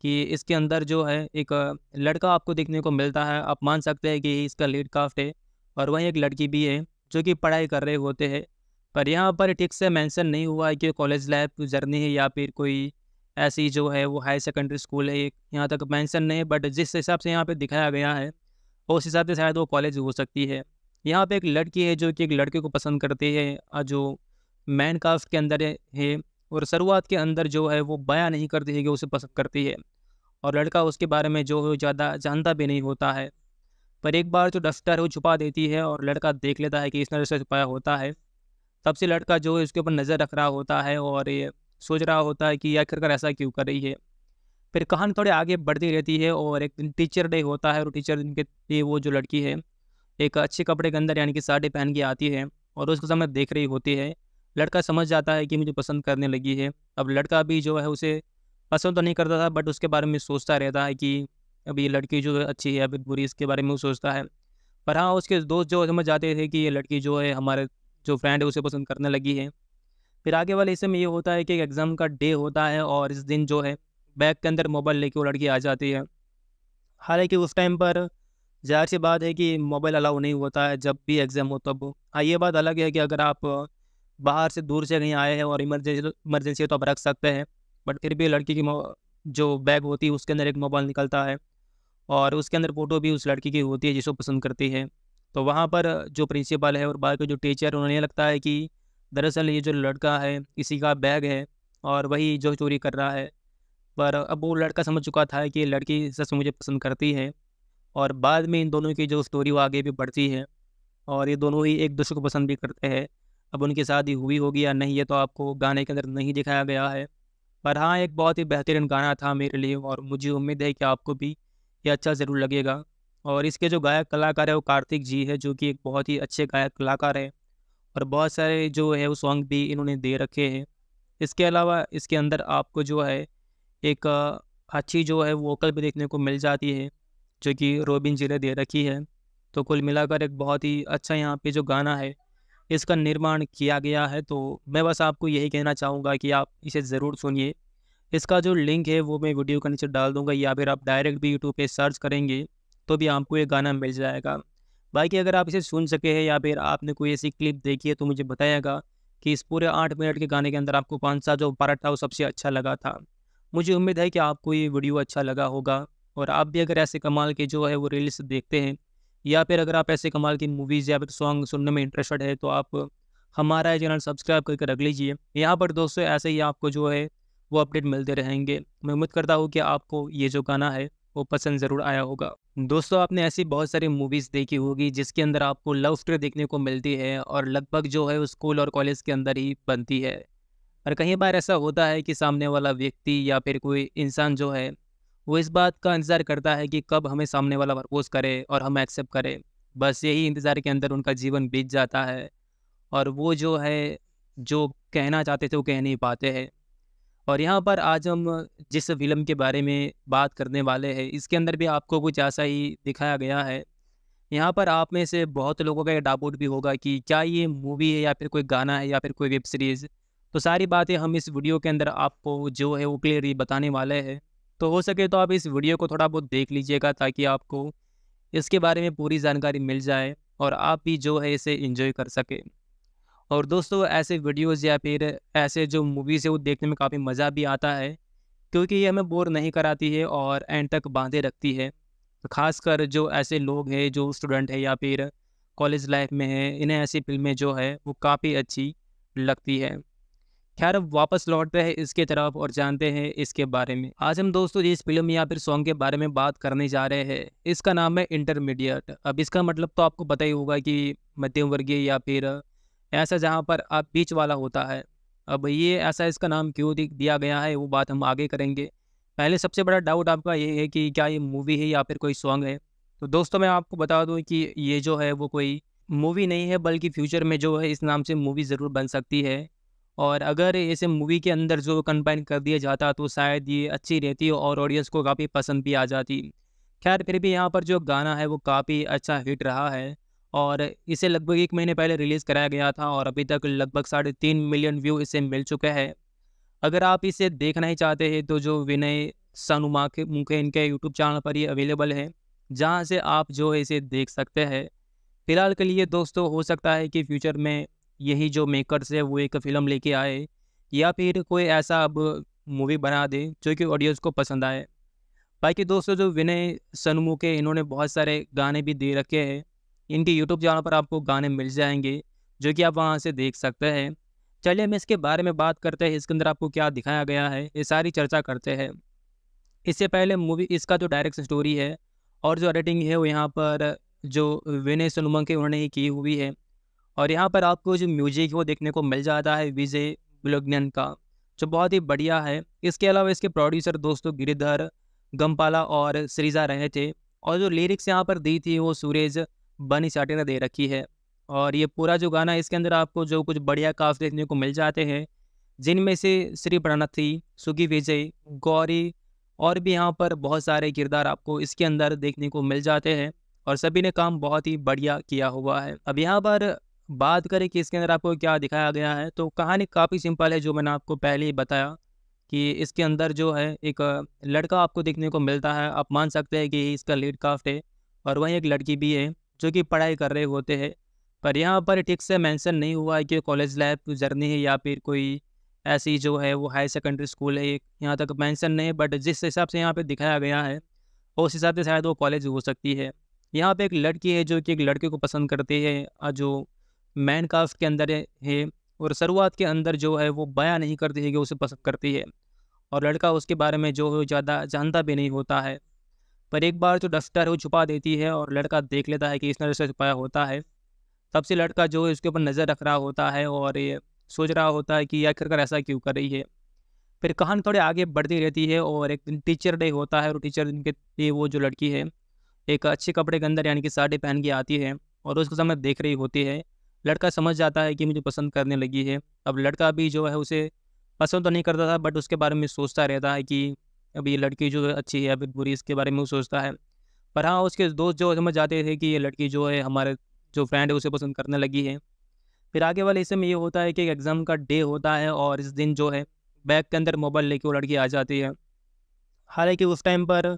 A: कि इसके अंदर जो है एक लड़का आपको देखने को मिलता है आप मान सकते हैं कि इसका लीड काफ्ट है और वहीं एक लड़की भी है जो कि पढ़ाई कर रहे होते हैं पर यहाँ पर ठीक से मेंशन नहीं हुआ है कि कॉलेज लाइफ जर्नी है या फिर कोई ऐसी जो है वो हाई सेकेंडरी स्कूल है यहाँ तक मेंशन नहीं बट जिस हिसाब से यहाँ पे दिखाया गया है उस हिसाब से शायद वो कॉलेज हो सकती है यहाँ पे एक लड़की है जो कि एक लड़के को पसंद करती है जो मैन कास्ट के अंदर है और शुरुआत के अंदर जो है वो बयाँ नहीं करती है कि उसे पसंद करती है और लड़का उसके बारे में जो है ज़्यादा जानता भी नहीं होता है पर एक बार जो डस्टर है वो छुपा देती है और लड़का देख लेता है कि इस नज़र से छुपाया होता है तब से लड़का जो है उसके ऊपर नज़र रख रहा होता है और ये सोच रहा होता है कि आखिरकार ऐसा क्यों कर रही है फिर कहानी थोड़ी आगे बढ़ती रहती है और एक दिन टीचर डे होता है और टीचर दिन के लिए वो जो लड़की है एक अच्छे कपड़े के अंदर यानी कि साड़ी पहन के आती है और उसके समय देख रही होती है लड़का समझ जाता है कि मुझे पसंद करने लगी है अब लड़का भी जो है उसे पसंद तो नहीं करता था बट उसके बारे में सोचता रहता है कि अब ये लड़की जो अच्छी है फिर बुरी इसके बारे में वो सोचता है पर हाँ उसके दोस्त जो समझ जाते थे कि ये लड़की जो है हमारे जो फ्रेंड है उसे पसंद करने लगी है फिर आगे वाले हिस्से में ये होता है कि एक एग्ज़ाम का डे होता है और इस दिन जो है बैग के अंदर मोबाइल लेके वो लड़की आ जाती है हालांकि उस टाइम पर जाहिर सी बात है कि मोबाइल अलाउ नहीं होता है जब भी एग्ज़ाम हो तब हाँ ये बात अलग है कि अगर आप बाहर से दूर से कहीं आए हैं और इमरजेंसी इमरजेंसी तो आप रख सकते हैं बट फिर भी लड़की की जो बैग होती है उसके अंदर एक मोबाइल निकलता है और उसके अंदर फ़ोटो भी उस लड़की की होती है जिसको पसंद करती है तो वहाँ पर जो प्रिंसिपल है और बाकी जो टीचर उन्हें लगता है कि दरअसल ये जो लड़का है इसी का बैग है और वही जो चोरी कर रहा है पर अब वो लड़का समझ चुका था कि लड़की सच मुझे पसंद करती है और बाद में इन दोनों की जो स्टोरी वो आगे भी बढ़ती है और ये दोनों ही एक दूसरे को पसंद भी करते हैं अब उनकी शादी हुई होगी या नहीं ये तो आपको गाने के अंदर नहीं दिखाया गया है पर हाँ एक बहुत ही बेहतरीन गाना था मेरे लिए और मुझे उम्मीद है कि आपको भी ये अच्छा ज़रूर लगेगा और इसके जो गायक कलाकार है वो कार्तिक जी है जो कि एक बहुत ही अच्छे गायक कलाकार हैं और बहुत सारे जो है वो सॉन्ग भी इन्होंने दे रखे हैं इसके अलावा इसके अंदर आपको जो है एक अच्छी जो है वोकल भी देखने को मिल जाती है जो कि रोबिन जी ने दे रखी है तो कुल मिलाकर एक बहुत ही अच्छा यहाँ पे जो गाना है इसका निर्माण किया गया है तो मैं बस आपको यही कहना चाहूँगा कि आप इसे ज़रूर सुनिए इसका जो लिंक है वो मैं वीडियो के नीचे डाल दूंगा या फिर आप डायरेक्ट भी यूट्यूब पे सर्च करेंगे तो भी आपको ये गाना मिल जाएगा बाकी अगर आप इसे सुन सके हैं या फिर आपने कोई ऐसी क्लिप देखी है तो मुझे बताएगा कि इस पूरे आठ मिनट के गाने के अंदर आपको कौन सा जो पार्ट था वो सबसे अच्छा लगा था मुझे उम्मीद है कि आपको ये वीडियो अच्छा लगा होगा और आप भी अगर ऐसे कमाल के जो है वो रील्स देखते हैं या फिर अगर आप ऐसे कमाल की मूवीज़ या फिर सॉन्ग सुनने में इंटरेस्टेड है तो आप हमारा चैनल सब्सक्राइब करके रख लीजिए यहाँ पर दोस्तों ऐसे ही आपको जो है वो अपडेट मिलते रहेंगे मैं उम्मीद करता हूँ कि आपको ये जो गाना है वो पसंद ज़रूर आया होगा दोस्तों आपने ऐसी बहुत सारी मूवीज़ देखी होगी जिसके अंदर आपको लव स्टोरी देखने को मिलती है और लगभग जो है स्कूल और कॉलेज के अंदर ही बनती है और कई बार ऐसा होता है कि सामने वाला व्यक्ति या फिर कोई इंसान जो है वो इस बात का इंतज़ार करता है कि कब हमें सामने वाला प्रपोज करे और हम एक्सेप्ट करें बस यही इंतज़ार के अंदर उनका जीवन बीत जाता है और वो जो है जो कहना चाहते थे वो कह नहीं पाते हैं और यहाँ पर आज हम जिस फिल्म के बारे में बात करने वाले हैं इसके अंदर भी आपको कुछ ऐसा ही दिखाया गया है यहाँ पर आप में से बहुत लोगों का ये डाउट भी होगा कि क्या ये मूवी है या फिर कोई गाना है या फिर कोई वेब सीरीज़ तो सारी बातें हम इस वीडियो के अंदर आपको जो है वो क्लियरली बताने वाले हैं तो हो सके तो आप इस वीडियो को थोड़ा बहुत देख लीजिएगा ताकि आपको इसके बारे में पूरी जानकारी मिल जाए और आप भी जो है इसे इंजॉय कर सकें और दोस्तों ऐसे वीडियोज़ या फिर ऐसे जो मूवीज़ है वो देखने में काफ़ी मज़ा भी आता है क्योंकि ये हमें बोर नहीं कराती है और एंड तक बांधे रखती है तो खासकर जो ऐसे लोग हैं जो स्टूडेंट हैं या फिर कॉलेज लाइफ में है इन्हें ऐसी फिल्में जो है वो काफ़ी अच्छी लगती है खैर अब वापस लौटते हैं इसके तरफ और जानते हैं इसके बारे में आज हम दोस्तों जिस फिल्म या फिर सॉन्ग के बारे में बात करने जा रहे हैं इसका नाम है इंटरमीडिएट अब इसका मतलब तो आपको पता ही होगा कि मध्यम वर्गीय या फिर ऐसा जहाँ पर आप बीच वाला होता है अब ये ऐसा इसका नाम क्यों दिया गया है वो बात हम आगे करेंगे पहले सबसे बड़ा डाउट आपका ये है कि क्या ये मूवी है या फिर कोई सॉन्ग है तो दोस्तों मैं आपको बता दूं कि ये जो है वो कोई मूवी नहीं है बल्कि फ्यूचर में जो है इस नाम से मूवी ज़रूर बन सकती है और अगर इसे मूवी के अंदर जो कंबाइन कर दिया जाता तो शायद ये अच्छी रहती और ऑडियंस को काफ़ी पसंद भी आ जाती खैर फिर भी यहाँ पर जो गाना है वो काफ़ी अच्छा हिट रहा है और इसे लगभग एक महीने पहले रिलीज़ कराया गया था और अभी तक लगभग साढ़े तीन मिलियन व्यू इसे मिल चुका है अगर आप इसे देखना ही चाहते हैं तो जो विनय सनुमा के मुखे इनके यूट्यूब चैनल पर ही अवेलेबल है जहाँ से आप जो है इसे देख सकते हैं फिलहाल के लिए दोस्तों हो सकता है कि फ्यूचर में यही जो मेकरस है वो एक फ़िल्म लेके आए या फिर कोई ऐसा अब मूवी बना दे जो कि ऑडियंस को पसंद आए बाकी दोस्तों जो विनय सनमुख है इन्होंने बहुत सारे गाने भी दे रखे हैं इनके यूट्यूब चैनल पर आपको गाने मिल जाएंगे जो कि आप वहाँ से देख सकते हैं चलिए हम इसके बारे में बात करते हैं इसके अंदर आपको क्या दिखाया गया है ये सारी चर्चा करते हैं इससे पहले मूवी इसका जो डायरेक्ट स्टोरी है और जो एडिटिंग है वो यहाँ पर जो विनय सोनमंग के उन्होंने ही की हुई है और यहाँ पर आपको जो म्यूजिक वो देखने को मिल जाता है विजय बुलग्नन का जो बहुत ही बढ़िया है इसके अलावा इसके प्रोड्यूसर दोस्तों गिरिधर गम्पाला और श्रीजा रहे थे और जो लिरिक्स यहाँ पर दी थी वो सूरज बनी चाटी ने दे रखी है और ये पूरा जो गाना इसके अंदर आपको जो कुछ बढ़िया काफ देखने को मिल जाते हैं जिनमें से श्री प्रणथी सुगी विजय गौरी और भी यहाँ पर बहुत सारे किरदार आपको इसके अंदर देखने को मिल जाते हैं और सभी ने काम बहुत ही बढ़िया किया हुआ है अब यहाँ पर बात करें कि इसके अंदर आपको क्या दिखाया गया है तो कहानी काफ़ी सिंपल है जो मैंने आपको पहले ही बताया कि इसके अंदर जो है एक लड़का आपको देखने को मिलता है आप मान सकते हैं कि इसका लीड काफ्ट है और वहीं एक लड़की भी है जो कि पढ़ाई कर रहे होते हैं पर यहाँ पर ठीक से मेंशन नहीं हुआ है कि कॉलेज लाइफ जर्नी है या फिर कोई ऐसी जो है वो हाई सेकेंडरी स्कूल है यहाँ तक मेंशन नहीं बट जिस हिसाब से यहाँ पे दिखाया गया है उस हिसाब से शायद वो कॉलेज हो सकती है यहाँ पे एक लड़की है जो कि एक लड़के को पसंद करती है जो मैन कास्ट के अंदर है और शुरुआत के अंदर जो है वो बया नहीं करती है कि उसे पसंद करती है और लड़का उसके बारे में जो है ज़्यादा जानता भी नहीं होता है पर एक बार जो डस्टर है वो छुपा देती है और लड़का देख लेता है कि इस नज़र से छुपाया होता है तब से लड़का जो है उसके ऊपर नज़र रख रहा होता है और ये सोच रहा होता है कि आखिरकार ऐसा क्यों कर रही है फिर कहानी थोड़ी आगे बढ़ती रहती है और एक दिन टीचर डे होता है और टीचर दिन के लिए वो जो लड़की है एक अच्छे कपड़े के अंदर यानी कि साड़ी पहन के आती है और उसके समय देख रही होती है लड़का समझ जाता है कि मुझे पसंद करने लगी है अब लड़का भी जो है उसे पसंद तो नहीं करता था बट उसके बारे में सोचता रहता है कि अभी ये लड़की जो है अच्छी है अभी बुरी इसके बारे में वो सोचता है पर हाँ उसके दोस्त जो समझ जाते थे कि ये लड़की जो है हमारे जो फ्रेंड है उसे पसंद करने लगी है फिर आगे वाले हिस्से में ये होता है कि एग्ज़ाम का डे होता है और इस दिन जो है बैग के अंदर मोबाइल लेके वो लड़की आ जाती है हालांकि उस टाइम पर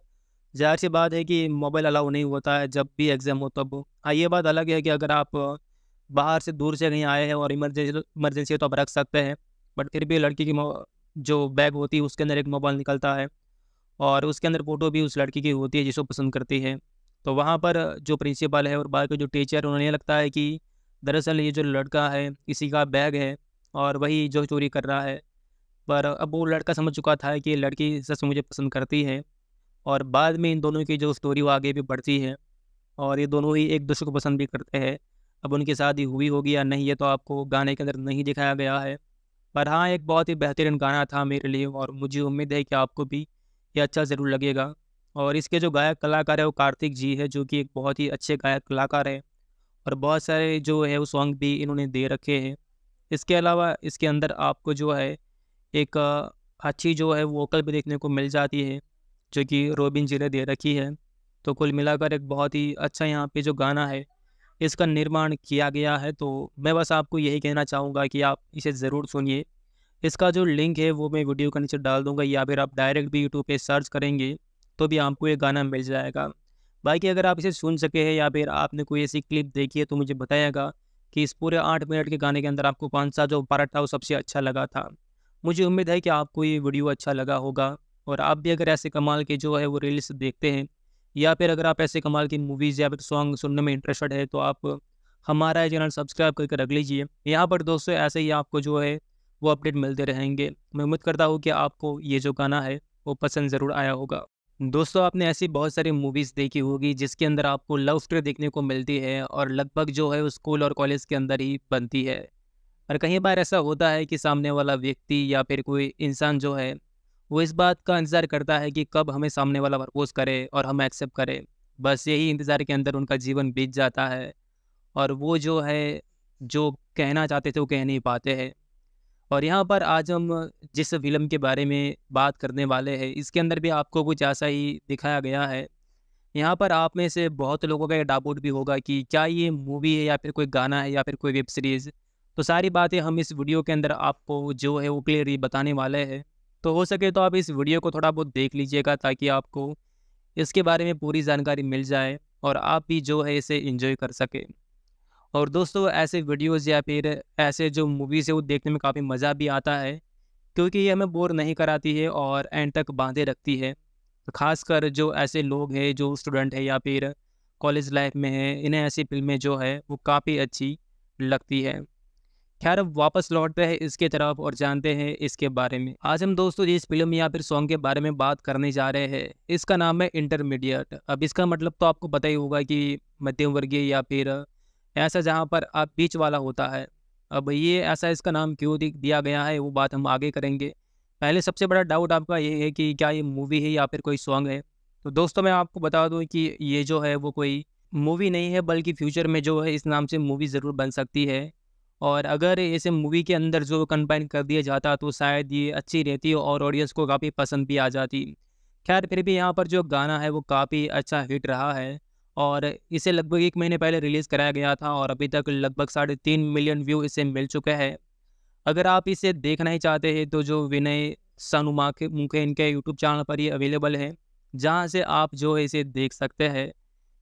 A: जाहिर सी बात है कि मोबाइल अलाउ नहीं होता है जब भी एग्ज़ाम हो तब हाँ ये बात अलग है कि अगर आप बाहर से दूर से कहीं आए हैं और इमरजेंसी इमरजेंसी है तो आप रख सकते हैं बट फिर भी लड़की की जो बैग होती है उसके अंदर एक मोबाइल निकलता है और उसके अंदर फ़ोटो भी उस लड़की की होती है जिसको पसंद करती है तो वहाँ पर जो प्रिंसिपल है और बाकी जो टीचर उन्हें लगता है कि दरअसल ये जो लड़का है किसी का बैग है और वही जो चोरी कर रहा है पर अब वो लड़का समझ चुका था कि लड़की सच मुझे पसंद करती है और बाद में इन दोनों की जो स्टोरी वो आगे भी बढ़ती है और ये दोनों ही एक दूसरे को पसंद भी करते हैं अब उनकी शादी हुई होगी या नहीं ये तो आपको गाने के अंदर नहीं दिखाया गया है पर हाँ एक बहुत ही बेहतरीन गाना था मेरे लिए और मुझे उम्मीद है कि आपको भी ये अच्छा ज़रूर लगेगा और इसके जो गायक कलाकार है वो कार्तिक जी है जो कि एक बहुत ही अच्छे गायक कलाकार है और बहुत सारे जो है वो सॉन्ग भी इन्होंने दे रखे हैं इसके अलावा इसके अंदर आपको जो है एक अच्छी जो है वोकल भी देखने को मिल जाती है जो कि रोबिन जी ने दे रखी है तो कुल मिलाकर एक बहुत ही अच्छा यहाँ पे जो गाना है इसका निर्माण किया गया है तो मैं बस आपको यही कहना चाहूँगा कि आप इसे ज़रूर सुनिए इसका जो लिंक है वो मैं वीडियो के नीचे डाल दूंगा या फिर आप डायरेक्ट भी यूट्यूब पे सर्च करेंगे तो भी आपको ये गाना मिल जाएगा बाकी अगर आप इसे सुन सके हैं या फिर आपने कोई ऐसी क्लिप देखी है तो मुझे बताएगा कि इस पूरे आठ मिनट के गाने के अंदर आपको कौन सा जो पार्ट था वो सबसे अच्छा लगा था मुझे उम्मीद है कि आपको ये वीडियो अच्छा लगा होगा और आप भी अगर ऐसे कमाल के जो है वो रील्स देखते हैं या फिर अगर आप ऐसे कमाल की मूवीज़ या फिर सॉन्ग सुनने में इंटरेस्टेड है तो आप हमारा चैनल सब्सक्राइब करके रख लीजिए यहाँ पर दोस्तों ऐसे ही आपको जो है वो अपडेट मिलते रहेंगे मैं उम्मीद करता हूँ कि आपको ये जो गाना है वो पसंद ज़रूर आया होगा दोस्तों आपने ऐसी बहुत सारी मूवीज़ देखी होगी जिसके अंदर आपको लव स्टोरी देखने को मिलती है और लगभग जो है स्कूल और कॉलेज के अंदर ही बनती है और कई बार ऐसा होता है कि सामने वाला व्यक्ति या फिर कोई इंसान जो है वो इस बात का इंतज़ार करता है कि कब हमें सामने वाला प्रपोज़ करे और हम एक्सेप्ट करें बस यही इंतज़ार के अंदर उनका जीवन बीत जाता है और वो जो है जो कहना चाहते थे वो कह नहीं पाते हैं और यहाँ पर आज हम जिस फिल्म के बारे में बात करने वाले हैं इसके अंदर भी आपको कुछ ऐसा ही दिखाया गया है यहाँ पर आप में से बहुत लोगों का ये डाउट भी होगा कि क्या ये मूवी है या फिर कोई गाना है या फिर कोई वेब सीरीज़ तो सारी बातें हम इस वीडियो के अंदर आपको जो है वो क्लियरली बताने वाले हैं तो हो सके तो आप इस वीडियो को थोड़ा बहुत देख लीजिएगा ताकि आपको इसके बारे में पूरी जानकारी मिल जाए और आप भी जो है इसे इंजॉय कर सकें और दोस्तों ऐसे वीडियोज़ या फिर ऐसे जो मूवीज़ है वो देखने में काफ़ी मज़ा भी आता है क्योंकि ये हमें बोर नहीं कराती है और एंड तक बांधे रखती है खासकर जो ऐसे लोग हैं जो स्टूडेंट हैं या फिर कॉलेज लाइफ में है इन्हें ऐसी फिल्में जो है वो काफ़ी अच्छी लगती है खैर अब वापस लौटते हैं इसके तरफ और जानते हैं इसके बारे में आज हम दोस्तों इस फिल्म या फिर सॉन्ग के बारे में बात करने जा रहे हैं इसका नाम है इंटरमीडिएट अब इसका मतलब तो आपको पता ही होगा कि मध्यम वर्गीय या फिर ऐसा जहाँ पर आप बीच वाला होता है अब ये ऐसा इसका नाम क्यों दिया गया है वो बात हम आगे करेंगे पहले सबसे बड़ा डाउट आपका ये है कि क्या ये मूवी है या फिर कोई सॉन्ग है तो दोस्तों मैं आपको बता दूं कि ये जो है वो कोई मूवी नहीं है बल्कि फ्यूचर में जो है इस नाम से मूवी ज़रूर बन सकती है और अगर इसे मूवी के अंदर जो कंबाइन कर दिया जाता तो शायद ये अच्छी रहती और ऑडियंस को काफ़ी पसंद भी आ जाती खैर फिर भी यहाँ पर जो गाना है वो काफ़ी अच्छा हिट रहा है और इसे लगभग एक महीने पहले रिलीज़ कराया गया था और अभी तक लगभग साढ़े तीन मिलियन व्यू इसे मिल चुका है अगर आप इसे देखना ही चाहते हैं तो जो विनय सनुमा के मुखे इनके यूट्यूब चैनल पर ये अवेलेबल है जहाँ से आप जो है इसे देख सकते हैं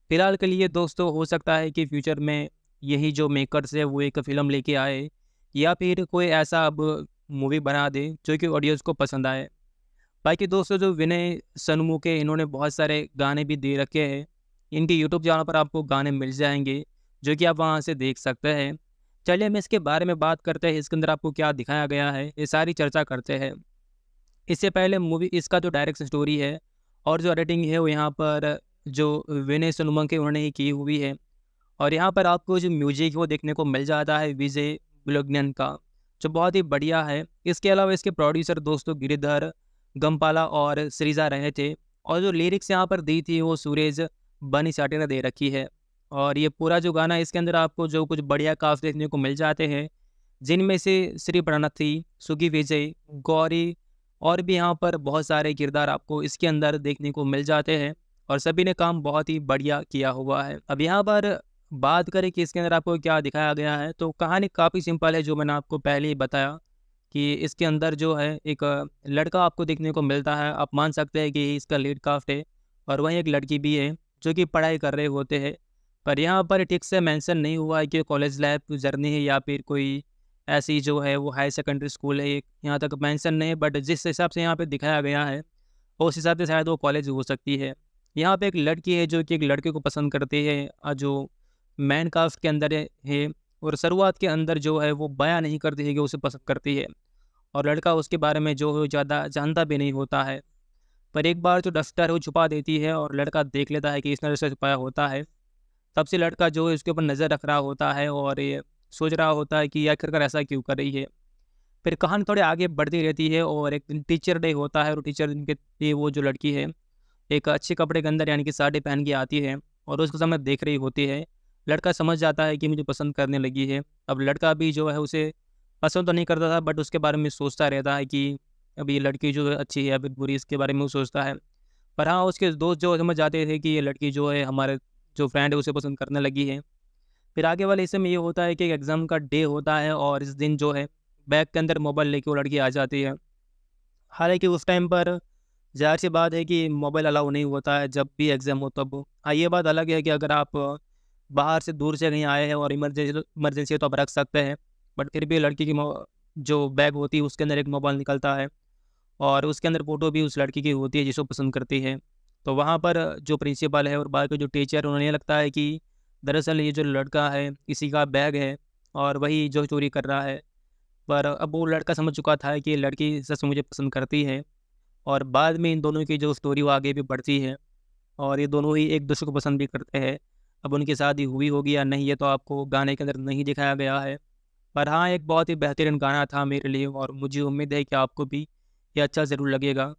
A: फिलहाल के लिए दोस्तों हो सकता है कि फ्यूचर में यही जो मेकर्स है वो एक फिल्म लेके आए या फिर कोई ऐसा अब मूवी बना दे जो कि ऑडियंस को पसंद आए बाकी दोस्तों जो विनय सनमुख है इन्होंने बहुत सारे गाने भी दे रखे हैं इनके यूट्यूब चैनल पर आपको गाने मिल जाएंगे जो कि आप वहाँ से देख सकते हैं चलिए हम इसके बारे में बात करते हैं इसके अंदर आपको क्या दिखाया गया है ये सारी चर्चा करते हैं इससे पहले मूवी इसका जो डायरेक्शन स्टोरी है और जो एडिटिंग है वो यहाँ पर जो विनय सोनमंग के उन्होंने ही की हुई है और यहाँ पर आपको जो म्यूजिक वो देखने को मिल जाता है विजय बुलग्नन का जो बहुत ही बढ़िया है इसके अलावा इसके प्रोड्यूसर दोस्तों गिरिधर गम्पाला और श्रीजा रहे थे और जो लिरिक्स यहाँ पर दी थी वो सूरज बनी चाटी ने दे रखी है और ये पूरा जो गाना इसके अंदर आपको जो कुछ बढ़िया काफ देखने को मिल जाते हैं जिनमें से श्री प्रणथी सुगी विजय गौरी और भी यहाँ पर बहुत सारे किरदार आपको इसके अंदर देखने को मिल जाते हैं और सभी ने काम बहुत ही बढ़िया किया हुआ है अब यहाँ पर बात करें कि इसके अंदर आपको क्या दिखाया गया है तो कहानी काफ़ी सिंपल है जो मैंने आपको पहले ही बताया कि इसके अंदर जो है एक लड़का आपको देखने को मिलता है आप मान सकते हैं कि इसका लीड काफ्ट है और वहीं एक लड़की भी है जो कि पढ़ाई कर रहे होते हैं पर यहाँ पर ठीक से मेंशन नहीं हुआ है कि कॉलेज लाइफ जर्नी है या फिर कोई ऐसी जो है वो हाई सेकेंडरी स्कूल है यहाँ तक मेंशन नहीं बट जिस हिसाब से यहाँ पे दिखाया गया है उस हिसाब से शायद वो कॉलेज हो सकती है यहाँ पे एक लड़की है जो कि एक लड़के को पसंद करती है जो मैन कास्ट के अंदर है और शुरुआत के अंदर जो है वो बयाँ नहीं करती है कि उसे पसंद करती है और लड़का उसके बारे में जो है ज़्यादा जानता भी नहीं होता है पर एक बार जो डस्टर है वो छुपा देती है और लड़का देख लेता है कि इस नज़र से छुपाया होता है तब से लड़का जो है उसके ऊपर नज़र रख रहा होता है और ये सोच रहा होता है कि आखिरकार ऐसा क्यों कर रही है फिर कहानी थोड़ी आगे बढ़ती रहती है और एक दिन टीचर डे होता है और टीचर दिन के लिए वो जो लड़की है एक अच्छे कपड़े के अंदर यानी कि साड़ी पहन के आती है और उसके समय देख रही होती है लड़का समझ जाता है कि मुझे पसंद करने लगी है अब लड़का भी जो है उसे पसंद तो नहीं करता था बट उसके बारे में सोचता रहता है कि अभी ये लड़की जो अच्छी है फिर बुरी इसके बारे में वो सोचता है पर हाँ उसके दोस्त जो समझ जाते थे कि ये लड़की जो है हमारे जो फ्रेंड है उसे पसंद करने लगी है फिर आगे वाले हिस्से में ये होता है कि एग्ज़ाम का डे होता है और इस दिन जो है बैग के अंदर मोबाइल लेके वो लड़की आ जाती है हालांकि उस टाइम पर जाहिर सी बात है कि मोबाइल अलाउ नहीं होता है जब भी एग्ज़ाम हो तब हाँ ये बात अलग है कि अगर आप बाहर से दूर से कहीं आए हैं और इमरजेंसी इमरजेंसी तो आप रख सकते हैं बट फिर भी लड़की की जो बैग होती है उसके अंदर एक मोबाइल निकलता है और उसके अंदर फ़ोटो भी उस लड़की की होती है जिसको पसंद करती है तो वहाँ पर जो प्रिंसिपल है और बाकी जो टीचर उन्हें लगता है कि दरअसल ये जो लड़का है इसी का बैग है और वही जो चोरी कर रहा है पर अब वो लड़का समझ चुका था कि लड़की सच मुझे पसंद करती है और बाद में इन दोनों की जो स्टोरी वो आगे भी बढ़ती है और ये दोनों ही एक दूसरे को पसंद भी करते हैं अब उनकी शादी हुई होगी या नहीं ये तो आपको गाने के अंदर नहीं दिखाया गया है पर हाँ एक बहुत ही बेहतरीन गाना था मेरे लिए और मुझे उम्मीद है कि आपको भी ये अच्छा ज़रूर लगेगा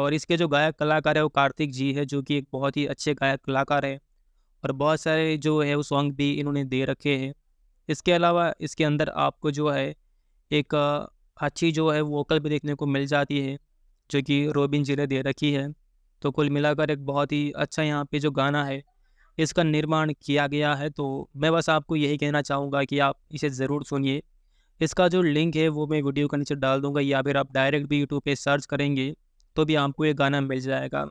A: और इसके जो गायक कलाकार है वो कार्तिक जी है जो कि एक बहुत ही अच्छे गायक कलाकार हैं और बहुत सारे जो है वो सॉन्ग भी इन्होंने दे रखे हैं इसके अलावा इसके अंदर आपको जो है एक अच्छी जो है वोकल भी देखने को मिल जाती है जो कि रोबिन जी ने दे रखी है तो कुल मिलाकर एक बहुत ही अच्छा यहाँ पे जो गाना है इसका निर्माण किया गया है तो मैं बस आपको यही कहना चाहूँगा कि आप इसे ज़रूर सुनिए इसका जो लिंक है वो मैं वीडियो के नीचे डाल दूंगा या फिर आप डायरेक्ट भी यूट्यूब पे सर्च करेंगे तो भी आपको ये गाना मिल जाएगा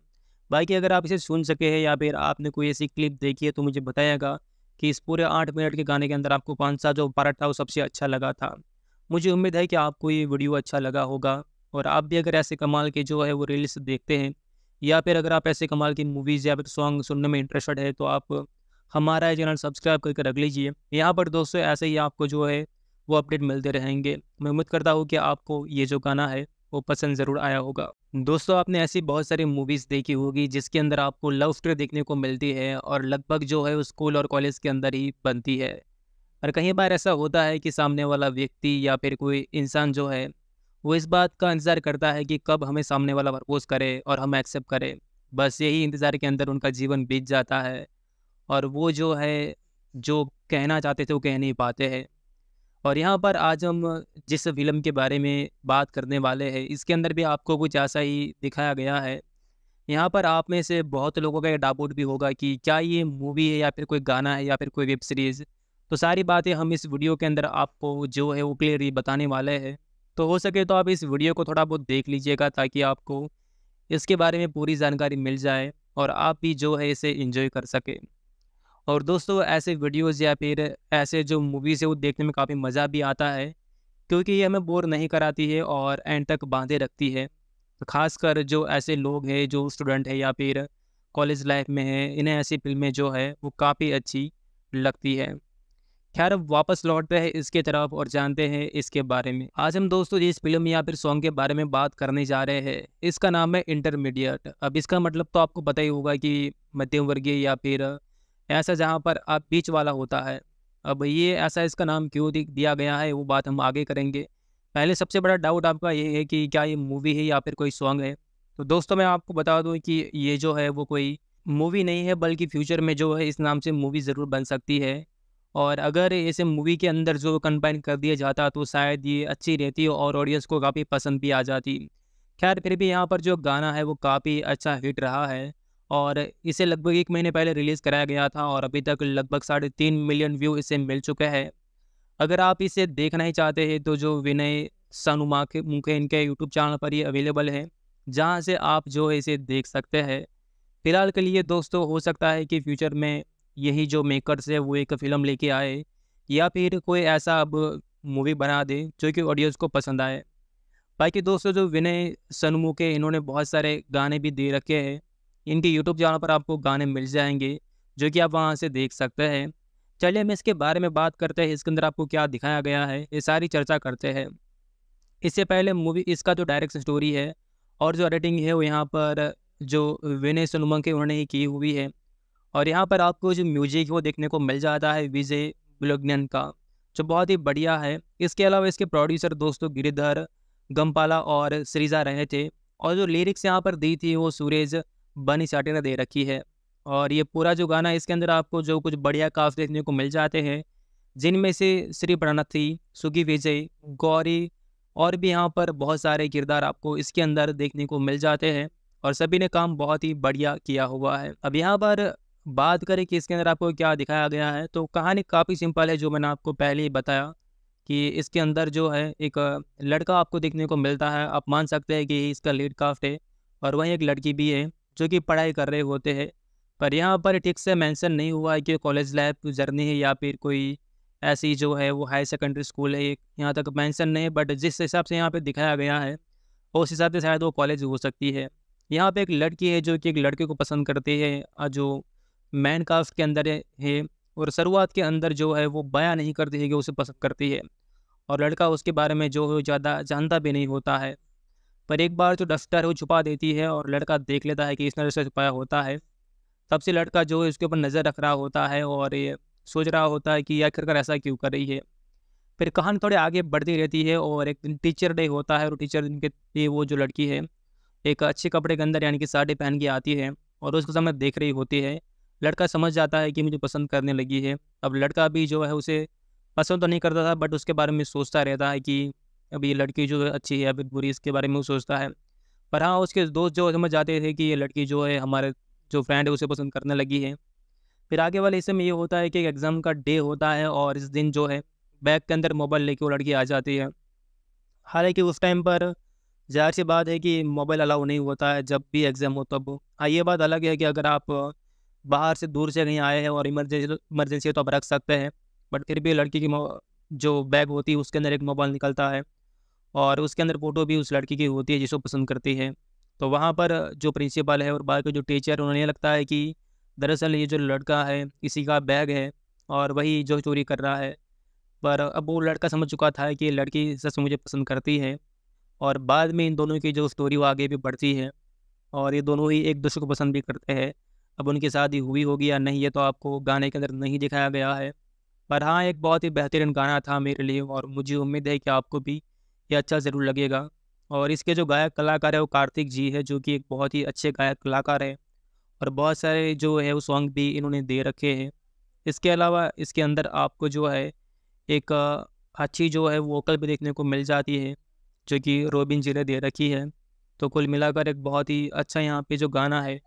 A: बाकी अगर आप इसे सुन सके हैं या फिर आपने कोई ऐसी क्लिप देखी है तो मुझे बताएगा कि इस पूरे आठ मिनट के गाने के अंदर आपको कौन सा जो पार्ट था वो सबसे अच्छा लगा था मुझे उम्मीद है कि आपको ये वीडियो अच्छा लगा होगा और आप भी अगर ऐसे कमाल के जो है वो रील्स देखते हैं या फिर अगर आप ऐसे कमाल की मूवीज़ या फिर सॉन्ग सुनने में इंटरेस्टेड है तो आप हमारा चैनल सब्सक्राइब करके रख लीजिए यहाँ पर दोस्तों ऐसे ही आपको जो है वो अपडेट मिलते रहेंगे मैं उम्मीद करता हूँ कि आपको ये जो गाना है वो पसंद ज़रूर आया होगा दोस्तों आपने ऐसी बहुत सारी मूवीज़ देखी होगी जिसके अंदर आपको लव स्टोरी देखने को मिलती है और लगभग जो है स्कूल और कॉलेज के अंदर ही बनती है और कई बार ऐसा होता है कि सामने वाला व्यक्ति या फिर कोई इंसान जो है वो इस बात का इंतज़ार करता है कि कब हमें सामने वाला प्रपोज करे और हम एक्सेप्ट करें बस यही इंतज़ार के अंदर उनका जीवन बीत जाता है और वो जो है जो कहना चाहते थे वो कह नहीं पाते हैं और यहाँ पर आज हम जिस फिल्म के बारे में बात करने वाले हैं इसके अंदर भी आपको कुछ ऐसा ही दिखाया गया है यहाँ पर आप में से बहुत लोगों का ये डाउट भी होगा कि क्या ये मूवी है या फिर कोई गाना है या फिर कोई वेब सीरीज़ तो सारी बातें हम इस वीडियो के अंदर आपको जो है वो क्लियरली बताने वाले हैं तो हो सके तो आप इस वीडियो को थोड़ा बहुत देख लीजिएगा ताकि आपको इसके बारे में पूरी जानकारी मिल जाए और आप भी जो है इसे इंजॉय कर सकें और दोस्तों ऐसे वीडियोज़ या फिर ऐसे जो मूवीज़ है वो देखने में काफ़ी मज़ा भी आता है क्योंकि ये हमें बोर नहीं कराती है और एंड तक बांधे रखती है तो खासकर जो ऐसे लोग हैं जो स्टूडेंट हैं या फिर कॉलेज लाइफ में है इन्हें ऐसी फिल्में जो है वो काफ़ी अच्छी लगती है खैर अब वापस लौटते हैं इसके तरफ और जानते हैं इसके बारे में आज हम दोस्तों जिस फिल्म या फिर सॉन्ग के बारे में बात करने जा रहे हैं इसका नाम है इंटरमीडिएट अब इसका मतलब तो आपको पता ही होगा कि मध्यम वर्गीय या फिर ऐसा जहाँ पर आप बीच वाला होता है अब ये ऐसा इसका नाम क्यों दिया गया है वो बात हम आगे करेंगे पहले सबसे बड़ा डाउट आपका ये है कि क्या ये मूवी है या फिर कोई सॉन्ग है तो दोस्तों मैं आपको बता दूं कि ये जो है वो कोई मूवी नहीं है बल्कि फ्यूचर में जो है इस नाम से मूवी ज़रूर बन सकती है और अगर इसे मूवी के अंदर जो कंबाइन कर दिया जाता तो शायद ये अच्छी रहती और ऑडियंस को काफ़ी पसंद भी आ जाती खैर फिर भी यहाँ पर जो गाना है वो काफ़ी अच्छा हिट रहा है और इसे लगभग एक महीने पहले रिलीज़ कराया गया था और अभी तक लगभग साढ़े तीन मिलियन व्यू इसे मिल चुका है अगर आप इसे देखना ही चाहते हैं तो जो विनय सनुमा के मुखे इनके यूट्यूब चैनल पर ही अवेलेबल है जहाँ से आप जो है इसे देख सकते हैं फिलहाल के लिए दोस्तों हो सकता है कि फ्यूचर में यही जो मेकरस है वो एक फ़िल्म लेके आए या फिर कोई ऐसा अब मूवी बना दे जो कि ऑडियंस को पसंद आए बाकी दोस्तों जो विनय सनमू के इन्होंने बहुत सारे गाने भी दे रखे हैं इनके यूट्यूब चैनल पर आपको गाने मिल जाएंगे जो कि आप वहाँ से देख सकते हैं चलिए हम इसके बारे में बात करते हैं इसके अंदर आपको क्या दिखाया गया है ये सारी चर्चा करते हैं इससे पहले मूवी इसका जो डायरेक्ट स्टोरी है और जो एडिटिंग है वो यहाँ पर जो विनय सोनमंग के उन्होंने ही की हुई है और यहाँ पर आपको जो म्यूजिक वो देखने को मिल जाता है विजय बुलग्नन का जो बहुत ही बढ़िया है इसके अलावा इसके प्रोड्यूसर दोस्तों गिरिधर गम्पाला और श्रीजा रहे थे और जो लिरिक्स यहाँ पर दी थी वो सूरज बनी चाटी ने दे रखी है और ये पूरा जो गाना इसके अंदर आपको जो कुछ बढ़िया काफ देखने को मिल जाते हैं जिनमें से श्री प्रणथी सुगी विजय गौरी और भी यहाँ पर बहुत सारे किरदार आपको इसके अंदर देखने को मिल जाते हैं और सभी ने काम बहुत ही बढ़िया किया हुआ है अब यहाँ पर बात करें कि इसके अंदर आपको क्या दिखाया गया है तो कहानी काफ़ी सिंपल है जो मैंने आपको पहले ही बताया कि इसके अंदर जो है एक लड़का आपको देखने को मिलता है आप मान सकते हैं कि इसका लीड काफ्ट है और वहीं एक लड़की भी है जो कि पढ़ाई कर रहे होते हैं पर यहाँ पर ठीक से मेंशन नहीं हुआ है कि कॉलेज लाइफ जर्नी है या फिर कोई ऐसी जो है वो हाई सेकेंडरी स्कूल है यहाँ तक मेंशन नहीं बट जिस हिसाब से यहाँ पे दिखाया गया है उस हिसाब से शायद वो कॉलेज हो सकती है यहाँ पे एक लड़की है जो कि एक लड़के को पसंद करती है जो मैन कास्ट के अंदर है और शुरुआत के अंदर जो है वो बयाँ नहीं करती है कि उसे पसंद करती है और लड़का उसके बारे में जो ज़्यादा जानता भी नहीं होता है पर एक बार जो डस्टर है वो छुपा देती है और लड़का देख लेता है कि इस नज़र से छुपाया होता है तब से लड़का जो है उसके ऊपर नज़र रख रहा होता है और ये सोच रहा होता है कि आखिरकार ऐसा क्यों कर रही है फिर कहानी थोड़ी आगे बढ़ती रहती है और एक दिन टीचर डे होता है और टीचर दिन के लिए वो जो लड़की है एक अच्छे कपड़े के अंदर यानी कि साड़ी पहन के आती है और उसके समय देख रही होती है लड़का समझ जाता है कि मुझे पसंद करने लगी है अब लड़का भी जो है उसे पसंद तो नहीं करता था बट उसके बारे में सोचता रहता है कि अभी ये लड़की जो है अच्छी है अभी बुरी इसके बारे में वो सोचता है पर हाँ उसके दोस्त जो समझ जाते थे कि ये लड़की जो है हमारे जो फ्रेंड है उसे पसंद करने लगी है फिर आगे वाले हिस्से में ये होता है कि एग्ज़ाम का डे होता है और इस दिन जो है बैग के अंदर मोबाइल लेके वो लड़की आ जाती है हालांकि उस टाइम पर जाहिर सी बात है कि मोबाइल अलाउ नहीं होता है जब भी एग्ज़ाम हो तब हाँ ये बात अलग है कि अगर आप बाहर से दूर से कहीं आए हैं और इमरजेंसी इमरजेंसी है तो आप रख सकते हैं बट फिर भी लड़की की जो बैग होती है उसके अंदर एक मोबाइल निकलता है और उसके अंदर फ़ोटो भी उस लड़की की होती है जिसको पसंद करती है तो वहाँ पर जो प्रिंसिपल है और के जो टीचर उन्हें लगता है कि दरअसल ये जो लड़का है किसी का बैग है और वही जो चोरी कर रहा है पर अब वो लड़का समझ चुका था कि लड़की सच मुझे पसंद करती है और बाद में इन दोनों की जो स्टोरी वो आगे भी बढ़ती है और ये दोनों ही एक दूसरे को पसंद भी करते हैं अब उनकी शादी हुई होगी या नहीं ये तो आपको गाने के अंदर नहीं दिखाया गया है पर हाँ एक बहुत ही बेहतरीन गाना था मेरे लिए और मुझे उम्मीद है कि आपको भी ये अच्छा ज़रूर लगेगा और इसके जो गायक कलाकार है वो कार्तिक जी है जो कि एक बहुत ही अच्छे गायक कलाकार हैं और बहुत सारे जो है वो सॉन्ग भी इन्होंने दे रखे हैं इसके अलावा इसके अंदर आपको जो है एक अच्छी जो है वोकल भी देखने को मिल जाती है जो कि रोबिन जी ने दे रखी है तो कुल मिलाकर एक बहुत ही अच्छा यहाँ पे जो गाना है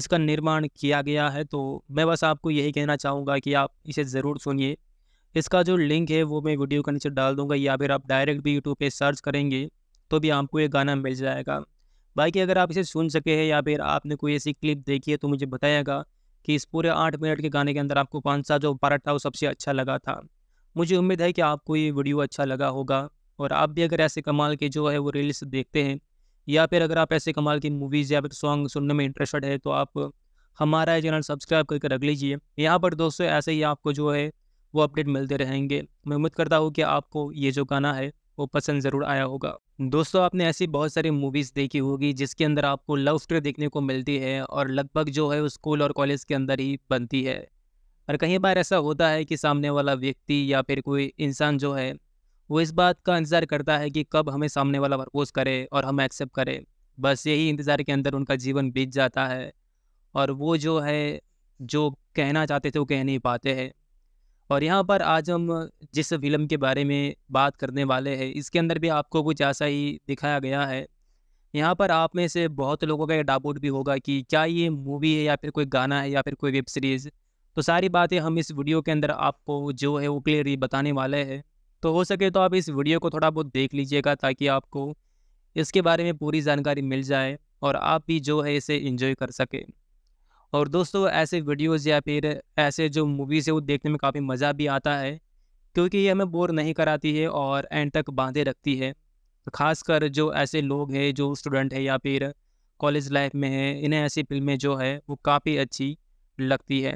A: इसका निर्माण किया गया है तो मैं बस आपको यही कहना चाहूँगा कि आप इसे ज़रूर सुनिए इसका जो लिंक है वो मैं वीडियो के नीचे डाल दूंगा या फिर आप डायरेक्ट भी यूट्यूब पे सर्च करेंगे तो भी आपको ये गाना मिल जाएगा बाकी अगर आप इसे सुन सके हैं या फिर आपने कोई ऐसी क्लिप देखी है तो मुझे बताएगा कि इस पूरे आठ मिनट के गाने के अंदर आपको कौन सा जो पार्ट था वो सबसे अच्छा लगा था मुझे उम्मीद है कि आपको ये वीडियो अच्छा लगा होगा और आप भी अगर ऐसे कमाल के जो है वो रील्स देखते हैं या फिर अगर आप ऐसे कमाल की मूवीज़ या फिर सॉन्ग सुनने में इंटरेस्टेड है तो आप हमारा चैनल सब्सक्राइब करके रख लीजिए यहाँ पर दोस्तों ऐसे ही आपको जो है वो अपडेट मिलते रहेंगे मैं उम्मीद करता हूँ कि आपको ये जो गाना है वो पसंद ज़रूर आया होगा दोस्तों आपने ऐसी बहुत सारी मूवीज़ देखी होगी जिसके अंदर आपको लव स्टोरी देखने को मिलती है और लगभग जो है स्कूल और कॉलेज के अंदर ही बनती है और कई बार ऐसा होता है कि सामने वाला व्यक्ति या फिर कोई इंसान जो है वो इस बात का इंतज़ार करता है कि कब हमें सामने वाला प्रपोज करे और हम एक्सेप्ट करें बस यही इंतज़ार के अंदर उनका जीवन बीत जाता है और वो जो है जो कहना चाहते थे वो कह नहीं पाते हैं और यहाँ पर आज हम जिस फिल्म के बारे में बात करने वाले हैं इसके अंदर भी आपको कुछ ऐसा ही दिखाया गया है यहाँ पर आप में से बहुत लोगों का ये डाउट भी होगा कि क्या ये मूवी है या फिर कोई गाना है या फिर कोई वेब सीरीज़ तो सारी बातें हम इस वीडियो के अंदर आपको जो है वो क्लियरली बताने वाले हैं तो हो सके तो आप इस वीडियो को थोड़ा बहुत देख लीजिएगा ताकि आपको इसके बारे में पूरी जानकारी मिल जाए और आप भी जो है इसे इंजॉय कर सकें और दोस्तों ऐसे वीडियोस या फिर ऐसे जो मूवीज़ है वो देखने में काफ़ी मज़ा भी आता है क्योंकि ये हमें बोर नहीं कराती है और एंड तक बांधे रखती है खासकर जो ऐसे लोग हैं जो स्टूडेंट हैं या फिर कॉलेज लाइफ में हैं इन्हें ऐसी फिल्में जो है वो काफ़ी अच्छी लगती है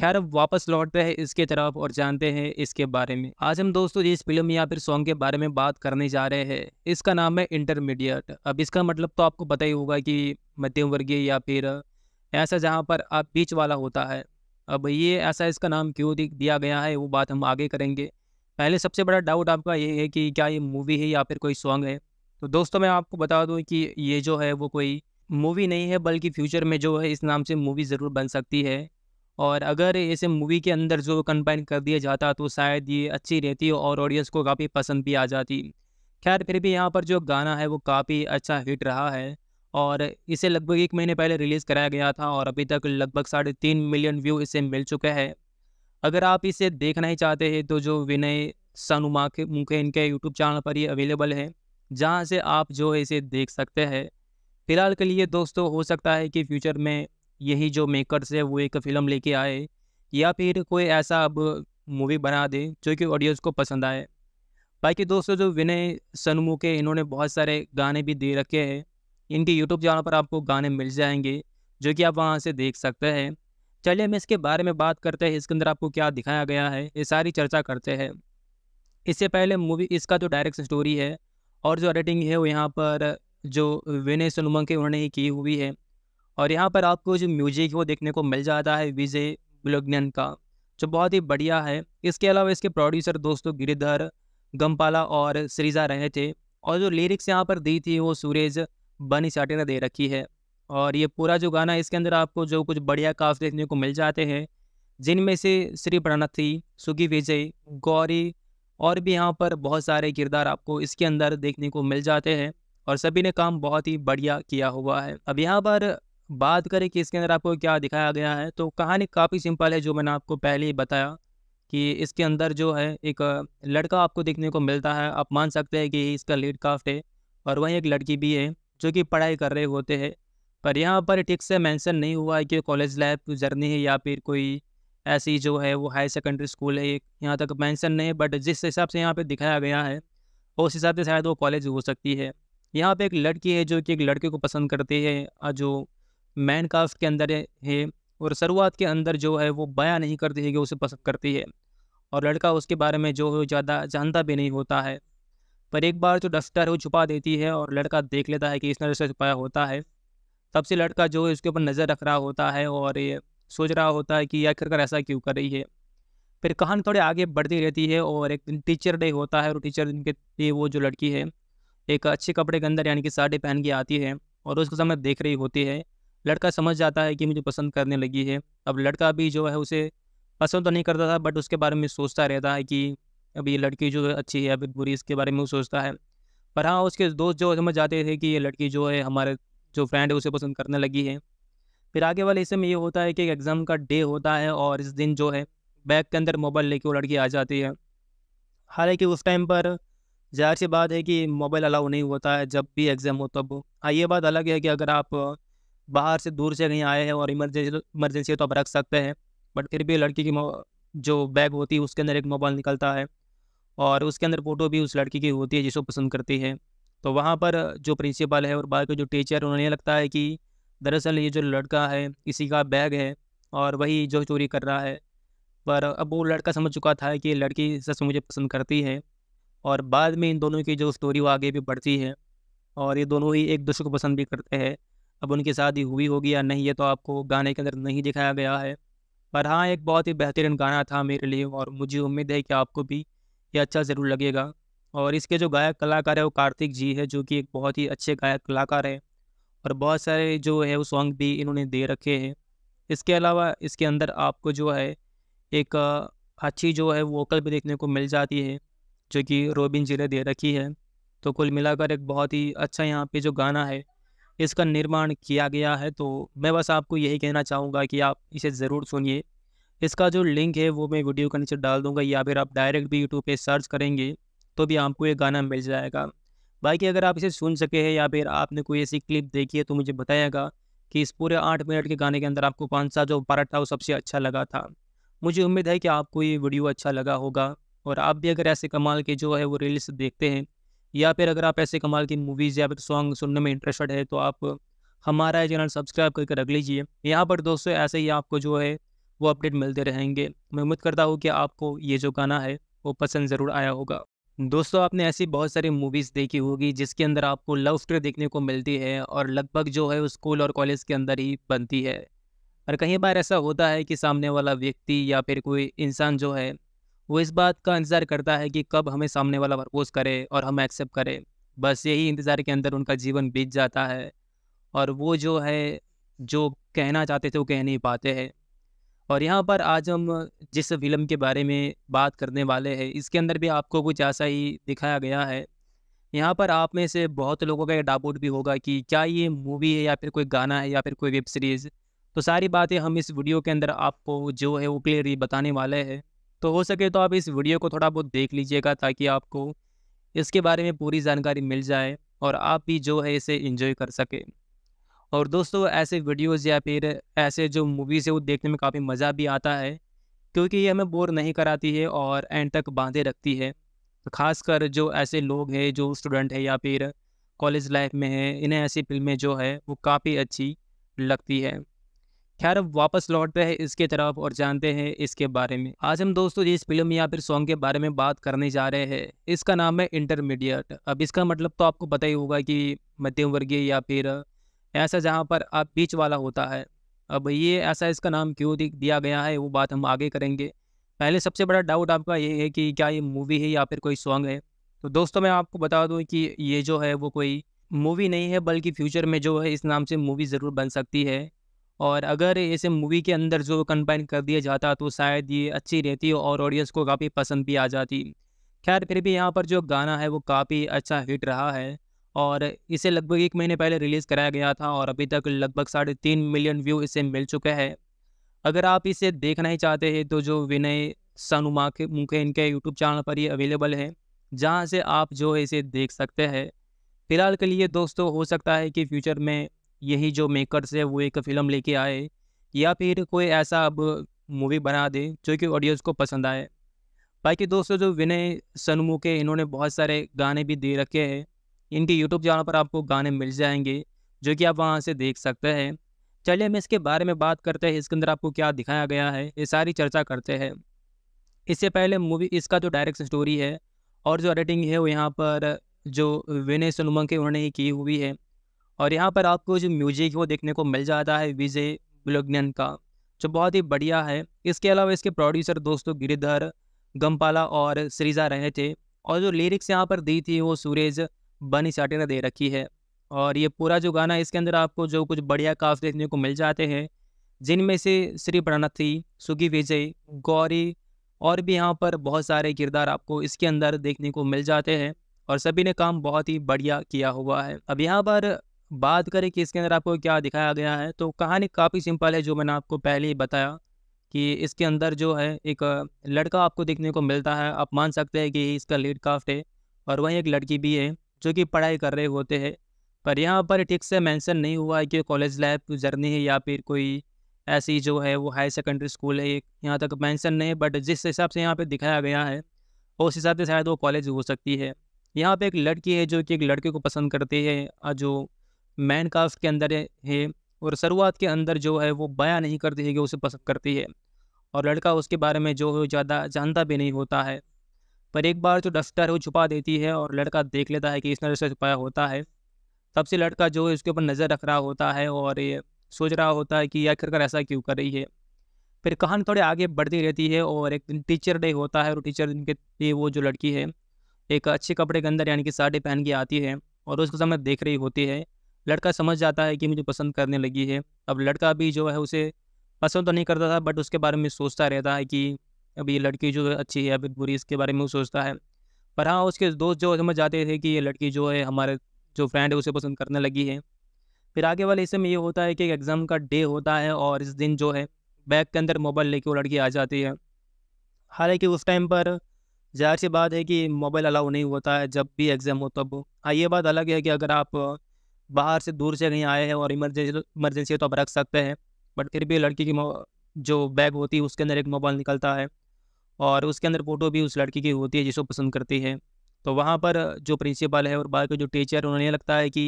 A: खैर अब वापस लौटते हैं इसके तरफ और जानते हैं इसके बारे में आज हम दोस्तों जिस फिल्म या फिर सॉन्ग के बारे में बात करने जा रहे हैं इसका नाम है इंटरमीडिएट अब इसका मतलब तो आपको पता ही होगा कि मध्यम वर्गीय या फिर ऐसा जहाँ पर आप बीच वाला होता है अब ये ऐसा इसका नाम क्यों दिया गया है वो बात हम आगे करेंगे पहले सबसे बड़ा डाउट आपका ये है कि क्या ये मूवी है या फिर कोई सॉन्ग है तो दोस्तों मैं आपको बता दूं कि ये जो है वो कोई मूवी नहीं है बल्कि फ्यूचर में जो है इस नाम से मूवी ज़रूर बन सकती है और अगर इसे मूवी के अंदर जो कंबाइन कर दिया जाता तो शायद ये अच्छी रहती और ऑडियंस को काफ़ी पसंद भी आ जाती खैर फिर भी यहाँ पर जो गाना है वो काफ़ी अच्छा हिट रहा है और इसे लगभग एक महीने पहले रिलीज़ कराया गया था और अभी तक लगभग साढ़े तीन मिलियन व्यू इसे मिल चुका है अगर आप इसे देखना ही चाहते हैं तो जो विनय सनुमा के मुके इनके यूट्यूब चैनल पर ही अवेलेबल है जहाँ से आप जो है इसे देख सकते हैं फिलहाल के लिए दोस्तों हो सकता है कि फ्यूचर में यही जो मेकर्स है वो एक फिल्म लेके आए या फिर कोई ऐसा अब मूवी बना दे जो कि ऑडियंस को पसंद आए बाकी दोस्तों जो विनय सनमू के इन्होंने बहुत सारे गाने भी दे रखे हैं इनके यूट्यूब चैनल पर आपको गाने मिल जाएंगे जो कि आप वहाँ से देख सकते हैं चलिए हम इसके बारे में बात करते हैं इसके अंदर आपको क्या दिखाया गया है ये सारी चर्चा करते हैं इससे पहले मूवी इसका जो डायरेक्ट स्टोरी है और जो एडिटिंग है वो यहाँ पर जो विनय सोनुमंग के उन्होंने ही की हुई है और यहाँ पर आपको जो म्यूजिक वो देखने को मिल जाता है विजय बुलग्नन का जो बहुत ही बढ़िया है इसके अलावा इसके प्रोड्यूसर दोस्तों गिरिधर गम्पाला और सरीजा रहे थे और जो लिरिक्स यहाँ पर दी थी वो सूरज बनी चाटे ने दे रखी है और ये पूरा जो गाना इसके अंदर आपको जो कुछ बढ़िया काफ देखने को मिल जाते हैं जिनमें से श्री प्रणथी सुगी विजय गौरी और भी यहाँ पर बहुत सारे किरदार आपको इसके अंदर देखने को मिल जाते हैं और सभी ने काम बहुत ही बढ़िया किया हुआ है अब यहाँ पर बात करें कि इसके अंदर आपको क्या दिखाया गया है तो कहानी काफ़ी सिंपल है जो मैंने आपको पहले ही बताया कि इसके अंदर जो है एक लड़का आपको देखने को मिलता है आप मान सकते हैं कि इसका लीड काफ्ट है और वहीं एक लड़की भी है जो कि पढ़ाई कर रहे होते हैं पर यहाँ पर ठीक से मेंशन नहीं हुआ है कि कॉलेज लाइफ जर्नी है या फिर कोई ऐसी जो है वो हाई सेकेंडरी स्कूल है यहाँ तक मेंशन नहीं बट जिस हिसाब से यहाँ पे दिखाया गया है उस हिसाब से शायद वो कॉलेज हो सकती है यहाँ पे एक लड़की है जो कि एक लड़के को पसंद करती है जो मैन कास्ट के अंदर है और शुरुआत के अंदर जो है वो बयाँ नहीं करती है कि उसे पसंद करती है और लड़का उसके बारे में जो ज़्यादा जानता भी नहीं होता है पर एक बार जो तो डस्टर है वो छुपा देती है और लड़का देख लेता है कि इसने डस्टर छुपाया होता है तब से लड़का जो है उसके ऊपर नज़र रख रहा होता है और ये सोच रहा होता है कि आखिरकार ऐसा क्यों कर रही है फिर कहानी थोड़ी आगे बढ़ती रहती है और एक दिन टीचर डे होता है और टीचर दिन के लिए वो जो लड़की है एक अच्छे कपड़े के अंदर यानी कि साड़ी पहन के आती है और उसके समय देख रही होती है लड़का समझ जाता है कि मुझे पसंद करने लगी है अब लड़का भी जो है उसे पसंद तो नहीं करता था बट उसके बारे में सोचता रहता है कि अब ये लड़की जो है अच्छी है या फिर बुरी इसके बारे में वो सोचता है पर हाँ उसके दोस्त जो समझ जाते थे कि ये लड़की जो है हमारे जो फ्रेंड है उसे पसंद करने लगी है फिर आगे वाले हिस्से में ये होता है कि एग्ज़ाम का डे होता है और इस दिन जो है बैग के अंदर मोबाइल लेके वो लड़की आ जाती है हालांकि उस टाइम पर जाहिर सी बात है कि मोबाइल अलाउ नहीं होता है जब भी एग्ज़ाम हो तब हाँ ये बात अलग है कि अगर आप बाहर से दूर से कहीं आए हैं और इमरजेंसी इमरजेंसी तो आप रख सकते हैं बट फिर भी लड़की की जो बैग होती है उसके अंदर एक मोबाइल निकलता है और उसके अंदर फ़ोटो भी उस लड़की की होती है जिसको पसंद करती है तो वहाँ पर जो प्रिंसिपल है और के जो टीचर उन्हें लगता है कि दरअसल ये जो लड़का है इसी का बैग है और वही जो चोरी कर रहा है पर अब वो लड़का समझ चुका था कि लड़की सच मुझे पसंद करती है और बाद में इन दोनों की जो स्टोरी वो आगे भी बढ़ती है और ये दोनों ही एक दूसरे को पसंद भी करते हैं अब उनकी शादी हुई होगी या नहीं ये तो आपको गाने के अंदर नहीं दिखाया गया है पर हाँ एक बहुत ही बेहतरीन गाना था मेरे लिए और मुझे उम्मीद है कि आपको भी ये अच्छा ज़रूर लगेगा और इसके जो गायक कलाकार है वो कार्तिक जी है जो कि एक बहुत ही अच्छे गायक कलाकार हैं और बहुत सारे जो है वो सॉन्ग भी इन्होंने दे रखे हैं इसके अलावा इसके अंदर आपको जो है एक अच्छी जो है वोकल भी देखने को मिल जाती है जो कि रोबिन जी ने दे रखी है तो कुल मिलाकर एक बहुत ही अच्छा यहाँ पे जो गाना है इसका निर्माण किया गया है तो मैं बस आपको यही कहना चाहूँगा कि आप इसे ज़रूर सुनिए इसका जो लिंक है वो मैं वीडियो के नीचे डाल दूंगा या फिर आप डायरेक्ट भी यूट्यूब पे सर्च करेंगे तो भी आपको ये गाना मिल जाएगा बाकी अगर आप इसे सुन सके हैं या फिर आपने कोई ऐसी क्लिप देखी है तो मुझे बताएगा कि इस पूरे आठ मिनट के गाने के अंदर आपको कौन सा जो पार्ट था वो सबसे अच्छा लगा था मुझे उम्मीद है कि आपको ये वीडियो अच्छा लगा होगा और आप भी अगर ऐसे कमाल के जो है वो रील्स देखते हैं या फिर अगर आप ऐसे कमाल की मूवीज़ या फिर सॉन्ग सुनने में इंटरेस्टेड है तो आप हमारा चैनल सब्सक्राइब करके रख लीजिए यहाँ पर दोस्तों ऐसे ही आपको जो है वो अपडेट मिलते रहेंगे मैं उम्मीद करता हूँ कि आपको ये जो गाना है वो पसंद ज़रूर आया होगा दोस्तों आपने ऐसी बहुत सारी मूवीज़ देखी होगी जिसके अंदर आपको लव स्टोरी देखने को मिलती है और लगभग जो है स्कूल और कॉलेज के अंदर ही बनती है और कई बार ऐसा होता है कि सामने वाला व्यक्ति या फिर कोई इंसान जो है वो इस बात का इंतज़ार करता है कि कब हमें सामने वाला प्रपोज करे और हम एक्सेप्ट करें बस यही इंतज़ार के अंदर उनका जीवन बीत जाता है और वो जो है जो कहना चाहते थे वो कह नहीं पाते हैं और यहाँ पर आज हम जिस फिल्म के बारे में बात करने वाले हैं इसके अंदर भी आपको कुछ ऐसा ही दिखाया गया है यहाँ पर आप में से बहुत लोगों का ये डाउट भी होगा कि क्या ये मूवी है या फिर कोई गाना है या फिर कोई वेब सीरीज़ तो सारी बातें हम इस वीडियो के अंदर आपको जो है वो क्लियरली बताने वाले हैं तो हो सके तो आप इस वीडियो को थोड़ा बहुत देख लीजिएगा ताकि आपको इसके बारे में पूरी जानकारी मिल जाए और आप भी जो है इसे इंजॉय कर सकें और दोस्तों ऐसे वीडियोज़ या फिर ऐसे जो मूवीज़ है वो देखने में काफ़ी मज़ा भी आता है क्योंकि ये हमें बोर नहीं कराती है और एंड तक बांधे रखती है तो खासकर जो ऐसे लोग हैं जो स्टूडेंट हैं या फिर कॉलेज लाइफ में है इन्हें ऐसी फिल्में जो है वो काफ़ी अच्छी लगती है खैर अब वापस लौटते हैं इसके तरफ और जानते हैं इसके बारे में आज हम दोस्तों जिस फिल्म या फिर सॉन्ग के बारे में बात करने जा रहे हैं इसका नाम है इंटरमीडिएट अब इसका मतलब तो आपको पता ही होगा कि मध्यम वर्गीय या फिर ऐसा जहाँ पर आप बीच वाला होता है अब ये ऐसा इसका नाम क्यों दिया गया है वो बात हम आगे करेंगे पहले सबसे बड़ा डाउट आपका ये है कि क्या ये मूवी है या फिर कोई सॉन्ग है तो दोस्तों मैं आपको बता दूं कि ये जो है वो कोई मूवी नहीं है बल्कि फ्यूचर में जो है इस नाम से मूवी ज़रूर बन सकती है और अगर इसे मूवी के अंदर जो कंबाइन कर दिया जाता तो शायद ये अच्छी रहती और ऑडियंस को काफ़ी पसंद भी आ जाती खैर फिर भी यहाँ पर जो गाना है वो काफ़ी अच्छा हिट रहा है और इसे लगभग एक महीने पहले रिलीज़ कराया गया था और अभी तक लगभग साढ़े तीन मिलियन व्यू इसे मिल चुका है अगर आप इसे देखना ही चाहते हैं तो जो विनय सनुमा के मुखे इनके यूट्यूब चैनल पर ही अवेलेबल है जहाँ से आप जो है इसे देख सकते हैं फिलहाल के लिए दोस्तों हो सकता है कि फ्यूचर में यही जो मेकरस है वो एक फिल्म लेके आए या फिर कोई ऐसा अब मूवी बना दे जो कि ऑडियंस को पसंद आए बाकी दोस्तों जो विनय सनमुख है इन्होंने बहुत सारे गाने भी दे रखे हैं इनके यूट्यूब चैनल पर आपको गाने मिल जाएंगे जो कि आप वहाँ से देख सकते हैं चलिए हम इसके बारे में बात करते हैं इसके अंदर आपको क्या दिखाया गया है ये सारी चर्चा करते हैं इससे पहले मूवी इसका जो डायरेक्ट स्टोरी है और जो एडिटिंग है वो यहाँ पर जो विनय सोनमंग के उन्होंने ही की हुई है और यहाँ पर आपको जो म्यूजिक वो देखने को मिल जाता है विजय बुलग्नन का जो बहुत ही बढ़िया है इसके अलावा इसके प्रोड्यूसर दोस्तों गिरिधर गम्पाला और श्रीजा रहे थे और जो लिरिक्स यहाँ पर दी थी वो सूरज बनी चाटी ने दे रखी है और ये पूरा जो गाना इसके अंदर आपको जो कुछ बढ़िया काफ देखने को मिल जाते हैं जिनमें से श्री प्रणथी सुगी विजय गौरी और भी यहाँ पर बहुत सारे किरदार आपको इसके अंदर देखने को मिल जाते हैं और सभी ने काम बहुत ही बढ़िया किया हुआ है अब यहाँ पर बात करें कि इसके अंदर आपको क्या दिखाया गया है तो कहानी काफ़ी सिंपल है जो मैंने आपको पहले ही बताया कि इसके अंदर जो है एक लड़का आपको देखने को मिलता है आप मान सकते हैं कि इसका लीड काफ्ट है और वहीं एक लड़की भी है जो कि पढ़ाई कर रहे होते हैं पर यहाँ पर ठीक से मेंशन नहीं हुआ है कि कॉलेज लाइफ जर्नी है या फिर कोई ऐसी जो है वो हाई सेकेंडरी स्कूल है यहाँ तक मेंशन नहीं बट जिस हिसाब से यहाँ पे दिखाया गया है उस हिसाब से शायद वो कॉलेज हो सकती है यहाँ पे एक लड़की है जो कि एक लड़के को पसंद करती है जो मैन कास्ट के अंदर है और शुरुआत के अंदर जो है वो बयाँ नहीं करती है कि उसे पसंद करती है और लड़का उसके बारे में जो है ज़्यादा जानता भी नहीं होता है पर एक बार जो डस्टर है वो छुपा देती है और लड़का देख लेता है कि इस नज़र से छुपाया होता है तब से लड़का जो है उसके ऊपर नज़र रख रहा होता है और ये सोच रहा होता है कि आखिरकार ऐसा क्यों कर रही है फिर कहानी थोड़ी आगे बढ़ती रहती है और एक दिन टीचर डे होता है और टीचर दिन के लिए वो जो लड़की है एक अच्छे कपड़े के अंदर यानी कि साड़ी पहन के आती है और उसके समय देख रही होती है लड़का समझ जाता है कि मुझे पसंद करने लगी है अब लड़का भी जो है उसे पसंद तो नहीं करता था बट उसके बारे में सोचता रहता है कि अभी ये लड़की जो है अच्छी है अभी बुरी इसके बारे में वो सोचता है पर हाँ उसके दोस्त जो समझ जाते थे कि ये लड़की जो है हमारे जो फ्रेंड है उसे पसंद करने लगी है फिर आगे वाले हिस्से में ये होता है कि एग्ज़ाम का डे होता है और इस दिन जो है बैग के अंदर मोबाइल लेके वो लड़की आ जाती है हालांकि उस टाइम पर जाहिर सी बात है कि मोबाइल अलाउ नहीं होता है जब भी एग्ज़ाम हो तब हाँ ये बात अलग है कि अगर आप बाहर से दूर से कहीं आए हैं और इमरजेंसी इमरजेंसी है तो आप रख सकते हैं बट फिर भी लड़की की जो बैग होती है उसके अंदर एक मोबाइल निकलता है और उसके अंदर फ़ोटो भी उस लड़की की होती है जिसको पसंद करती है तो वहाँ पर जो प्रिंसिपल है और के जो टीचर उन्हें लगता है कि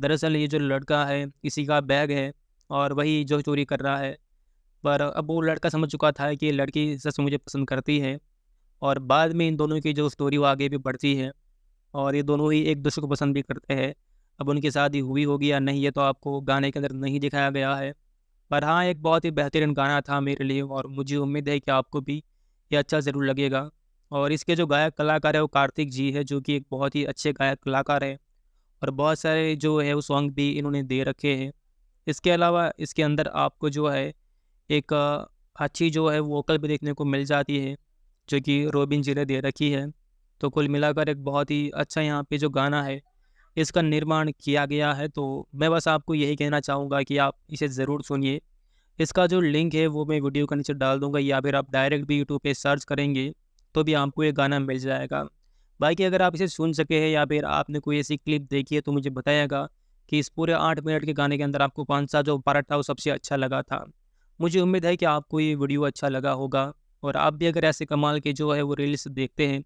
A: दरअसल ये जो लड़का है किसी का बैग है और वही जो चोरी कर रहा है पर अब वो लड़का समझ चुका था कि लड़की सच मुझे पसंद करती है और बाद में इन दोनों की जो स्टोरी वो आगे भी बढ़ती है और ये दोनों ही एक दूसरे को पसंद भी करते हैं अब उनकी शादी हुई होगी या नहीं ये तो आपको गाने के अंदर नहीं दिखाया गया है पर हाँ एक बहुत ही बेहतरीन गाना था मेरे लिए और मुझे उम्मीद है कि आपको भी ये अच्छा ज़रूर लगेगा और इसके जो गायक कलाकार है वो कार्तिक जी है जो कि एक बहुत ही अच्छे गायक कलाकार हैं और बहुत सारे जो है वो सॉन्ग भी इन्होंने दे रखे हैं इसके अलावा इसके अंदर आपको जो है एक अच्छी जो है वोकल भी देखने को मिल जाती है जो कि रोबिन जी ने दे रखी है तो कुल मिलाकर एक बहुत ही अच्छा यहाँ पे जो गाना है इसका निर्माण किया गया है तो मैं बस आपको यही कहना चाहूँगा कि आप इसे ज़रूर सुनिए इसका जो लिंक है वो मैं वीडियो के नीचे डाल दूंगा या फिर आप डायरेक्ट भी यूट्यूब पे सर्च करेंगे तो भी आपको ये गाना मिल जाएगा बाकी अगर आप इसे सुन सके हैं या फिर आपने कोई ऐसी क्लिप देखी है तो मुझे बताएगा कि इस पूरे आठ मिनट के गाने के अंदर आपको कौन सा जो पार्ट था वो सबसे अच्छा लगा था मुझे उम्मीद है कि आपको ये वीडियो अच्छा लगा होगा और आप भी अगर ऐसे कमाल के जो है वो रील्स देखते हैं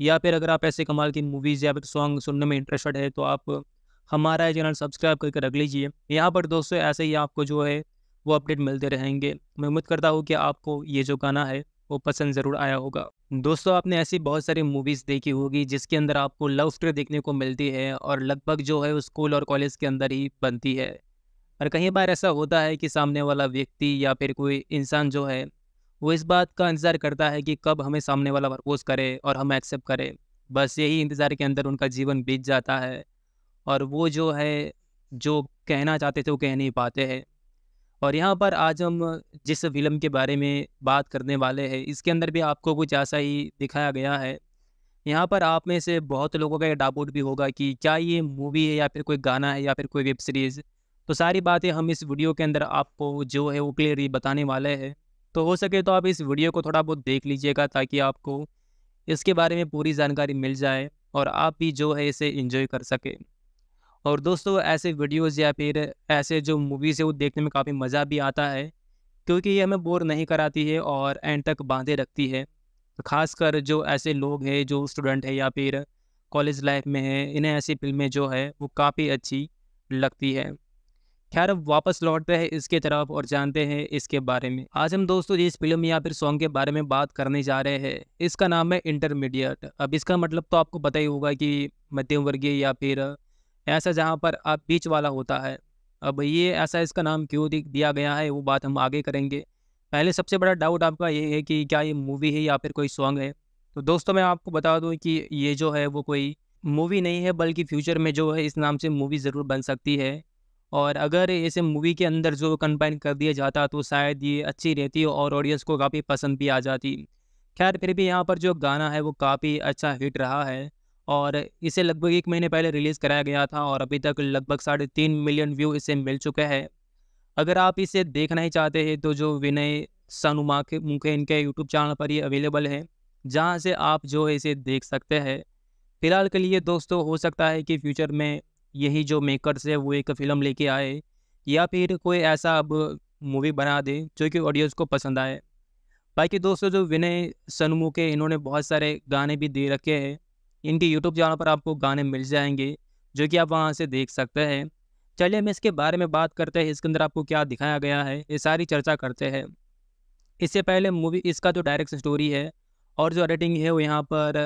A: या फिर अगर आप ऐसे कमाल की मूवीज़ या फिर सॉन्ग सुनने में इंटरेस्टेड है तो आप हमारा चैनल सब्सक्राइब करके रख लीजिए यहाँ पर दोस्तों ऐसे ही आपको जो है वो अपडेट मिलते रहेंगे मैं उम्मीद करता हूँ कि आपको ये जो गाना है वो पसंद ज़रूर आया होगा दोस्तों आपने ऐसी बहुत सारी मूवीज़ देखी होगी जिसके अंदर आपको लव स्टोरी देखने को मिलती है और लगभग जो है वो स्कूल और कॉलेज के अंदर ही बनती है और कई बार ऐसा होता है कि सामने वाला व्यक्ति या फिर कोई इंसान जो है वो इस बात का इंतज़ार करता है कि कब हमें सामने वाला प्रपोज करे और हम एक्सेप्ट करें बस यही इंतज़ार के अंदर उनका जीवन बीत जाता है और वो जो है जो कहना चाहते थे वो कह नहीं पाते हैं और यहाँ पर आज हम जिस फिल्म के बारे में बात करने वाले हैं इसके अंदर भी आपको कुछ ऐसा ही दिखाया गया है यहाँ पर आप में से बहुत लोगों का ये डाउट भी होगा कि क्या ये मूवी है या फिर कोई गाना है या फिर कोई वेब सीरीज़ तो सारी बातें हम इस वीडियो के अंदर आपको जो है वो क्लियरली बताने वाले हैं तो हो सके तो आप इस वीडियो को थोड़ा बहुत देख लीजिएगा ताकि आपको इसके बारे में पूरी जानकारी मिल जाए और आप भी जो है इसे इंजॉय कर सकें और दोस्तों ऐसे वीडियोस या फिर ऐसे जो मूवीज़ है वो देखने में काफ़ी मज़ा भी आता है क्योंकि ये हमें बोर नहीं कराती है और एंड तक बांधे रखती है खासकर जो ऐसे लोग हैं जो स्टूडेंट हैं या फिर कॉलेज लाइफ में है इन्हें ऐसी फिल्में जो है वो काफ़ी अच्छी लगती है खैर अब वापस लौटते हैं इसके तरफ और जानते हैं इसके बारे में आज हम दोस्तों जिस फिल्म या फिर सॉन्ग के बारे में बात करने जा रहे हैं इसका नाम है इंटरमीडिएट अब इसका मतलब तो आपको पता ही होगा कि मध्यम वर्गीय या फिर ऐसा जहाँ पर आप बीच वाला होता है अब ये ऐसा इसका नाम क्यों दिया गया है वो बात हम आगे करेंगे पहले सबसे बड़ा डाउट आपका ये है कि क्या ये मूवी है या फिर कोई सॉन्ग है तो दोस्तों मैं आपको बता दूं कि ये जो है वो कोई मूवी नहीं है बल्कि फ्यूचर में जो है इस नाम से मूवी ज़रूर बन सकती है और अगर इसे मूवी के अंदर जो कंबाइन कर दिया जाता तो शायद ये अच्छी रहती और ऑडियंस को काफ़ी पसंद भी आ जाती खैर फिर भी यहाँ पर जो गाना है वो काफ़ी अच्छा हिट रहा है और इसे लगभग एक महीने पहले रिलीज़ कराया गया था और अभी तक लगभग साढ़े तीन मिलियन व्यू इसे मिल चुका है अगर आप इसे देखना ही चाहते हैं तो जो विनय सनुमा के मुखे इनके यूट्यूब चैनल पर ही अवेलेबल है जहाँ से आप जो है इसे देख सकते हैं फिलहाल के लिए दोस्तों हो सकता है कि फ्यूचर में यही जो मेकर्स है वो एक फिल्म लेके आए या फिर कोई ऐसा अब मूवी बना दे जो कि ऑडियंस को पसंद आए बाकी दोस्तों जो विनय सनमुख है इन्होंने बहुत सारे गाने भी दे रखे हैं इनके यूट्यूब चैनल पर आपको गाने मिल जाएंगे जो कि आप वहाँ से देख सकते हैं चलिए हम इसके बारे में बात करते हैं इसके अंदर आपको क्या दिखाया गया है ये सारी चर्चा करते हैं इससे पहले मूवी इसका जो डायरेक्ट स्टोरी है और जो एडिटिंग है वो यहाँ पर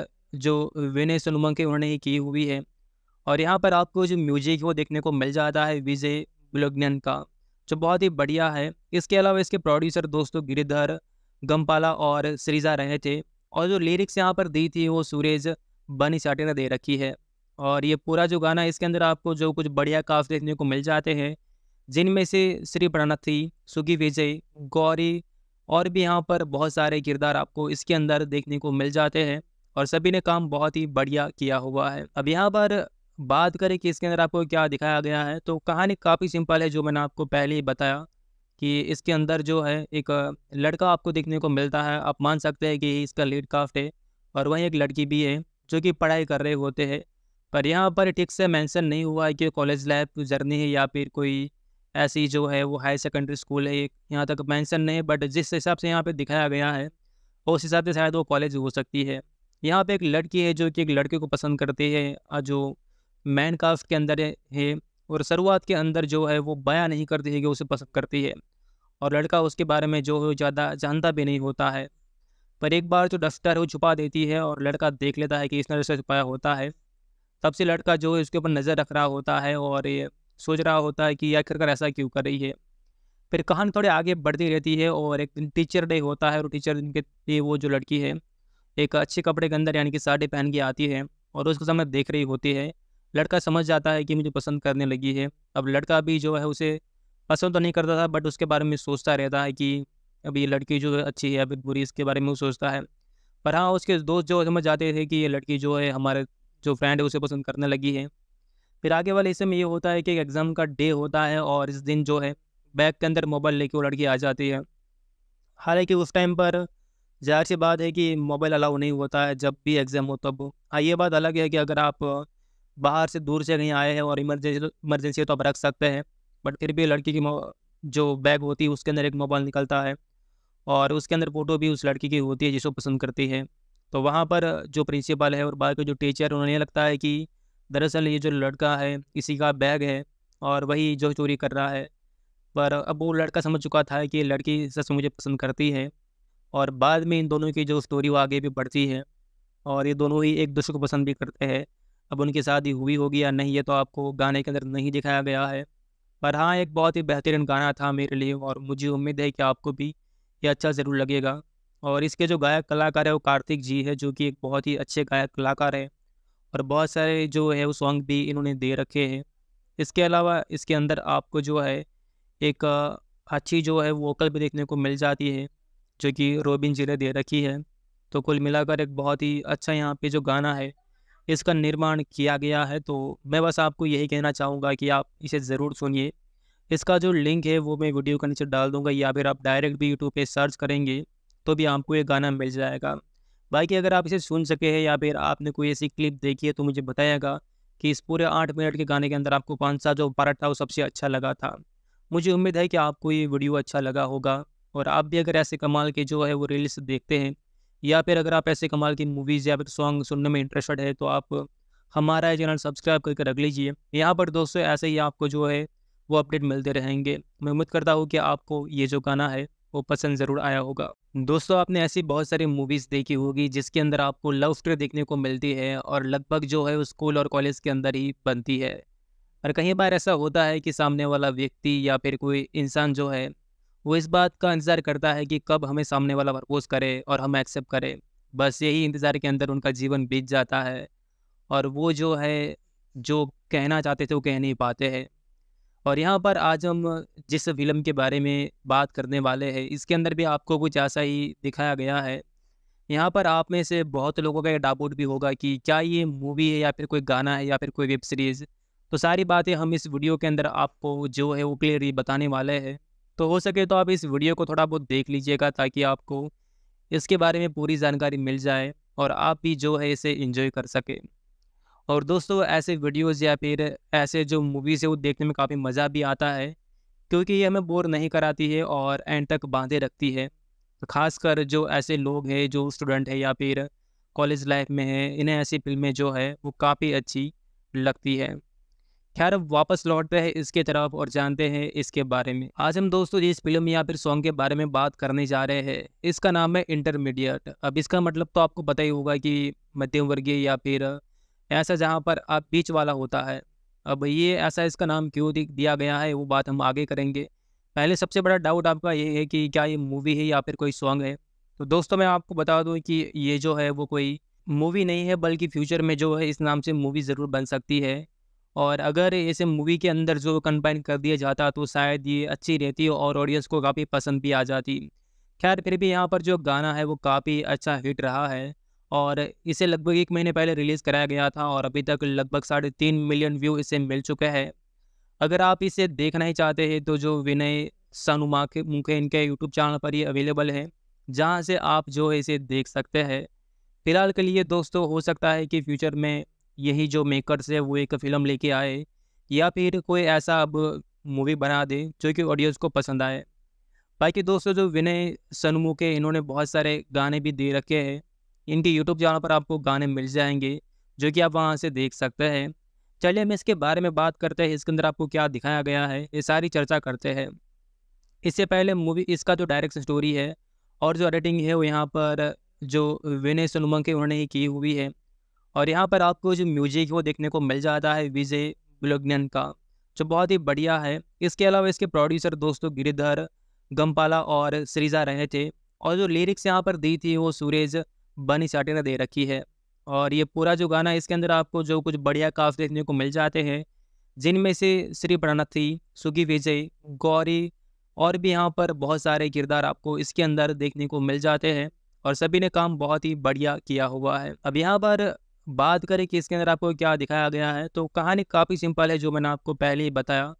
A: जो विनय सोनुमंग के उन्होंने ही की हुई है और यहाँ पर आपको जो म्यूजिक वो देखने को मिल जाता है विजय बुलग्नन का जो बहुत ही बढ़िया है इसके अलावा इसके प्रोड्यूसर दोस्तों गिरिधर गम्पाला और श्रीजा रहे थे और जो लिरिक्स यहाँ पर दी थी वो सूरज बनी चाटी ने दे रखी है और ये पूरा जो गाना इसके अंदर आपको जो कुछ बढ़िया काफ देखने को मिल जाते हैं जिनमें से श्री प्रणथी सुगी विजय गौरी और भी यहाँ पर बहुत सारे किरदार आपको इसके अंदर देखने को मिल जाते हैं और सभी ने काम बहुत ही बढ़िया किया हुआ है अब यहाँ पर बात करें कि इसके अंदर आपको क्या दिखाया गया है तो कहानी काफ़ी सिंपल है जो मैंने आपको पहले ही बताया कि इसके अंदर जो है एक लड़का आपको देखने को मिलता है आप मान सकते हैं कि इसका लीड काफ्ट है और वहीं एक लड़की भी है जो कि पढ़ाई कर रहे होते हैं पर यहाँ पर ठीक से मेंशन नहीं हुआ है कि कॉलेज लाइफ जर्नी है या फिर कोई ऐसी जो है वो हाई सेकेंडरी स्कूल है यहाँ तक मेंशन नहीं बट जिस हिसाब से यहाँ पे दिखाया गया है उस हिसाब से शायद वो कॉलेज हो सकती है यहाँ पे एक लड़की है जो कि एक लड़के को पसंद करती है जो मैन कास्ट के अंदर है और शुरुआत के अंदर जो है वो बयाँ नहीं करती है कि उसे पसंद करती है और लड़का उसके बारे में जो ज़्यादा जानता भी नहीं होता है पर एक बार जो तो डस्टर है वो छुपा देती है और लड़का देख लेता है कि इस नज़र से छुपाया होता है तब से लड़का जो है उसके ऊपर नज़र रख रहा होता है और ये सोच रहा होता है कि यह आखिरकार ऐसा क्यों कर रही है फिर कहानी थोड़ी आगे बढ़ती रहती है और एक दिन टीचर डे होता है और टीचर दिन के लिए वो जो लड़की है एक अच्छे कपड़े के अंदर यानी कि साड़ी पहन के आती है और उसको समय देख रही होती है लड़का समझ जाता है कि मुझे पसंद करने लगी है अब लड़का भी जो है उसे पसंद तो नहीं करता था बट उसके बारे में सोचता रहता है कि अब ये लड़की जो है अच्छी है या फिर बुरी इसके बारे में वो सोचता है पर हाँ उसके दोस्त जो समझ जाते थे कि ये लड़की जो है हमारे जो फ्रेंड है उसे पसंद करने लगी है फिर आगे वाले हिस्से में ये होता है कि एग्ज़ाम का डे होता है और इस दिन जो है बैग के अंदर मोबाइल लेके वो लड़की आ जाती है हालांकि उस टाइम पर जाहिर सी बात है कि मोबाइल अलाउ नहीं होता है जब भी एग्ज़ाम हो तब हाँ ये बात अलग है कि अगर आप बाहर से दूर से कहीं आए हैं और इमरजेंसी इमरजेंसी तो आप रख सकते हैं बट फिर भी लड़की की जो बैग होती है उसके अंदर एक मोबाइल निकलता है और उसके अंदर फ़ोटो भी उस लड़की की होती है जिसको पसंद करती है तो वहाँ पर जो प्रिंसिपल है और के जो टीचर उन्हें लगता है कि दरअसल ये जो लड़का है किसी का बैग है और वही जो चोरी कर रहा है पर अब वो लड़का समझ चुका था कि लड़की सच मुझे पसंद करती है और बाद में इन दोनों की जो स्टोरी वो आगे भी बढ़ती है और ये दोनों ही एक दूसरे को पसंद भी करते हैं अब उनकी शादी हुई होगी या नहीं ये तो आपको गाने के अंदर नहीं दिखाया गया है पर हाँ एक बहुत ही बेहतरीन गाना था मेरे लिए और मुझे उम्मीद है कि आपको भी ये अच्छा ज़रूर लगेगा और इसके जो गायक कलाकार है वो कार्तिक जी है जो कि एक बहुत ही अच्छे गायक कलाकार हैं और बहुत सारे जो है वो सॉन्ग भी इन्होंने दे रखे हैं इसके अलावा इसके अंदर आपको जो है एक अच्छी जो है वोकल भी देखने को मिल जाती है जो कि रोबिन जी ने दे रखी है तो कुल मिलाकर एक बहुत ही अच्छा यहाँ पे जो गाना है इसका निर्माण किया गया है तो मैं बस आपको यही कहना चाहूँगा कि आप इसे ज़रूर सुनिए इसका जो लिंक है वो मैं वीडियो के नीचे डाल दूंगा या फिर आप डायरेक्ट भी यूट्यूब पे सर्च करेंगे तो भी आपको ये गाना मिल जाएगा बाकी अगर आप इसे सुन सके हैं या फिर आपने कोई ऐसी क्लिप देखी है तो मुझे बताएगा कि इस पूरे आठ मिनट के गाने के अंदर आपको कौन सा जो पार्ट था वो सबसे अच्छा लगा था मुझे उम्मीद है कि आपको ये वीडियो अच्छा लगा होगा और आप भी अगर ऐसे कमाल के जो है वो रील्स देखते हैं या फिर अगर आप ऐसे कमाल की मूवीज़ या फिर सॉन्ग सुनने में इंटरेस्टेड है तो आप हमारा चैनल सब्सक्राइब करके रख लीजिए यहाँ पर दोस्तों ऐसे ही आपको जो है वो अपडेट मिलते रहेंगे मैं उम्मीद करता हूँ कि आपको ये जो गाना है वो पसंद ज़रूर आया होगा दोस्तों आपने ऐसी बहुत सारी मूवीज़ देखी होगी जिसके अंदर आपको लव स्टोरी देखने को मिलती है और लगभग जो है वो स्कूल और कॉलेज के अंदर ही बनती है और कई बार ऐसा होता है कि सामने वाला व्यक्ति या फिर कोई इंसान जो है वो इस बात का इंतज़ार करता है कि कब हमें सामने वाला प्रपोज करे और हम एक्सेप्ट करें बस यही इंतज़ार के अंदर उनका जीवन बीत जाता है और वो जो है जो कहना चाहते थे वो कह नहीं पाते हैं और यहाँ पर आज हम जिस फिल्म के बारे में बात करने वाले हैं इसके अंदर भी आपको कुछ ऐसा ही दिखाया गया है यहाँ पर आप में से बहुत लोगों का ये डाउट भी होगा कि क्या ये मूवी है या फिर कोई गाना है या फिर कोई वेब सीरीज़ तो सारी बातें हम इस वीडियो के अंदर आपको जो है वो क्लियरली बताने वाले हैं तो हो सके तो आप इस वीडियो को थोड़ा बहुत देख लीजिएगा ताकि आपको इसके बारे में पूरी जानकारी मिल जाए और आप भी जो है इसे इंजॉय कर सकें और दोस्तों ऐसे वीडियोस या फिर ऐसे जो मूवीज़ है वो देखने में काफ़ी मज़ा भी आता है क्योंकि ये हमें बोर नहीं कराती है और एंड तक बांधे रखती है तो खासकर जो ऐसे लोग हैं जो स्टूडेंट है या फिर कॉलेज लाइफ में है इन्हें ऐसी फिल्में जो है वो काफ़ी अच्छी लगती है खैर अब वापस लौटते हैं इसके तरफ और जानते हैं इसके बारे में आज हम दोस्तों जिस फिल्म या फिर सॉन्ग के बारे में बात करने जा रहे हैं इसका नाम है इंटरमीडिएट अब इसका मतलब तो आपको पता ही होगा कि मध्यम वर्गीय या फिर ऐसा जहाँ पर आप बीच वाला होता है अब ये ऐसा इसका नाम क्यों दिया गया है वो बात हम आगे करेंगे पहले सबसे बड़ा डाउट आपका ये है कि क्या ये मूवी है या फिर कोई सॉन्ग है तो दोस्तों मैं आपको बता दूं कि ये जो है वो कोई मूवी नहीं है बल्कि फ्यूचर में जो है इस नाम से मूवी ज़रूर बन सकती है और अगर इसे मूवी के अंदर जो कंबाइन कर दिया जाता तो शायद ये अच्छी रहती और ऑडियंस को काफ़ी पसंद भी आ जाती खैर फिर भी यहाँ पर जो गाना है वो काफ़ी अच्छा हिट रहा है और इसे लगभग एक महीने पहले रिलीज़ कराया गया था और अभी तक लगभग साढ़े तीन मिलियन व्यू इसे मिल चुके हैं अगर आप इसे देखना ही चाहते हैं तो जो विनय सनुमा के मुखे इनके यूट्यूब चैनल पर ही अवेलेबल है जहाँ से आप जो इसे देख सकते हैं फिलहाल के लिए दोस्तों हो सकता है कि फ्यूचर में यही जो मेकर्स है वो एक फ़िल्म लेके आए या फिर कोई ऐसा अब मूवी बना दे जो कि ऑडियंस को पसंद आए बाकी दोस्तों जो विनय सनमू के इन्होंने बहुत सारे गाने भी दे रखे हैं इनके यूट्यूब चैनल पर आपको गाने मिल जाएंगे जो कि आप वहाँ से देख सकते हैं चलिए हम इसके बारे में बात करते हैं इसके अंदर आपको क्या दिखाया गया है ये सारी चर्चा करते हैं इससे पहले मूवी इसका जो डायरेक्शन स्टोरी है और जो एडिटिंग है वो यहाँ पर जो विनय सोलमंग के उन्होंने ही की हुई है और यहाँ पर आपको जो म्यूजिक वो देखने को मिल जाता है विजय बुलग्नन का जो बहुत ही बढ़िया है इसके अलावा इसके प्रोड्यूसर दोस्तों गिरिधर गम्पाला और सरीजा रहे थे और जो लिरिक्स यहाँ पर दी थी वो सूरज बनी चाटी ने दे रखी है और ये पूरा जो गाना इसके अंदर आपको जो कुछ बढ़िया काफ देखने को मिल जाते हैं जिनमें से श्री प्रणथी सुगी विजय गौरी और भी यहाँ पर बहुत सारे किरदार आपको इसके अंदर देखने को मिल जाते हैं और सभी ने काम बहुत ही बढ़िया किया हुआ है अब यहाँ पर बात करें कि इसके अंदर आपको क्या दिखाया गया है तो कहानी काफ़ी सिंपल है जो मैंने आपको पहले ही बताया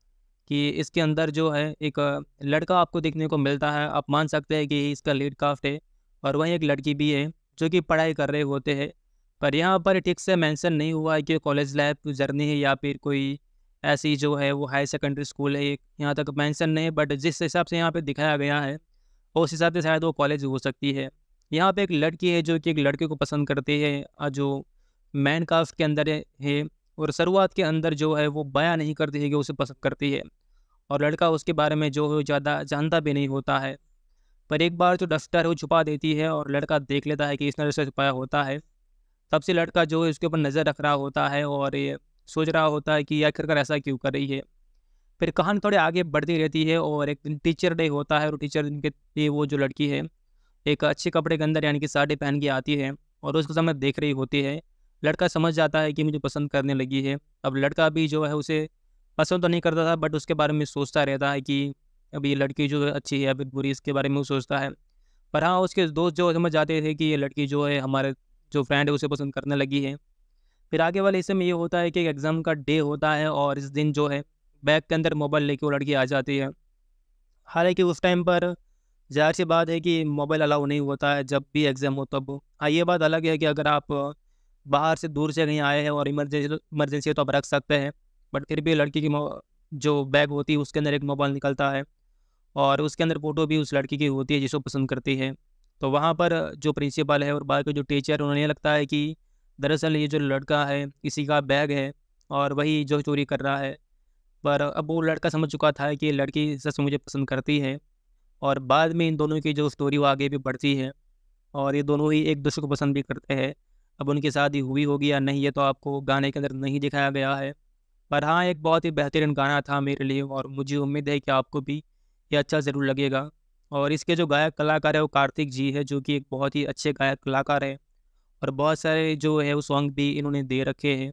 A: कि इसके अंदर जो है एक लड़का आपको देखने को मिलता है आप मान सकते हैं कि इसका लीड काफ्ट है और वहीं एक लड़की भी है जो कि पढ़ाई कर रहे होते हैं पर यहाँ पर ठीक से मेंशन नहीं हुआ है कि कॉलेज लाइफ जर्नी है या फिर कोई ऐसी जो है वो हाई सेकेंडरी स्कूल है यहाँ तक मेंशन नहीं बट जिस हिसाब से यहाँ पे दिखाया गया है उस हिसाब से शायद वो कॉलेज हो सकती है यहाँ पे एक लड़की है जो कि एक लड़के को पसंद करती है जो मैन कास्ट के अंदर है और शुरुआत के अंदर जो है वो बयाँ नहीं करती है कि उसे पसंद करती है और लड़का उसके बारे में जो ज़्यादा जानता भी नहीं होता है पर एक बार जो तो डस्टर है वो छुपा देती है और लड़का देख लेता है कि इस नज़र से छुपाया होता है तब से लड़का जो है उसके ऊपर नज़र रख रहा होता है और ये सोच रहा होता है कि आखिरकार ऐसा क्यों कर रही है फिर कहानी थोड़ी आगे बढ़ती रहती है और एक दिन टीचर डे होता है और टीचर दिन के लिए वो जो लड़की है एक अच्छे कपड़े के अंदर यानी कि साड़ी पहन के आती है और उसके समय देख रही होती है लड़का समझ जाता है कि मुझे पसंद करने लगी है अब लड़का भी जो है उसे पसंद तो नहीं करता था बट उसके बारे में सोचता रहता है कि अब ये लड़की जो है अच्छी है या फिर बुरी इसके बारे में वो सोचता है पर हाँ उसके दोस्त जो समझ जाते थे कि ये लड़की जो है हमारे जो फ्रेंड है उसे पसंद करने लगी है फिर आगे वाले हिस्से में ये होता है कि एग्ज़ाम का डे होता है और इस दिन जो है बैग के अंदर मोबाइल लेके वो लड़की आ जाती है हालांकि उस टाइम पर जाहिर सी बात है कि मोबाइल अलाउ नहीं होता है जब भी एग्ज़ाम हो तब हाँ ये बात अलग है कि अगर आप बाहर से दूर से कहीं आए हैं और इमरजेंसी इमरजेंसी तो आप रख सकते हैं बट फिर भी लड़की की जो बैग होती है उसके अंदर एक मोबाइल निकलता है और उसके अंदर फ़ोटो भी उस लड़की की होती है जिसको पसंद करती है तो वहाँ पर जो प्रिंसिपल है और बाकी जो टीचर उन्हें लगता है कि दरअसल ये जो लड़का है इसी का बैग है और वही जो चोरी कर रहा है पर अब वो लड़का समझ चुका था कि लड़की सच मुझे पसंद करती है और बाद में इन दोनों की जो स्टोरी वो आगे भी बढ़ती है और ये दोनों ही एक दूसरे को पसंद भी करते हैं अब उनकी शादी हुई होगी या नहीं ये तो आपको गाने के अंदर नहीं दिखाया गया है पर हाँ एक बहुत ही बेहतरीन गाना था मेरे लिए और मुझे उम्मीद है कि आपको भी ये अच्छा ज़रूर लगेगा और इसके जो गायक कलाकार है वो कार्तिक जी है जो कि एक बहुत ही अच्छे गायक कलाकार हैं और बहुत सारे जो है वो सॉन्ग भी इन्होंने दे रखे हैं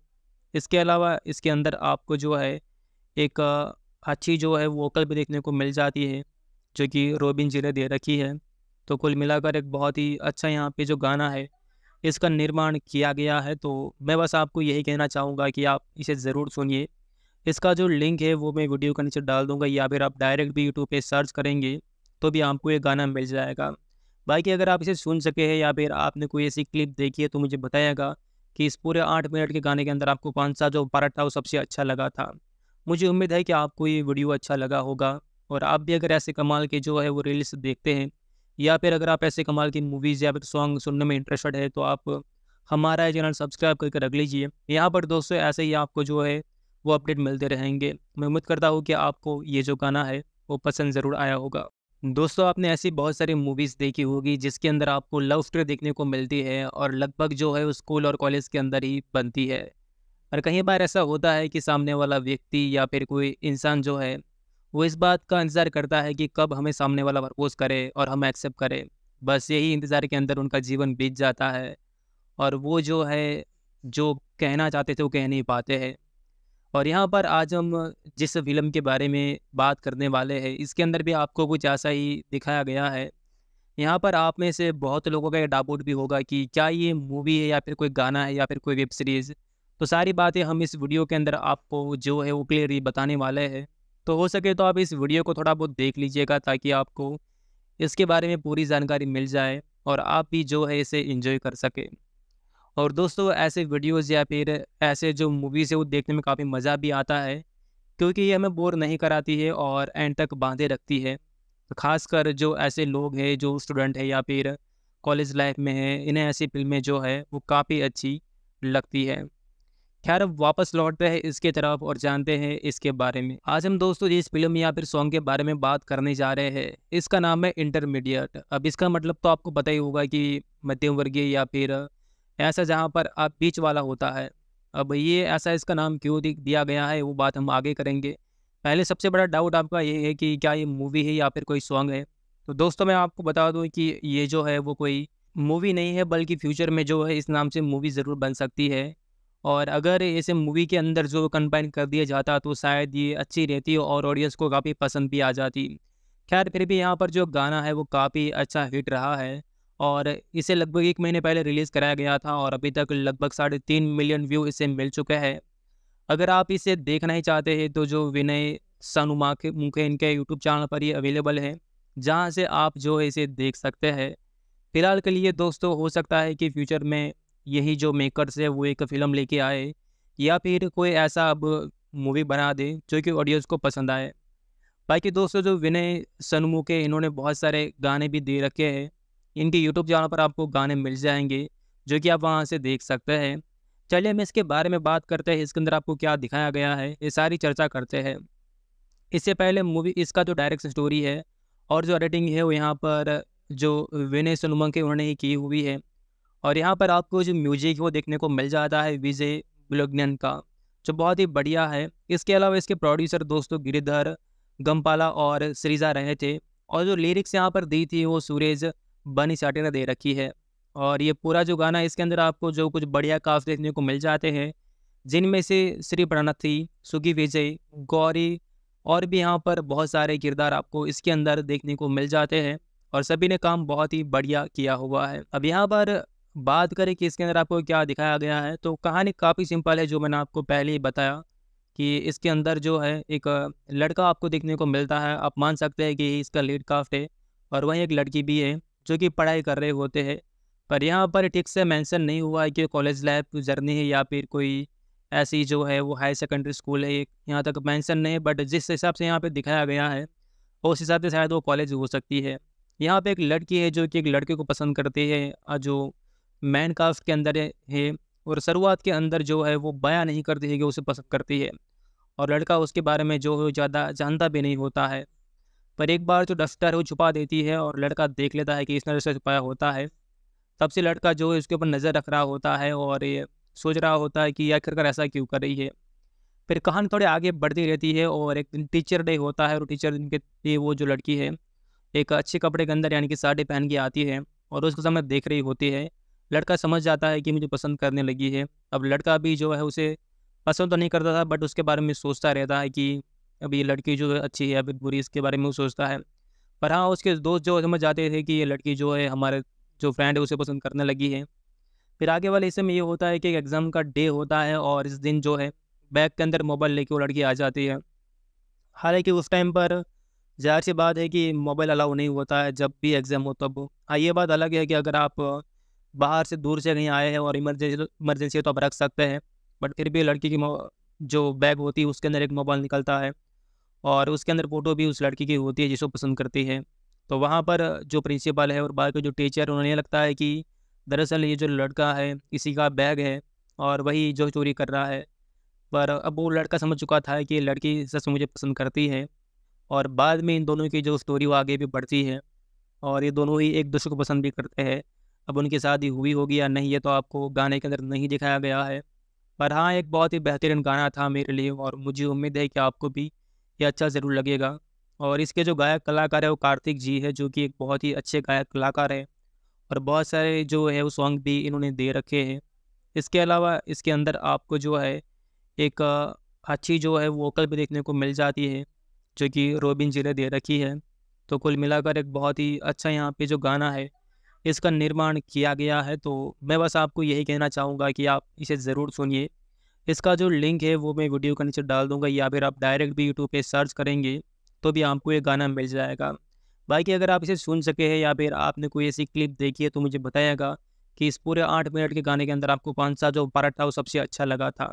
A: इसके अलावा इसके अंदर आपको जो है एक अच्छी जो है वोकल भी देखने को मिल जाती है जो कि रोबिन जी ने दे रखी है तो कुल मिलाकर एक बहुत ही अच्छा यहाँ पे जो गाना है इसका निर्माण किया गया है तो मैं बस आपको यही कहना चाहूँगा कि आप इसे ज़रूर सुनिए इसका जो लिंक है वो मैं वीडियो के नीचे डाल दूंगा या फिर आप डायरेक्ट भी यूट्यूब पे सर्च करेंगे तो भी आपको ये गाना मिल जाएगा बाकी अगर आप इसे सुन सके हैं या फिर आपने कोई ऐसी क्लिप देखी है तो मुझे बताएगा कि इस पूरे आठ मिनट के गाने के अंदर आपको कौन सा जो पार्ट था वो सबसे अच्छा लगा था मुझे उम्मीद है कि आपको ये वीडियो अच्छा लगा होगा और आप भी अगर ऐसे कमाल के जो है वो रील्स देखते हैं या फिर अगर आप ऐसे कमाल की मूवीज़ या फिर सॉन्ग सुनने में इंटरेस्टेड है तो आप हमारा चैनल सब्सक्राइब करके रख लीजिए यहाँ पर दोस्तों ऐसे ही आपको जो है वो अपडेट मिलते रहेंगे मैं उम्मीद करता हूँ कि आपको ये जो गाना है वो पसंद ज़रूर आया होगा दोस्तों आपने ऐसी बहुत सारी मूवीज़ देखी होगी जिसके अंदर आपको लव स्टोरी देखने को मिलती है और लगभग जो है स्कूल और कॉलेज के अंदर ही बनती है और कई बार ऐसा होता है कि सामने वाला व्यक्ति या फिर कोई इंसान जो है वो इस बात का इंतज़ार करता है कि कब हमें सामने वाला प्रपोज करे और हम एक्सेप्ट करें बस यही इंतज़ार के अंदर उनका जीवन बीत जाता है और वो जो है जो कहना चाहते थे वो कह नहीं पाते हैं और यहाँ पर आज हम जिस फिल्म के बारे में बात करने वाले हैं इसके अंदर भी आपको कुछ ऐसा ही दिखाया गया है यहाँ पर आप में से बहुत लोगों का ये डाउट भी होगा कि क्या ये मूवी है या फिर कोई गाना है या फिर कोई वेब सीरीज़ तो सारी बातें हम इस वीडियो के अंदर आपको जो है वो क्लियरली बताने वाले हैं तो हो सके तो आप इस वीडियो को थोड़ा बहुत देख लीजिएगा ताकि आपको इसके बारे में पूरी जानकारी मिल जाए और आप भी जो है इसे इंजॉय कर सकें और दोस्तों ऐसे वीडियोस या फिर ऐसे जो मूवीज़ है वो देखने में काफ़ी मज़ा भी आता है क्योंकि ये हमें बोर नहीं कराती है और एंड तक बांधे रखती है खासकर जो ऐसे लोग हैं जो स्टूडेंट हैं या फिर कॉलेज लाइफ में है इन्हें ऐसी फिल्में जो है वो काफ़ी अच्छी लगती है खैर अब वापस लौटते हैं इसके तरफ और जानते हैं इसके बारे में आज हम दोस्तों जिस फिल्म या फिर सॉन्ग के बारे में बात करने जा रहे हैं इसका नाम है इंटरमीडिएट अब इसका मतलब तो आपको पता ही होगा कि मध्यम वर्गीय या फिर ऐसा जहाँ पर आप बीच वाला होता है अब ये ऐसा इसका नाम क्यों दिया गया है वो बात हम आगे करेंगे पहले सबसे बड़ा डाउट आपका ये है कि क्या ये मूवी है या फिर कोई सॉन्ग है तो दोस्तों मैं आपको बता दूं कि ये जो है वो कोई मूवी नहीं है बल्कि फ्यूचर में जो है इस नाम से मूवी ज़रूर बन सकती है और अगर इसे मूवी के अंदर जो कंबाइन कर दिया जाता तो शायद ये अच्छी रहती और ऑडियंस को काफ़ी पसंद भी आ जाती खैर फिर भी यहाँ पर जो गाना है वो काफ़ी अच्छा हिट रहा है और इसे लगभग एक महीने पहले रिलीज़ कराया गया था और अभी तक लगभग साढ़े तीन मिलियन व्यू इसे मिल चुका है अगर आप इसे देखना ही चाहते हैं तो जो विनय सनुमा के मुखे इनके यूट्यूब चैनल पर ही अवेलेबल है जहाँ से आप जो है इसे देख सकते हैं फिलहाल के लिए दोस्तों हो सकता है कि फ्यूचर में यही जो मेकर्स है वो एक फिल्म लेके आए या फिर कोई ऐसा अब मूवी बना दे जो कि ऑडियंस को पसंद आए बाकी दोस्तों जो विनय सनमुख है इन्होंने बहुत सारे गाने भी दे रखे हैं इनके यूट्यूब चैनल पर आपको गाने मिल जाएंगे जो कि आप वहाँ से देख सकते हैं चलिए हम इसके बारे में बात करते हैं इसके अंदर आपको क्या दिखाया गया है ये सारी चर्चा करते हैं इससे पहले मूवी इसका जो डायरेक्ट स्टोरी है और जो एडिटिंग है वो यहाँ पर जो विनय सोनमंग के उन्होंने ही की हुई है और यहाँ पर आपको जो म्यूजिक वो देखने को मिल जाता है विजय बुलग्नन का जो बहुत ही बढ़िया है इसके अलावा इसके प्रोड्यूसर दोस्तों गिरिधर गम्पाला और सरीजा रहे थे और जो लिरिक्स यहाँ पर दी थी वो सूरज बनी चाटी ने दे रखी है और ये पूरा जो गाना इसके अंदर आपको जो कुछ बढ़िया काफ देखने को मिल जाते हैं जिनमें से श्री प्रणथी सुगी विजय गौरी और भी यहाँ पर बहुत सारे किरदार आपको इसके अंदर देखने को मिल जाते हैं और सभी ने काम बहुत ही बढ़िया किया हुआ है अब यहाँ पर बात करें कि इसके अंदर आपको क्या दिखाया गया है तो कहानी काफ़ी सिंपल है जो मैंने आपको पहले ही बताया कि इसके अंदर जो है एक लड़का आपको देखने को मिलता है आप मान सकते हैं कि इसका लीड काफ्ट है और वहीं एक लड़की भी है जो कि पढ़ाई कर रहे होते हैं पर यहाँ पर ठीक से मेंशन नहीं हुआ है कि कॉलेज लाइफ जर्नी है या फिर कोई ऐसी जो है वो हाई सेकेंडरी स्कूल है यहाँ तक मेंशन नहीं बट जिस हिसाब से यहाँ पे दिखाया गया है उस हिसाब से शायद वो कॉलेज हो सकती है यहाँ पे एक लड़की है जो कि एक लड़के को पसंद करती है जो मैन कास्ट के अंदर है और शुरुआत के अंदर जो है वो बयाँ नहीं करती है कि उसे पसंद करती है और लड़का उसके बारे में जो ज़्यादा जानता भी नहीं होता है पर एक बार जो तो डस्टर है वो छुपा देती है और लड़का देख लेता है कि इस नज़र से छुपाया होता है तब से लड़का जो है उसके ऊपर नज़र रख रहा होता है और ये सोच रहा होता है कि यह आखिरकार ऐसा क्यों कर रही है फिर कहानी थोड़ी आगे बढ़ती रहती है और एक दिन टीचर डे होता है और टीचर दिन के लिए वो जो लड़की है एक अच्छे कपड़े के अंदर यानी कि साड़ी पहन के आती है और उसको समय देख रही होती है लड़का समझ जाता है कि मुझे पसंद करने लगी है अब लड़का भी जो है उसे पसंद तो नहीं करता था बट उसके बारे में सोचता रहता है कि अब ये लड़की जो है अच्छी है या फिर बुरी इसके बारे में वो सोचता है पर हाँ उसके दोस्त जो समझ जाते थे कि ये लड़की जो है हमारे जो फ्रेंड है उसे पसंद करने लगी है फिर आगे वाले हिस्से में ये होता है कि एग्ज़ाम का डे होता है और इस दिन जो है बैग के अंदर मोबाइल लेके वो लड़की आ जाती है हालांकि उस टाइम पर जाहिर सी बात है कि मोबाइल अलाउ नहीं होता है जब भी एग्ज़ाम हो तब हाँ ये बात अलग है कि अगर आप बाहर से दूर से कहीं आए हैं और इमरजेंसी इमरजेंसी तो आप रख सकते हैं बट फिर भी लड़की की जो बैग होती है उसके अंदर एक मोबाइल निकलता है और उसके अंदर फ़ोटो भी उस लड़की की होती है जिसको पसंद करती है तो वहाँ पर जो प्रिंसिपल है और बाहर के जो टीचर उन्हें लगता है कि दरअसल ये जो लड़का है इसी का बैग है और वही जो चोरी कर रहा है पर अब वो लड़का समझ चुका था कि लड़की सच मुझे पसंद करती है और बाद में इन दोनों की जो स्टोरी वो आगे भी बढ़ती है और ये दोनों ही एक दूसरे को पसंद भी करते हैं अब उनकी शादी हुई होगी या नहीं ये तो आपको गाने के अंदर नहीं दिखाया गया है पर हाँ एक बहुत ही बेहतरीन गाना था मेरे लिए और मुझे उम्मीद है कि आपको भी ये अच्छा ज़रूर लगेगा और इसके जो गायक कलाकार है वो कार्तिक जी है जो कि एक बहुत ही अच्छे गायक कलाकार हैं और बहुत सारे जो है वो सॉन्ग भी इन्होंने दे रखे हैं इसके अलावा इसके अंदर आपको जो है एक अच्छी जो है वोकल भी देखने को मिल जाती है जो कि रोबिन जी ने दे रखी है तो कुल मिलाकर एक बहुत ही अच्छा यहाँ पे जो गाना है इसका निर्माण किया गया है तो मैं बस आपको यही कहना चाहूँगा कि आप इसे ज़रूर सुनिए इसका जो लिंक है वो मैं वीडियो के नीचे डाल दूंगा या फिर आप डायरेक्ट भी यूट्यूब पे सर्च करेंगे तो भी आपको ये गाना मिल जाएगा बाकी अगर आप इसे सुन सके हैं या फिर आपने कोई ऐसी क्लिप देखी है तो मुझे बताएगा कि इस पूरे आठ मिनट के गाने के अंदर आपको कौन सा जो पार्ट था वो सबसे अच्छा लगा था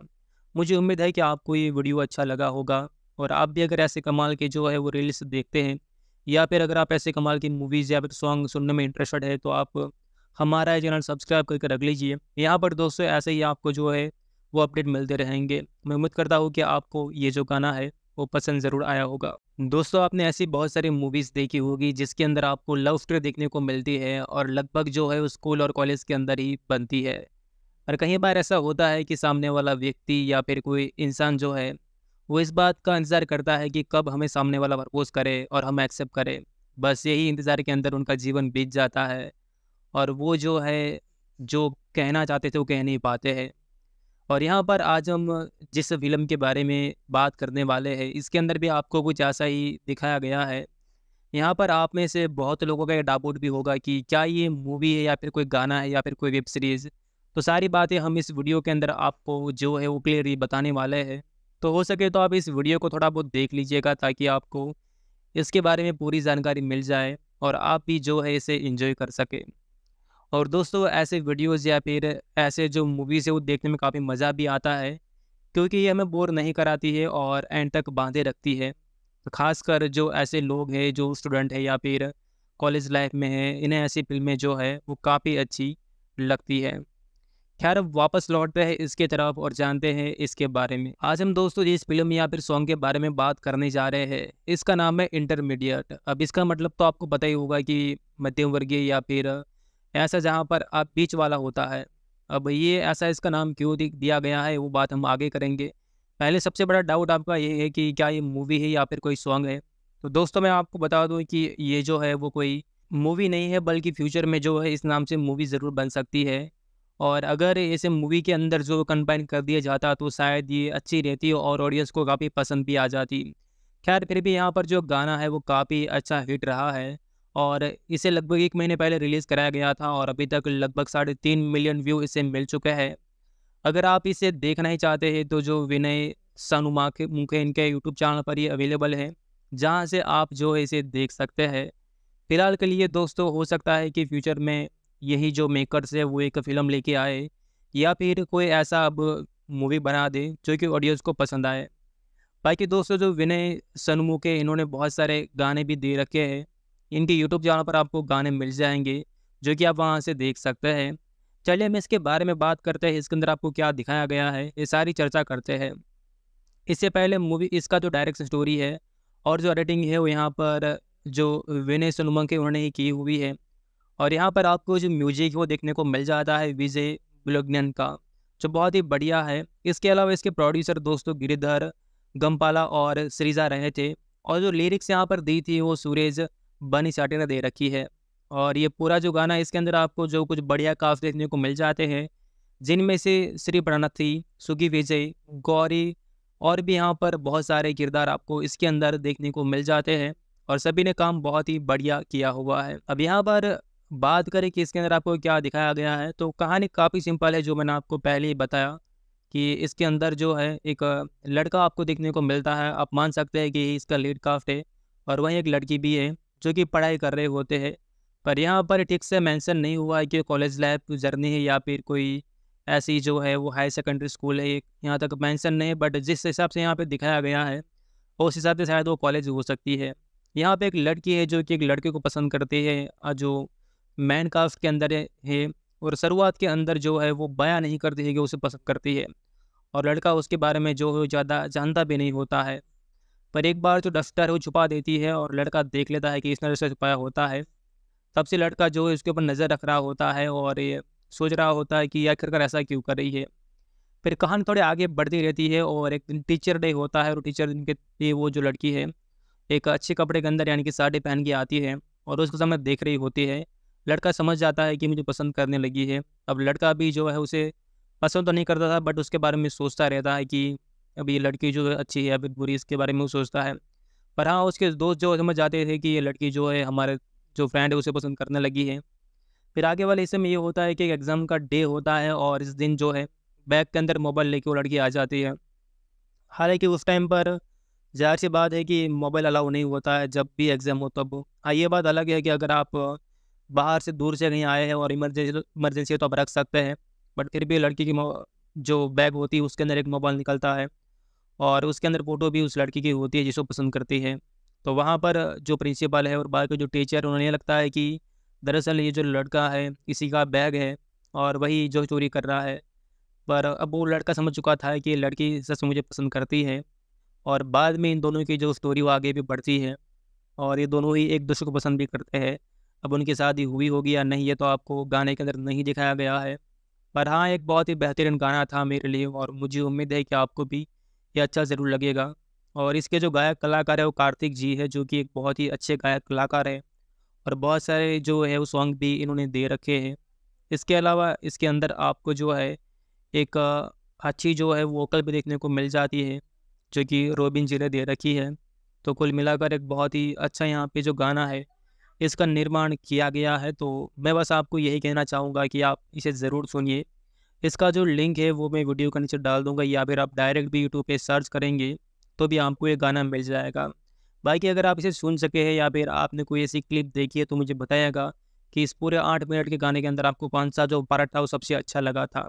A: मुझे उम्मीद है कि आपको ये वीडियो अच्छा लगा होगा और आप भी अगर ऐसे कमाल के जो है वो रील्स देखते हैं या फिर अगर आप ऐसे कमाल की मूवीज़ या फिर सॉन्ग सुनने में इंटरेस्टेड है तो आप हमारा चैनल सब्सक्राइब करके रख लीजिए यहाँ पर दोस्तों ऐसे ही आपको जो है वो अपडेट मिलते रहेंगे मैं उम्मीद करता हूँ कि आपको ये जो गाना है वो पसंद ज़रूर आया होगा दोस्तों आपने ऐसी बहुत सारी मूवीज़ देखी होगी जिसके अंदर आपको लव स्टोरी देखने को मिलती है और लगभग जो है वो स्कूल और कॉलेज के अंदर ही बनती है और कई बार ऐसा होता है कि सामने वाला व्यक्ति या फिर कोई इंसान जो है वो इस बात का इंतज़ार करता है कि कब हमें सामने वाला प्रपोज करे और हम एक्सेप्ट करें बस यही इंतज़ार के अंदर उनका जीवन बीत जाता है और वो जो है जो कहना चाहते थे वो कह नहीं पाते हैं और यहाँ पर आज हम जिस फिल्म के बारे में बात करने वाले हैं इसके अंदर भी आपको कुछ ऐसा ही दिखाया गया है यहाँ पर आप में से बहुत लोगों का ये डाउट भी होगा कि क्या ये मूवी है या फिर कोई गाना है या फिर कोई वेब सीरीज़ तो सारी बातें हम इस वीडियो के अंदर आपको जो है वो क्लियरली बताने वाले हैं तो हो सके तो आप इस वीडियो को थोड़ा बहुत देख लीजिएगा ताकि आपको इसके बारे में पूरी जानकारी मिल जाए और आप भी जो है इसे इंजॉय कर सकें और दोस्तों ऐसे वीडियोस या फिर ऐसे जो मूवीज़ है वो देखने में काफ़ी मज़ा भी आता है क्योंकि ये हमें बोर नहीं कराती है और एंड तक बांधे रखती है तो खासकर जो ऐसे लोग हैं जो स्टूडेंट है या फिर कॉलेज लाइफ में है इन्हें ऐसी फिल्में जो है वो काफ़ी अच्छी लगती है खैर अब वापस लौटते हैं इसके तरफ और जानते हैं इसके बारे में आज हम दोस्तों जिस फिल्म या फिर सॉन्ग के बारे में बात करने जा रहे हैं इसका नाम है इंटरमीडिएट अब इसका मतलब तो आपको पता ही होगा कि मध्यम वर्गीय या फिर ऐसा जहाँ पर आप बीच वाला होता है अब ये ऐसा इसका नाम क्यों दिया गया है वो बात हम आगे करेंगे पहले सबसे बड़ा डाउट आपका ये है कि क्या ये मूवी है या फिर कोई सॉन्ग है तो दोस्तों मैं आपको बता दूं कि ये जो है वो कोई मूवी नहीं है बल्कि फ्यूचर में जो है इस नाम से मूवी ज़रूर बन सकती है और अगर इसे मूवी के अंदर जो कंबाइन कर दिया जाता तो शायद ये अच्छी रहती और ऑडियंस को काफ़ी पसंद भी आ जाती खैर फिर भी यहाँ पर जो गाना है वो काफ़ी अच्छा हिट रहा है और इसे लगभग एक महीने पहले रिलीज़ कराया गया था और अभी तक लगभग साढ़े तीन मिलियन व्यू इसे मिल चुके हैं अगर आप इसे देखना ही चाहते हैं तो जो विनय सनुमा के मुखे इनके यूट्यूब चैनल पर ही अवेलेबल है जहाँ से आप जो इसे देख सकते हैं फिलहाल के लिए दोस्तों हो सकता है कि फ्यूचर में यही जो मेकर्स है वो एक फ़िल्म लेके आए या फिर कोई ऐसा अब मूवी बना दे जो कि ऑडियंस को पसंद आए बाकी दोस्तों जो विनय सनमू के इन्होंने बहुत सारे गाने भी दे रखे हैं इनके यूट्यूब चैनल पर आपको गाने मिल जाएंगे जो कि आप वहाँ से देख सकते हैं चलिए हम इसके बारे में बात करते हैं इसके अंदर आपको क्या दिखाया गया है ये सारी चर्चा करते हैं इससे पहले मूवी इसका जो डायरेक्शन स्टोरी है और जो एडिटिंग है वो यहाँ पर जो विनय सोलमंग के उन्होंने ही की हुई है और यहाँ पर आपको जो म्यूजिक वो देखने को मिल जाता है विजय बुलग्नन का जो बहुत ही बढ़िया है इसके अलावा इसके प्रोड्यूसर दोस्तों गिरिधर गम्पाला और श्रीजा रहे थे और जो लिरिक्स यहाँ पर दी थी वो सूरज बनी चाटी ने दे रखी है और ये पूरा जो गाना इसके अंदर आपको जो कुछ बढ़िया काफ देखने को मिल जाते हैं जिनमें से श्री प्रणथी सुगी विजय गौरी और भी यहाँ पर बहुत सारे किरदार आपको इसके अंदर देखने को मिल जाते हैं और सभी ने काम बहुत ही बढ़िया किया हुआ है अब यहाँ पर बात करें कि इसके अंदर आपको क्या दिखाया गया है तो कहानी काफ़ी सिंपल है जो मैंने आपको पहले ही बताया कि इसके अंदर जो है एक लड़का आपको देखने को मिलता है आप मान सकते हैं कि इसका लीड काफ्ट है और वहीं एक लड़की भी है जो कि पढ़ाई कर रहे होते हैं पर यहाँ पर ठीक से मेंशन नहीं हुआ है कि कॉलेज लाइफ जर्नी है या फिर कोई ऐसी जो है वो हाई सेकेंडरी स्कूल है यहाँ तक मेंशन नहीं बट जिस हिसाब से यहाँ पे दिखाया गया है उस हिसाब से शायद वो कॉलेज हो सकती है यहाँ पे एक लड़की है जो कि एक लड़के को पसंद करती है जो मैन कास्ट के अंदर है और शुरुआत के अंदर जो है वो बयाँ नहीं करती है कि उसे पसंद करती है और लड़का उसके बारे में जो ज़्यादा जानता भी नहीं होता है पर एक बार जो तो डस्टर है वो छुपा देती है और लड़का देख लेता है कि इस नज़र से छुपाया होता है तब से लड़का जो है उसके ऊपर नज़र रख रहा होता है और ये सोच रहा होता है कि आखिरकार ऐसा क्यों कर रही है फिर कहानी थोड़ी आगे बढ़ती रहती है और एक दिन टीचर डे होता है और टीचर दिन के वो जो लड़की है एक अच्छे कपड़े के अंदर यानी कि साड़ी पहन के आती है और उसके समय देख रही होती है लड़का समझ जाता है कि मुझे पसंद करने लगी है अब लड़का भी जो है उसे पसंद तो नहीं करता था बट उसके बारे में सोचता रहता है कि अब ये लड़की जो है अच्छी है या फिर बुरी इसके बारे में वो सोचता है पर हाँ उसके दोस्त जो समझ जाते थे कि ये लड़की जो है हमारे जो फ्रेंड है उसे पसंद करने लगी है फिर आगे वाले हिस्से में ये होता है कि एग्ज़ाम का डे होता है और इस दिन जो है बैग के अंदर मोबाइल लेके वो लड़की आ जाती है हालांकि उस टाइम पर जाहिर सी बात है कि मोबाइल अलाउ नहीं होता है जब भी एग्ज़ाम हो तब हाँ ये बात अलग है कि अगर आप बाहर से दूर से कहीं आए हैं और इमरजेंसी इमरजेंसी तो आप रख सकते हैं बट फिर भी लड़की की जो बैग होती है उसके अंदर एक मोबाइल निकलता है और उसके अंदर फ़ोटो भी उस लड़की की होती है जिसको पसंद करती है तो वहाँ पर जो प्रिंसिपल है और बाकी जो टीचर उन्हें लगता है कि दरअसल ये जो लड़का है इसी का बैग है और वही जो चोरी कर रहा है पर अब वो लड़का समझ चुका था कि लड़की सच मुझे पसंद करती है और बाद में इन दोनों की जो स्टोरी वो आगे भी बढ़ती है और ये दोनों ही एक दूसरे को पसंद भी करते हैं अब उनकी शादी हुई होगी या नहीं ये तो आपको गाने के अंदर नहीं दिखाया गया है पर हाँ एक बहुत ही बेहतरीन गाना था मेरे लिए और मुझे उम्मीद है कि आपको भी ये अच्छा ज़रूर लगेगा और इसके जो गायक कलाकार है वो कार्तिक जी है जो कि एक बहुत ही अच्छे गायक कलाकार हैं और बहुत सारे जो है वो सॉन्ग भी इन्होंने दे रखे हैं इसके अलावा इसके अंदर आपको जो है एक अच्छी जो है वोकल भी देखने को मिल जाती है जो कि रोबिन जी ने दे रखी है तो कुल मिलाकर एक बहुत ही अच्छा यहाँ पे जो गाना है इसका निर्माण किया गया है तो मैं बस आपको यही कहना चाहूँगा कि आप इसे ज़रूर सुनिए इसका जो लिंक है वो मैं वीडियो के नीचे डाल दूंगा या फिर आप डायरेक्ट भी यूट्यूब पे सर्च करेंगे तो भी आपको ये गाना मिल जाएगा बाकी अगर आप इसे सुन सके हैं या फिर आपने कोई ऐसी क्लिप देखी है तो मुझे बताएगा कि इस पूरे आठ मिनट के गाने के अंदर आपको कौन सा जो पार्ट था वो सबसे अच्छा लगा था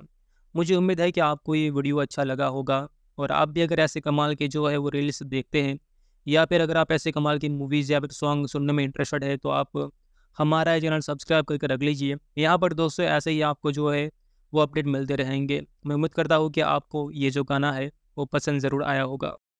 A: मुझे उम्मीद है कि आपको ये वीडियो अच्छा लगा होगा और आप भी अगर ऐसे कमाल के जो है वो रील्स देखते हैं या फिर अगर आप ऐसे कमाल की मूवीज़ या फिर सॉन्ग सुनने में इंटरेस्टेड है तो आप हमारा चैनल सब्सक्राइब करके रख लीजिए यहाँ पर दोस्तों ऐसे ही आपको जो है वो अपडेट मिलते रहेंगे मैं उम्मीद करता हूँ कि आपको ये जो गाना है वो पसंद ज़रूर आया होगा